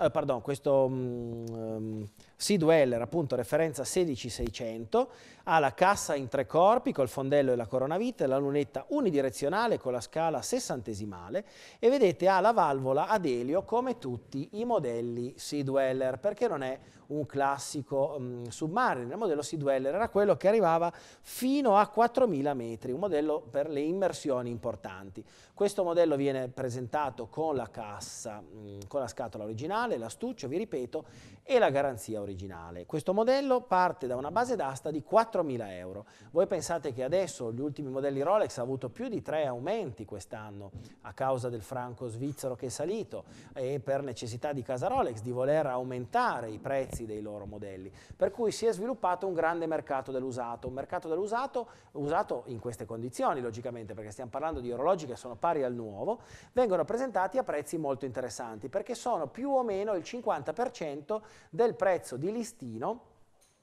eh, pardon, questo um, mm, ehm, Sea Dweller, appunto referenza 16600, ha la cassa in tre corpi col fondello e la coronavite, la lunetta unidirezionale con la scala sessantesimale e vedete ha la valvola ad elio come tutti i modelli Sea Dweller perché non è un classico um, mm, submarino, il modello Sea Dweller era quello che arrivava fino a 4000 metri parametri, un modello per le immersioni importanti. Questo modello viene presentato con la cassa, mm, con la scatola originale, l'astuccio, vi ripeto, e la garanzia originale. Questo modello parte da una base d'asta di 4.000 euro. Voi pensate che adesso gli ultimi modelli Rolex hanno avuto più di tre aumenti quest'anno a causa del franco svizzero che è salito e per necessità di casa Rolex di voler aumentare i prezzi dei loro modelli. Per cui si è sviluppato un grande mercato dell'usato, un mercato dell'usato usato in queste condizioni, logicamente, perché stiamo parlando di orologi che sono pari al nuovo, vengono presentati a prezzi molto interessanti, perché sono più o meno il 50% del prezzo di listino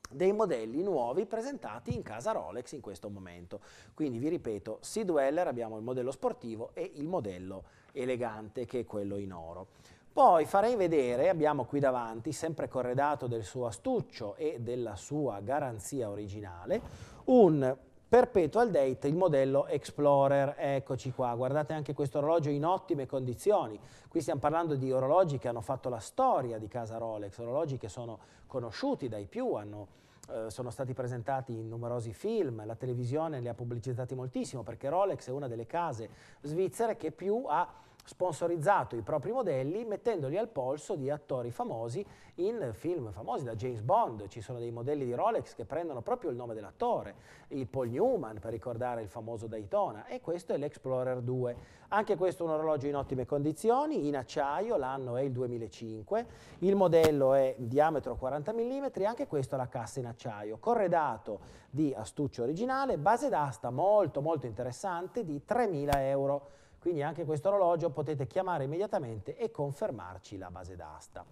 dei modelli nuovi presentati in casa Rolex in questo momento. Quindi vi ripeto, Sea Dweller abbiamo il modello sportivo e il modello elegante che è quello in oro. Poi farei vedere, abbiamo qui davanti, sempre corredato del suo astuccio e della sua garanzia originale, un Perpetual date, il modello Explorer, eccoci qua, guardate anche questo orologio in ottime condizioni, qui stiamo parlando di orologi che hanno fatto la storia di casa Rolex, orologi che sono conosciuti dai più, hanno, eh, sono stati presentati in numerosi film, la televisione li ha pubblicizzati moltissimo perché Rolex è una delle case svizzere che più ha sponsorizzato i propri modelli mettendoli al polso di attori famosi in film famosi da James Bond. Ci sono dei modelli di Rolex che prendono proprio il nome dell'attore, il Paul Newman per ricordare il famoso Daytona e questo è l'Explorer 2. Anche questo è un orologio in ottime condizioni, in acciaio, l'anno è il 2005, il modello è diametro 40 mm, anche questo ha la cassa in acciaio, corredato di astuccio originale, base d'asta molto molto interessante di 3.000 euro. Quindi anche questo orologio potete chiamare immediatamente e confermarci la base d'asta.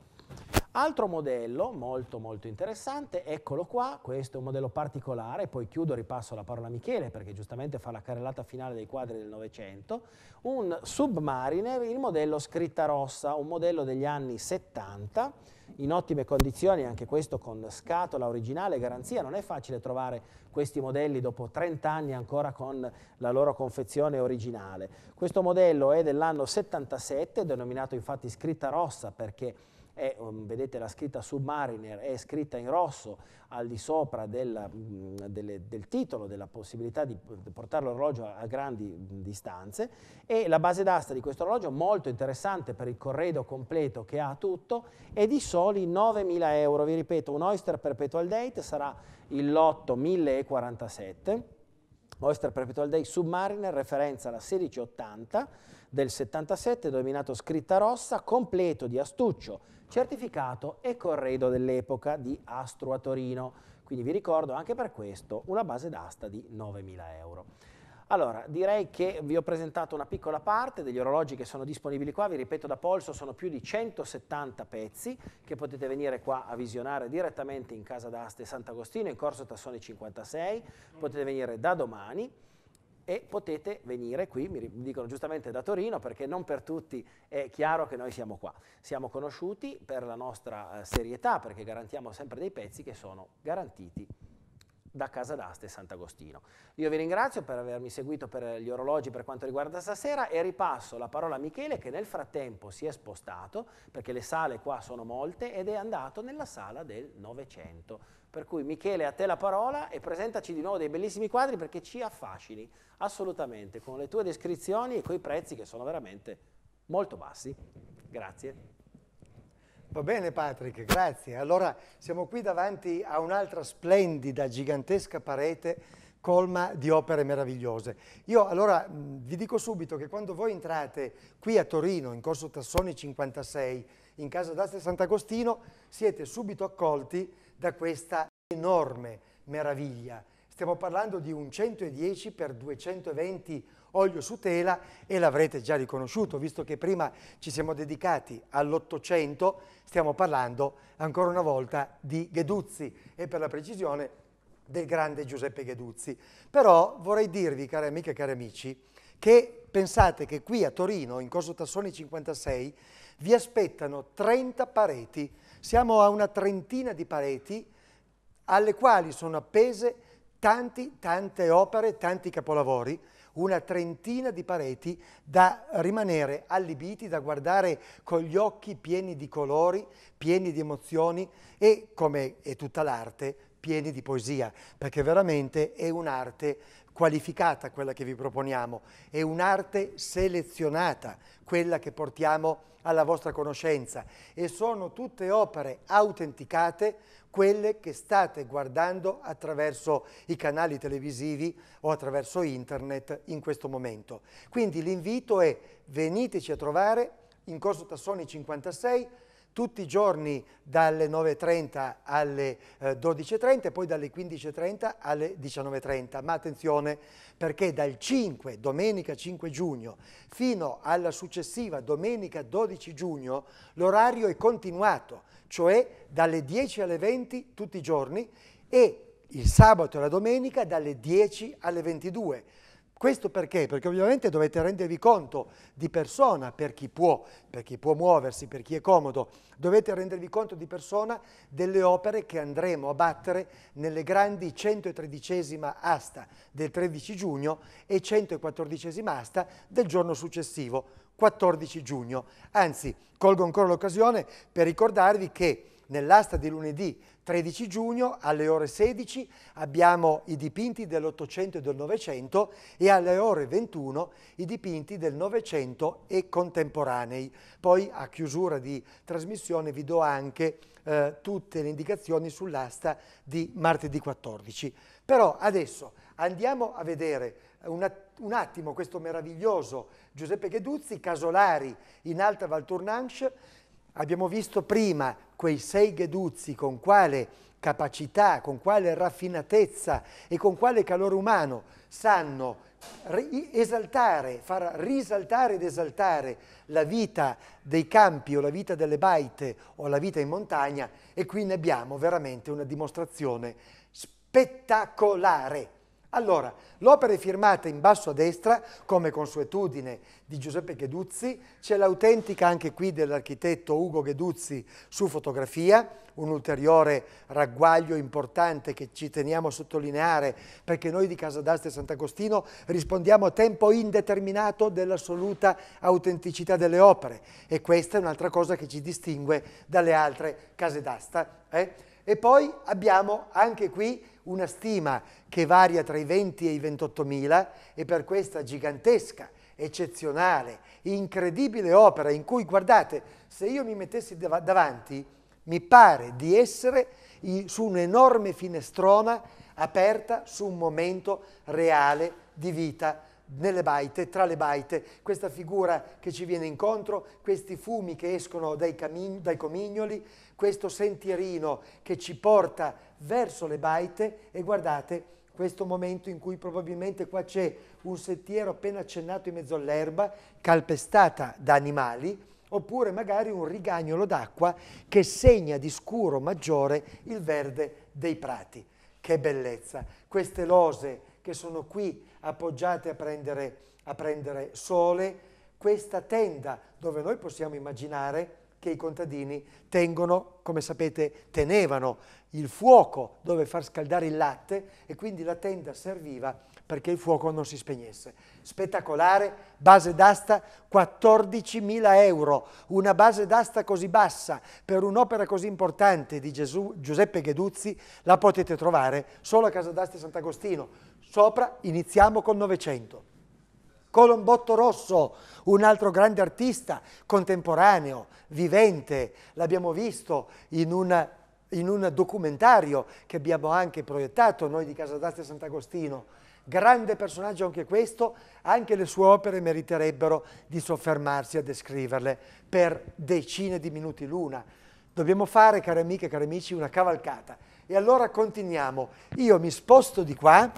Altro modello molto molto interessante, eccolo qua, questo è un modello particolare, poi chiudo e ripasso la parola a Michele perché giustamente fa la carrellata finale dei quadri del Novecento, un Submariner, il modello scritta rossa, un modello degli anni 70, in ottime condizioni, anche questo con scatola originale, garanzia, non è facile trovare questi modelli dopo 30 anni ancora con la loro confezione originale. Questo modello è dell'anno 77, denominato infatti scritta rossa perché è, um, vedete la scritta Submariner, è scritta in rosso al di sopra della, mm, del, del, titolo, della possibilità di portare l'orologio a, a grandi mm, distanze e la base d'asta di questo orologio molto interessante per il corredo completo che ha tutto è di soli 9.000 euro, vi ripeto un Oyster Perpetual Date sarà il lotto 1047 Oyster Perpetual Day Submariner, referenza alla 1680 del 77, denominato scritta rossa, completo di astuccio, certificato e corredo dell'epoca di Astro a Torino. Quindi vi ricordo anche per questo una base d'asta di 9.000 euro. Allora, direi che vi ho presentato una piccola parte degli orologi che sono disponibili qua, vi ripeto da polso sono più di 170 pezzi che potete venire qua a visionare direttamente in casa d'aste Sant'Agostino in Corso Tassone 56, potete venire da domani e potete venire qui, mi dicono giustamente da Torino perché non per tutti è chiaro che noi siamo qua. Siamo conosciuti per la nostra eh, serietà perché garantiamo sempre dei pezzi che sono garantiti da Casa d'Aste e Sant'Agostino. Io vi ringrazio per avermi seguito per gli orologi per quanto riguarda stasera e ripasso la parola a Michele che nel frattempo si è spostato perché le sale qua sono molte ed è andato nella sala del Novecento. Per cui Michele a te la parola e presentaci di nuovo dei bellissimi quadri perché ci affascini assolutamente con le tue descrizioni e coi prezzi che sono veramente molto bassi. Grazie. Va bene Patrick, grazie. Allora siamo qui davanti a un'altra splendida, gigantesca parete colma di opere meravigliose. Io allora vi dico subito che quando voi entrate qui a Torino, in Corso Tassoni 56, in casa d'Aste Sant'Agostino, siete subito accolti da questa enorme meraviglia. Stiamo parlando di un 110 x 220 olio su tela e l'avrete già riconosciuto, visto che prima ci siamo dedicati all'Ottocento, stiamo parlando ancora una volta di Gheduzzi e per la precisione del grande Giuseppe Gheduzzi. Però vorrei dirvi, cari amiche e cari amici, che Pensate che qui a Torino, in Corso Tassoni 56, vi aspettano 30 pareti. Siamo a una trentina di pareti alle quali sono appese tanti, tante opere, tanti capolavori, una trentina di pareti da rimanere allibiti, da guardare con gli occhi pieni di colori, pieni di emozioni e, come è tutta l'arte, pieni di poesia, perché veramente è un'arte qualificata quella che vi proponiamo, è un'arte selezionata quella che portiamo alla vostra conoscenza e sono tutte opere autenticate quelle che state guardando attraverso i canali televisivi o attraverso internet in questo momento. Quindi l'invito è veniteci a trovare in Corso Tassoni 56 tutti i giorni dalle 9.30 alle 12.30 eh, e poi dalle 15.30 alle 19.30. Ma attenzione perché dal 5, domenica 5 giugno, fino alla successiva domenica 12 giugno l'orario è continuato, cioè dalle 10 alle 20 tutti i giorni e il sabato e la domenica dalle 10 alle 22 questo perché? Perché ovviamente dovete rendervi conto di persona per chi può, per chi può muoversi, per chi è comodo, dovete rendervi conto di persona delle opere che andremo a battere nelle grandi 113 asta del 13 giugno e 114 asta del giorno successivo, 14 giugno. Anzi, colgo ancora l'occasione per ricordarvi che Nell'asta di lunedì 13 giugno alle ore 16 abbiamo i dipinti dell'Ottocento e del Novecento e alle ore 21 i dipinti del Novecento e contemporanei. Poi a chiusura di trasmissione vi do anche eh, tutte le indicazioni sull'asta di martedì 14. Però adesso andiamo a vedere un, attimo questo meraviglioso Giuseppe Cheduzzi, Casolari in Alta Val Abbiamo visto prima quei sei Gheduzzi con quale capacità, con quale raffinatezza e con quale calore umano sanno esaltare, far risaltare ed esaltare la vita dei campi o la vita delle baite o la vita in montagna e qui ne abbiamo veramente una dimostrazione spettacolare. Allora, l'opera è firmata in basso a destra, come consuetudine di Giuseppe Gheduzzi, c'è l'autentica anche qui dell'architetto Ugo Gheduzzi su fotografia, un ulteriore ragguaglio importante che ci teniamo a sottolineare perché noi di Casa d'Asta e Sant'Agostino rispondiamo a tempo indeterminato dell'assoluta autenticità delle opere e questa è un'altra cosa che ci distingue dalle altre case d'asta. Eh? E poi abbiamo anche qui una stima che varia tra i 20 e i 28 mila e per questa gigantesca, eccezionale, incredibile opera in cui, guardate, se io mi mettessi dav davanti, mi pare di essere su un'enorme finestrona aperta su un momento reale di vita nelle baite, tra le baite, questa figura che ci viene incontro, questi fumi che escono dai, dai comignoli, questo sentierino che ci porta verso le baite e guardate questo momento in cui probabilmente qua c'è un sentiero appena accennato in mezzo all'erba, calpestata da animali, oppure magari un rigagnolo d'acqua che segna di scuro maggiore il verde dei prati. Che bellezza! Queste lose che sono qui appoggiate a prendere, a prendere sole, questa tenda dove noi possiamo immaginare che i contadini tengono, come sapete, tenevano il fuoco dove far scaldare il latte e quindi la tenda serviva perché il fuoco non si spegnesse. Spettacolare, base d'asta 14.000 euro, una base d'asta così bassa per un'opera così importante di Gesù, Giuseppe Gheduzzi la potete trovare solo a Casa d'Asta Sant'Agostino. Sopra iniziamo col 900. Colombotto Rosso, un altro grande artista contemporaneo, vivente, l'abbiamo visto in un, in un, documentario che abbiamo anche proiettato noi di Casa d'Arte Sant'Agostino. Grande personaggio anche questo, anche le sue opere meriterebbero di soffermarsi a descriverle per decine di minuti l'una. Dobbiamo fare, cari amiche e cari amici, una cavalcata. E allora continuiamo. Io mi sposto di qua,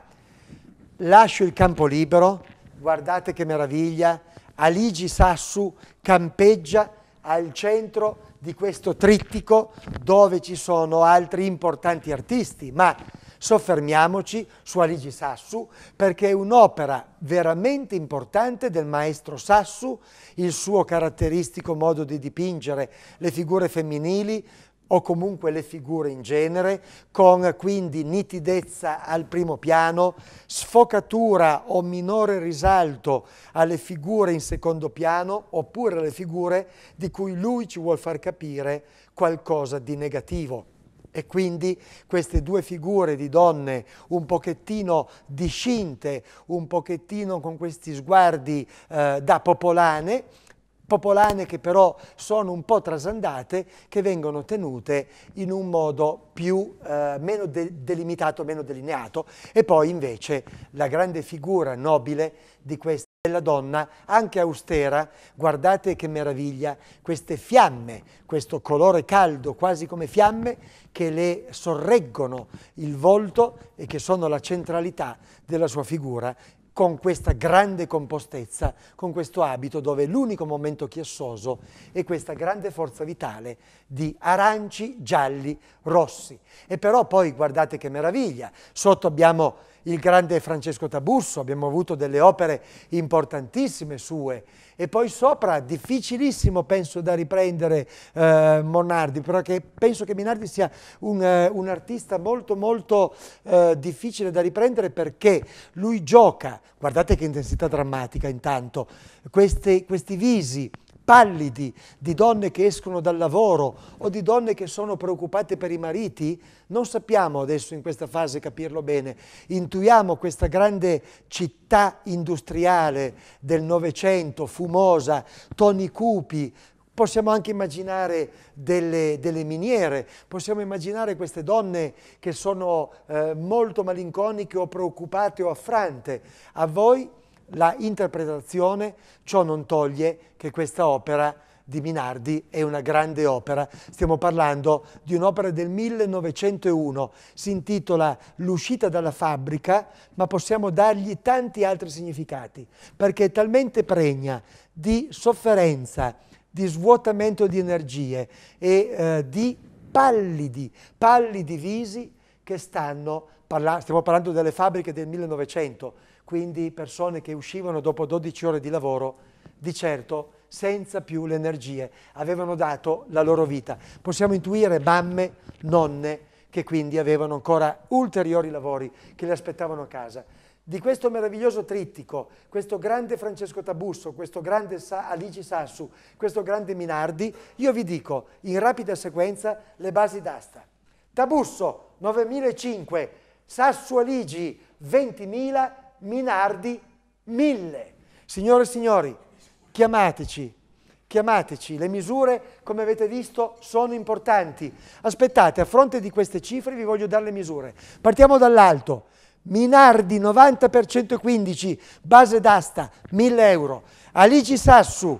lascio il campo libero, guardate che meraviglia, Aligi Sassu campeggia al centro di questo trittico dove ci sono altri importanti artisti, ma soffermiamoci su Aligi Sassu perché è un'opera veramente importante del maestro Sassu, il suo caratteristico modo di dipingere le figure femminili, o comunque le figure in genere, con quindi nitidezza al primo piano, sfocatura o minore risalto alle figure in secondo piano, oppure alle figure di cui lui ci vuol far capire qualcosa di negativo. E quindi queste due figure di donne un pochettino discinte, un pochettino con questi sguardi eh, da popolane, popolane che però sono un po' trasandate, che vengono tenute in un modo più, eh, meno de delimitato, meno delineato. E poi invece la grande figura nobile di questa bella donna, anche austera, guardate che meraviglia, queste fiamme, questo colore caldo, quasi come fiamme, che le sorreggono il volto e che sono la centralità della sua figura con questa grande compostezza, con questo abito dove l'unico momento chiassoso è questa grande forza vitale di aranci, gialli, rossi. E però poi guardate che meraviglia, sotto abbiamo il grande Francesco Tabusso, abbiamo avuto delle opere importantissime sue, e poi sopra difficilissimo penso da riprendere eh, Monardi, perché penso che Minardi sia un, eh, un artista molto molto eh, difficile da riprendere perché lui gioca, guardate che intensità drammatica intanto, questi, questi visi pallidi di donne che escono dal lavoro o di donne che sono preoccupate per i mariti? Non sappiamo adesso in questa fase capirlo bene. Intuiamo questa grande città industriale del Novecento, fumosa, toni cupi, Possiamo anche immaginare delle, delle, miniere, possiamo immaginare queste donne che sono eh, molto malinconiche o preoccupate o affrante. A voi la interpretazione, ciò non toglie che questa opera di Minardi è una grande opera. Stiamo parlando di un'opera del 1901, si intitola L'uscita dalla fabbrica, ma possiamo dargli tanti altri significati, perché è talmente pregna di sofferenza, di svuotamento di energie e eh, di pallidi, pallidi visi che stanno, parla stiamo parlando delle fabbriche del 1900, quindi persone che uscivano dopo 12 ore di lavoro, di certo senza più le energie, avevano dato la loro vita. Possiamo intuire mamme, nonne, che quindi avevano ancora ulteriori lavori che le aspettavano a casa. Di questo meraviglioso trittico, questo grande Francesco Tabusso, questo grande Sa Alici Sassu, questo grande Minardi, io vi dico in rapida sequenza le basi d'asta. Tabusso 9.005, Sassu Aligi 20.000, Minardi 1000. Signore e signori, chiamateci, chiamateci, le misure come avete visto sono importanti. Aspettate, a fronte di queste cifre vi voglio dare le misure. Partiamo dall'alto, Minardi 90 per 115, base d'asta 1000 euro, Alici Sassu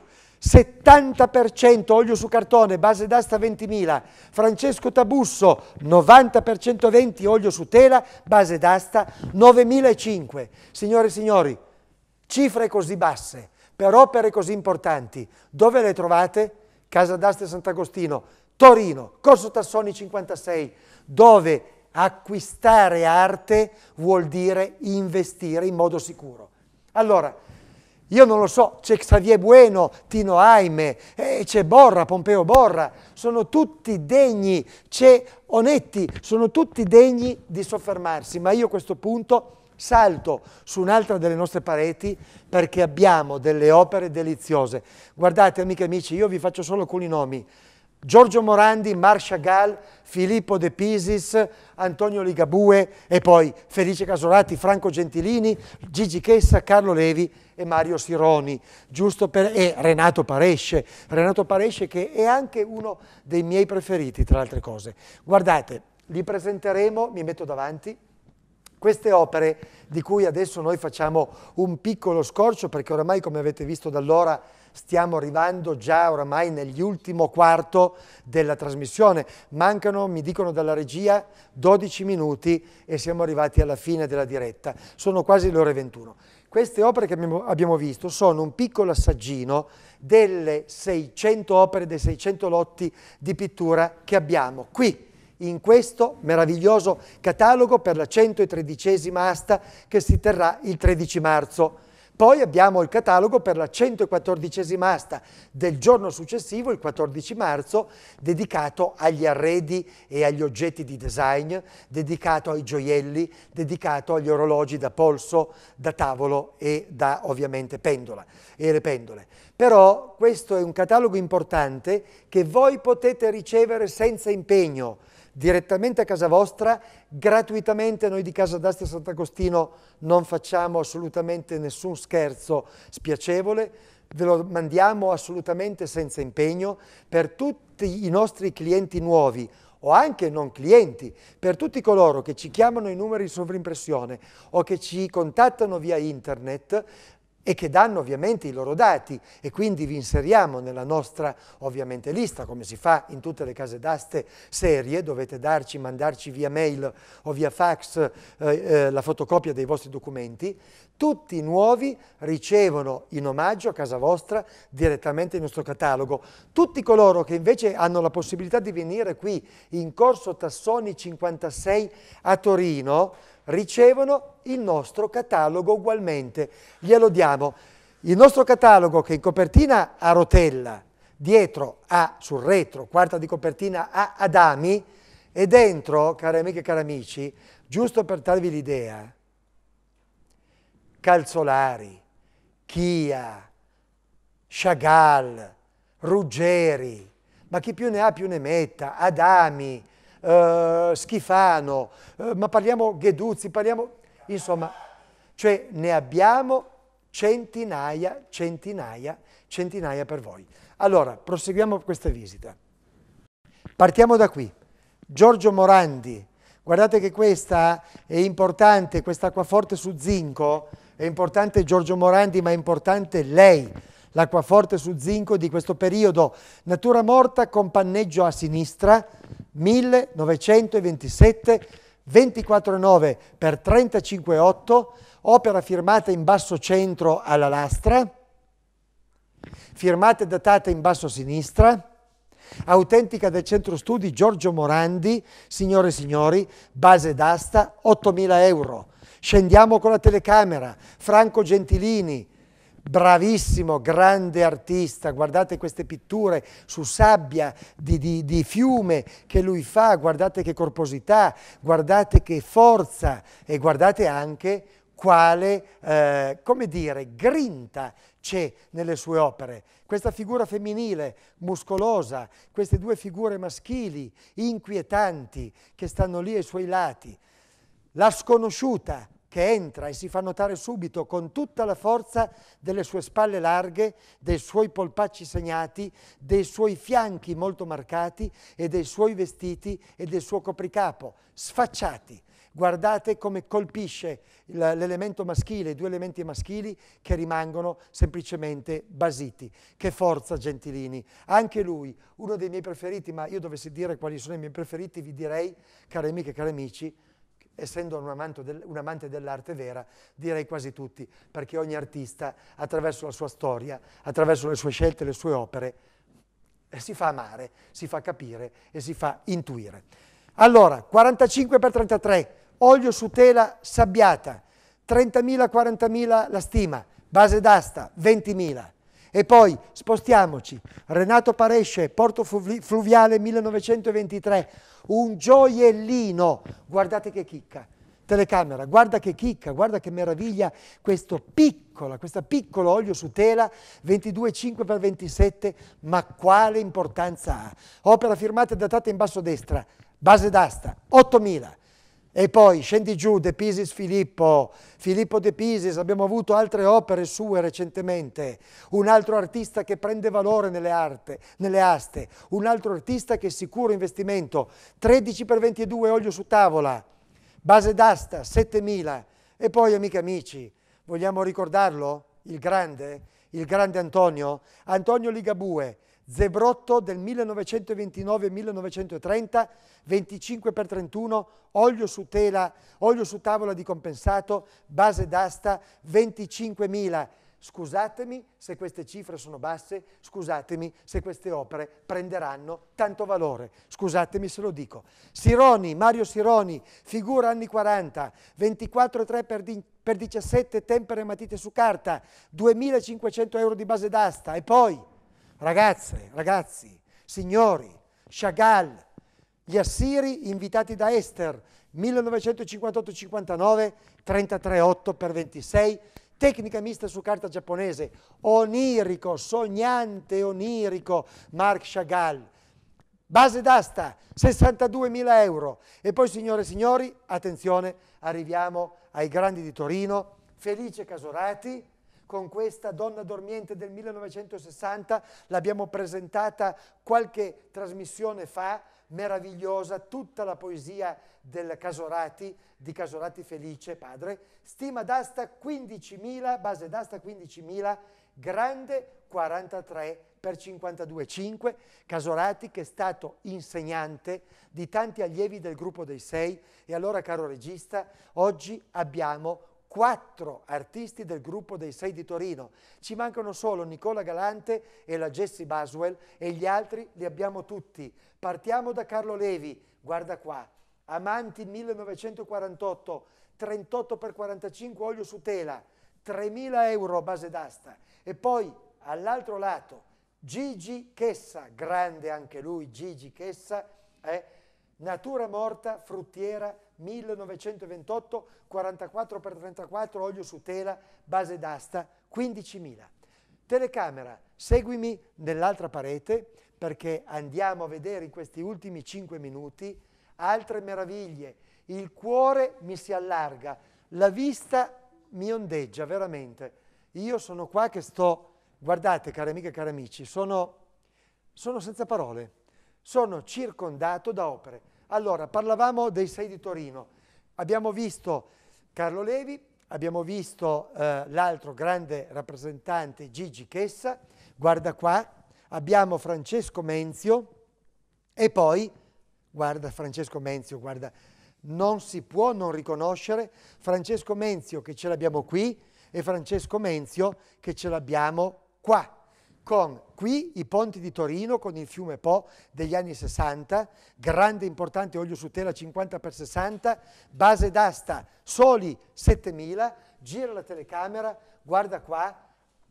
70% olio su cartone, base d'asta 20.000, Francesco Tabusso 90% 20 olio su tela, base d'asta 9.005. Signore e signori, cifre così basse per opere così importanti, dove le trovate? Casa d'asta Sant'Agostino, Torino, Corso Tassoni 56, dove acquistare arte vuol dire investire in modo sicuro. Allora, io non lo so, c'è Xavier Bueno, Tino Aime, eh, c'è Borra, Pompeo Borra, sono tutti degni, c'è Onetti, sono tutti degni di soffermarsi, ma io a questo punto salto su un'altra delle nostre pareti perché abbiamo delle opere deliziose. Guardate amiche e amici, io vi faccio solo alcuni nomi, Giorgio Morandi, Marcia Gall, Filippo De Pisis, Antonio Ligabue e poi Felice Casolati, Franco Gentilini, Gigi Chessa, Carlo Levi e Mario Sironi, giusto per, e Renato Paresce, Renato Paresce che è anche uno dei miei preferiti tra le altre cose. Guardate, li presenteremo, mi metto davanti, queste opere di cui adesso noi facciamo un piccolo scorcio perché oramai come avete visto dall'ora stiamo arrivando già oramai nell'ultimo quarto della trasmissione. Mancano, mi dicono dalla regia, 12 minuti e siamo arrivati alla fine della diretta. Sono quasi le ore 21. Queste opere che abbiamo visto sono un piccolo assaggino delle 600 opere, dei 600 lotti di pittura che abbiamo qui in questo meraviglioso catalogo per la 113esima asta che si terrà il 13 marzo. Poi abbiamo il catalogo per la 114esima asta del giorno successivo, il 14 marzo, dedicato agli arredi e agli oggetti di design, dedicato ai gioielli, dedicato agli orologi da polso, da tavolo e da ovviamente pendola e le pendole. Però questo è un catalogo importante che voi potete ricevere senza impegno, direttamente a casa vostra, gratuitamente noi di Casa d'Asti Sant'Agostino non facciamo assolutamente nessun scherzo spiacevole, ve lo mandiamo assolutamente senza impegno per tutti i nostri clienti nuovi o anche non clienti, per tutti coloro che ci chiamano i numeri di sovrimpressione o che ci contattano via internet, e che danno ovviamente i loro dati e quindi vi inseriamo nella nostra ovviamente lista, come si fa in tutte le case d'aste serie, dovete darci, mandarci via mail o via fax eh, eh, la fotocopia dei vostri documenti, tutti i nuovi ricevono in omaggio a casa vostra direttamente il nostro catalogo. Tutti coloro che invece hanno la possibilità di venire qui in corso Tassoni 56 a Torino, ricevono il nostro catalogo ugualmente, glielo diamo. Il nostro catalogo che in copertina a rotella, dietro a, sul retro, quarta di copertina a Adami e dentro, cari amiche e cari amici, giusto per darvi l'idea, Calzolari, Chia, Chagall, Ruggeri, ma chi più ne ha più ne metta, Adami, eh, Schifano, eh, ma parliamo Gheduzzi, parliamo... Insomma, cioè ne abbiamo centinaia, centinaia, centinaia per voi. Allora, proseguiamo questa visita. Partiamo da qui. Giorgio Morandi, guardate che questa è importante, questa acquaforte su zinco, è importante Giorgio Morandi, ma è importante lei, l'acquaforte su zinco di questo periodo. Natura morta con panneggio a sinistra, 1927 249 per 35,8, opera firmata in basso centro alla lastra, firmata e datata in basso sinistra, autentica del centro studi Giorgio Morandi, signore e signori, base d'asta 8.000 euro. Scendiamo con la telecamera, Franco Gentilini, bravissimo, grande artista, guardate queste pitture su sabbia di, di, di, fiume che lui fa, guardate che corposità, guardate che forza e guardate anche quale, eh, come dire, grinta c'è nelle sue opere. Questa figura femminile, muscolosa, queste due figure maschili, inquietanti, che stanno lì ai suoi lati. La sconosciuta, che entra e si fa notare subito con tutta la forza delle sue spalle larghe, dei suoi polpacci segnati, dei suoi fianchi molto marcati e dei suoi vestiti e del suo copricapo, sfacciati. Guardate come colpisce l'elemento maschile, i due elementi maschili che rimangono semplicemente basiti. Che forza Gentilini. Anche lui, uno dei miei preferiti, ma io dovessi dire quali sono i miei preferiti, vi direi, cari amiche e cari amici, essendo un amante, del, un amante dell'arte vera, direi quasi tutti, perché ogni artista attraverso la sua storia, attraverso le sue scelte, le sue opere, eh, si fa amare, si fa capire e si fa intuire. Allora, 45 x 33, olio su tela sabbiata, 30.000-40.000 la stima, base d'asta 20.000. E poi spostiamoci, Renato Paresce, Porto Fluviale 1923, un gioiellino, guardate che chicca, telecamera, guarda che chicca, guarda che meraviglia questo piccolo, questa piccolo olio su tela 22,5x27, ma quale importanza ha? Opera firmata e datata in basso a destra, base d'asta, 8000. E poi scendi giù, De Pisis Filippo, Filippo De Pisis, abbiamo avuto altre opere sue recentemente, un altro artista che prende valore nelle, arte, nelle aste, un altro artista che è sicuro investimento, 13 per 22 olio su tavola, base d'asta 7000 e poi amiche amici, vogliamo ricordarlo? Il grande, il grande Antonio, Antonio Ligabue, Zebrotto del 1929-1930, 25 per 31, olio su, tela, olio su tavola di compensato, base d'asta 25.000. Scusatemi se queste cifre sono basse, scusatemi se queste opere prenderanno tanto valore, scusatemi se lo dico. Sironi, Mario Sironi, figura anni 40, 24,3 per, per 17 tempere matite su carta, 2.500 euro di base d'asta e poi Ragazze, ragazzi, signori, Chagall, gli assiri invitati da Esther, 1958-59, 33-8 per 26, tecnica mista su carta giapponese, onirico, sognante onirico, Marc Chagall. Base d'asta, 62.000 euro. E poi, signore e signori, attenzione, arriviamo ai grandi di Torino, Felice Casorati, con questa Donna Dormiente del 1960, l'abbiamo presentata qualche trasmissione fa, meravigliosa, tutta la poesia del Casorati, di Casorati Felice, padre, stima d'asta 15.000, base d'asta 15.000, grande 43 per 52,5, Casorati che è stato insegnante di tanti allievi del gruppo dei sei e allora caro regista, oggi abbiamo quattro artisti del gruppo dei sei di Torino. Ci mancano solo Nicola Galante e la Jessie Baswell e gli altri li abbiamo tutti. Partiamo da Carlo Levi, guarda qua, Amanti 1948, 38 x 45 olio su tela, 3.000 euro base d'asta. E poi all'altro lato Gigi Chessa, grande anche lui Gigi Chessa, eh, Natura morta, fruttiera, 1928, 44 x 34, olio su tela, base d'asta, 15.000. Telecamera, seguimi nell'altra parete perché andiamo a vedere in questi ultimi 5 minuti altre meraviglie. Il cuore mi si allarga, la vista mi ondeggia veramente. Io sono qua che sto, guardate cari amiche e cari amici, sono, sono senza parole sono circondato da opere. Allora, parlavamo dei sei di Torino, abbiamo visto Carlo Levi, abbiamo visto eh, l'altro grande rappresentante Gigi Chessa, guarda qua, abbiamo Francesco Menzio e poi, guarda Francesco Menzio, guarda, non si può non riconoscere Francesco Menzio che ce l'abbiamo qui e Francesco Menzio che ce l'abbiamo qua con qui i ponti di Torino con il fiume Po degli anni 60, grande e importante olio su tela 50x60, base d'asta soli 7000, gira la telecamera, guarda qua,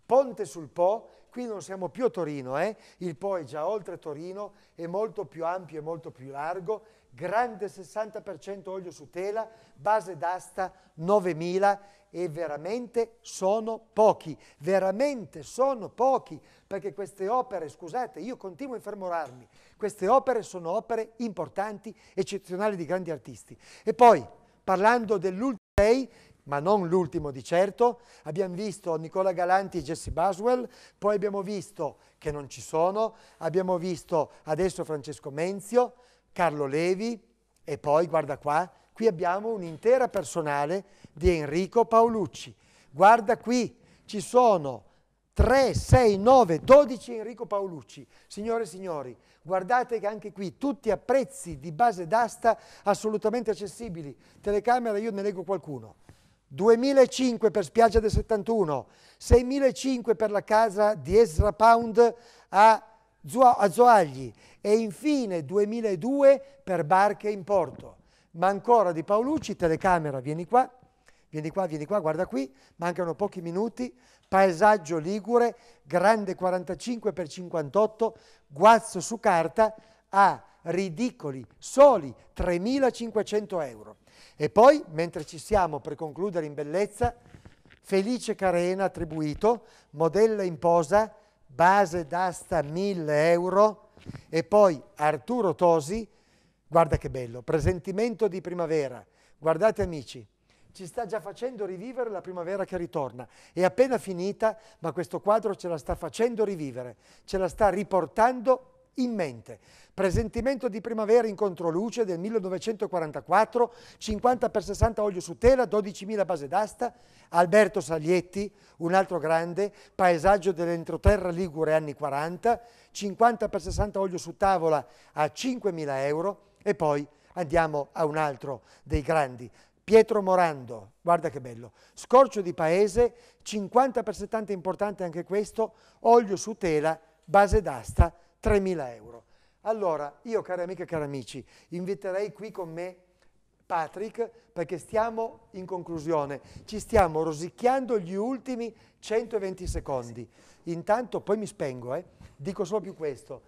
ponte sul Po, qui non siamo più a Torino, eh? il Po è già oltre Torino, è molto più ampio e molto più largo, grande 60% olio su tela, base d'asta 9000, e veramente sono pochi, veramente sono pochi, perché queste opere, scusate, io continuo a infermorarmi, queste opere sono opere importanti, eccezionali di grandi artisti. E poi, parlando dell'ultimo ma non l'ultimo di certo, abbiamo visto Nicola Galanti e Jesse Baswell, poi abbiamo visto che non ci sono, abbiamo visto adesso Francesco Menzio, Carlo Levi e poi, guarda qua, qui abbiamo un'intera personale di Enrico Paolucci. Guarda qui, ci sono 3, 6, 9, 12 Enrico Paolucci. Signore e signori, guardate che anche qui tutti a prezzi di base d'asta assolutamente accessibili. Telecamera, io ne leggo qualcuno. 2005 per Spiaggia del 71, 6005 per la casa di Ezra Pound a, Zoagli e infine 2002 per barche in porto. Ma ancora di Paolucci, telecamera, vieni qua vieni qua, vieni qua, guarda qui, mancano pochi minuti, paesaggio Ligure, grande 45 x 58, guazzo su carta a ridicoli, soli 3.500 euro. E poi, mentre ci siamo per concludere in bellezza, Felice Carena attribuito, modella in posa, base d'asta 1.000 euro e poi Arturo Tosi, guarda che bello, presentimento di primavera. Guardate amici, ci sta già facendo rivivere la primavera che ritorna. È appena finita, ma questo quadro ce la sta facendo rivivere, ce la sta riportando in mente. Presentimento di primavera in controluce del 1944, 50 x 60 olio su tela, 12.000 base d'asta, Alberto Saglietti, un altro grande, paesaggio dell'entroterra Ligure anni 40, 50 x 60 olio su tavola a 5.000 euro e poi andiamo a un altro dei grandi, Pietro Morando, guarda che bello, scorcio di paese, 50 per 70 importante anche questo, olio su tela, base d'asta, 3.000 euro. Allora, io cari amiche e cari amici, inviterei qui con me Patrick perché stiamo in conclusione, ci stiamo rosicchiando gli ultimi 120 secondi. Intanto poi mi spengo, eh, dico solo più questo.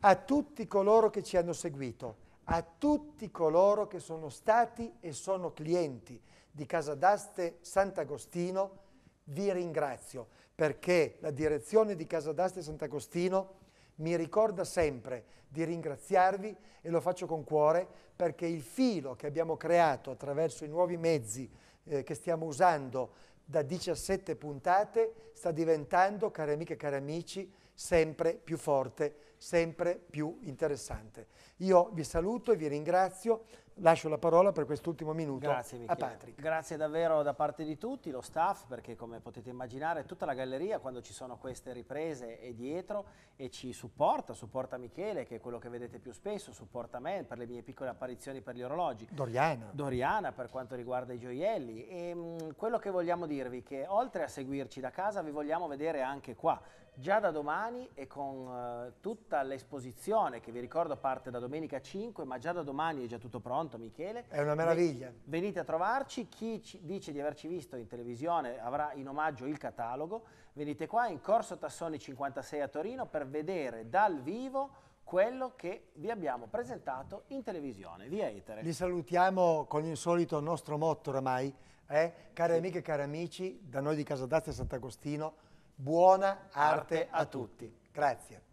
A tutti coloro che ci hanno seguito, a tutti coloro che sono stati e sono clienti di Casa d'Aste Sant'Agostino, vi ringrazio perché la direzione di Casa d'Aste Sant'Agostino mi ricorda sempre di ringraziarvi e lo faccio con cuore perché il filo che abbiamo creato attraverso i nuovi mezzi eh, che stiamo usando da 17 puntate sta diventando, cari amiche e cari amici, sempre più forte sempre più interessante. Io vi saluto e vi ringrazio, lascio la parola per quest'ultimo minuto Grazie, a Patrick. Grazie davvero da parte di tutti, lo staff, perché come potete immaginare tutta la galleria quando ci sono queste riprese è dietro e ci supporta, supporta Michele che è quello che vedete più spesso, supporta me per le mie piccole apparizioni per gli orologi. Doriana. Doriana per quanto riguarda i gioielli e mh, mm, quello che vogliamo dirvi è che oltre a seguirci da casa vi vogliamo vedere anche qua, già da domani e con eh, tutta l'esposizione che vi ricordo parte da domenica 5, ma già da domani è già tutto pronto Michele. È una meraviglia. Venite a trovarci, chi dice di averci visto in televisione avrà in omaggio il catalogo, venite qua in Corso Tassoni 56 a Torino per vedere dal vivo quello che vi abbiamo presentato in televisione, via Etere. Li salutiamo con il solito nostro motto oramai, eh? cari sì. amiche e cari amici, da noi di Casa d'Asti e Sant'Agostino, Buona arte a tutti. Grazie.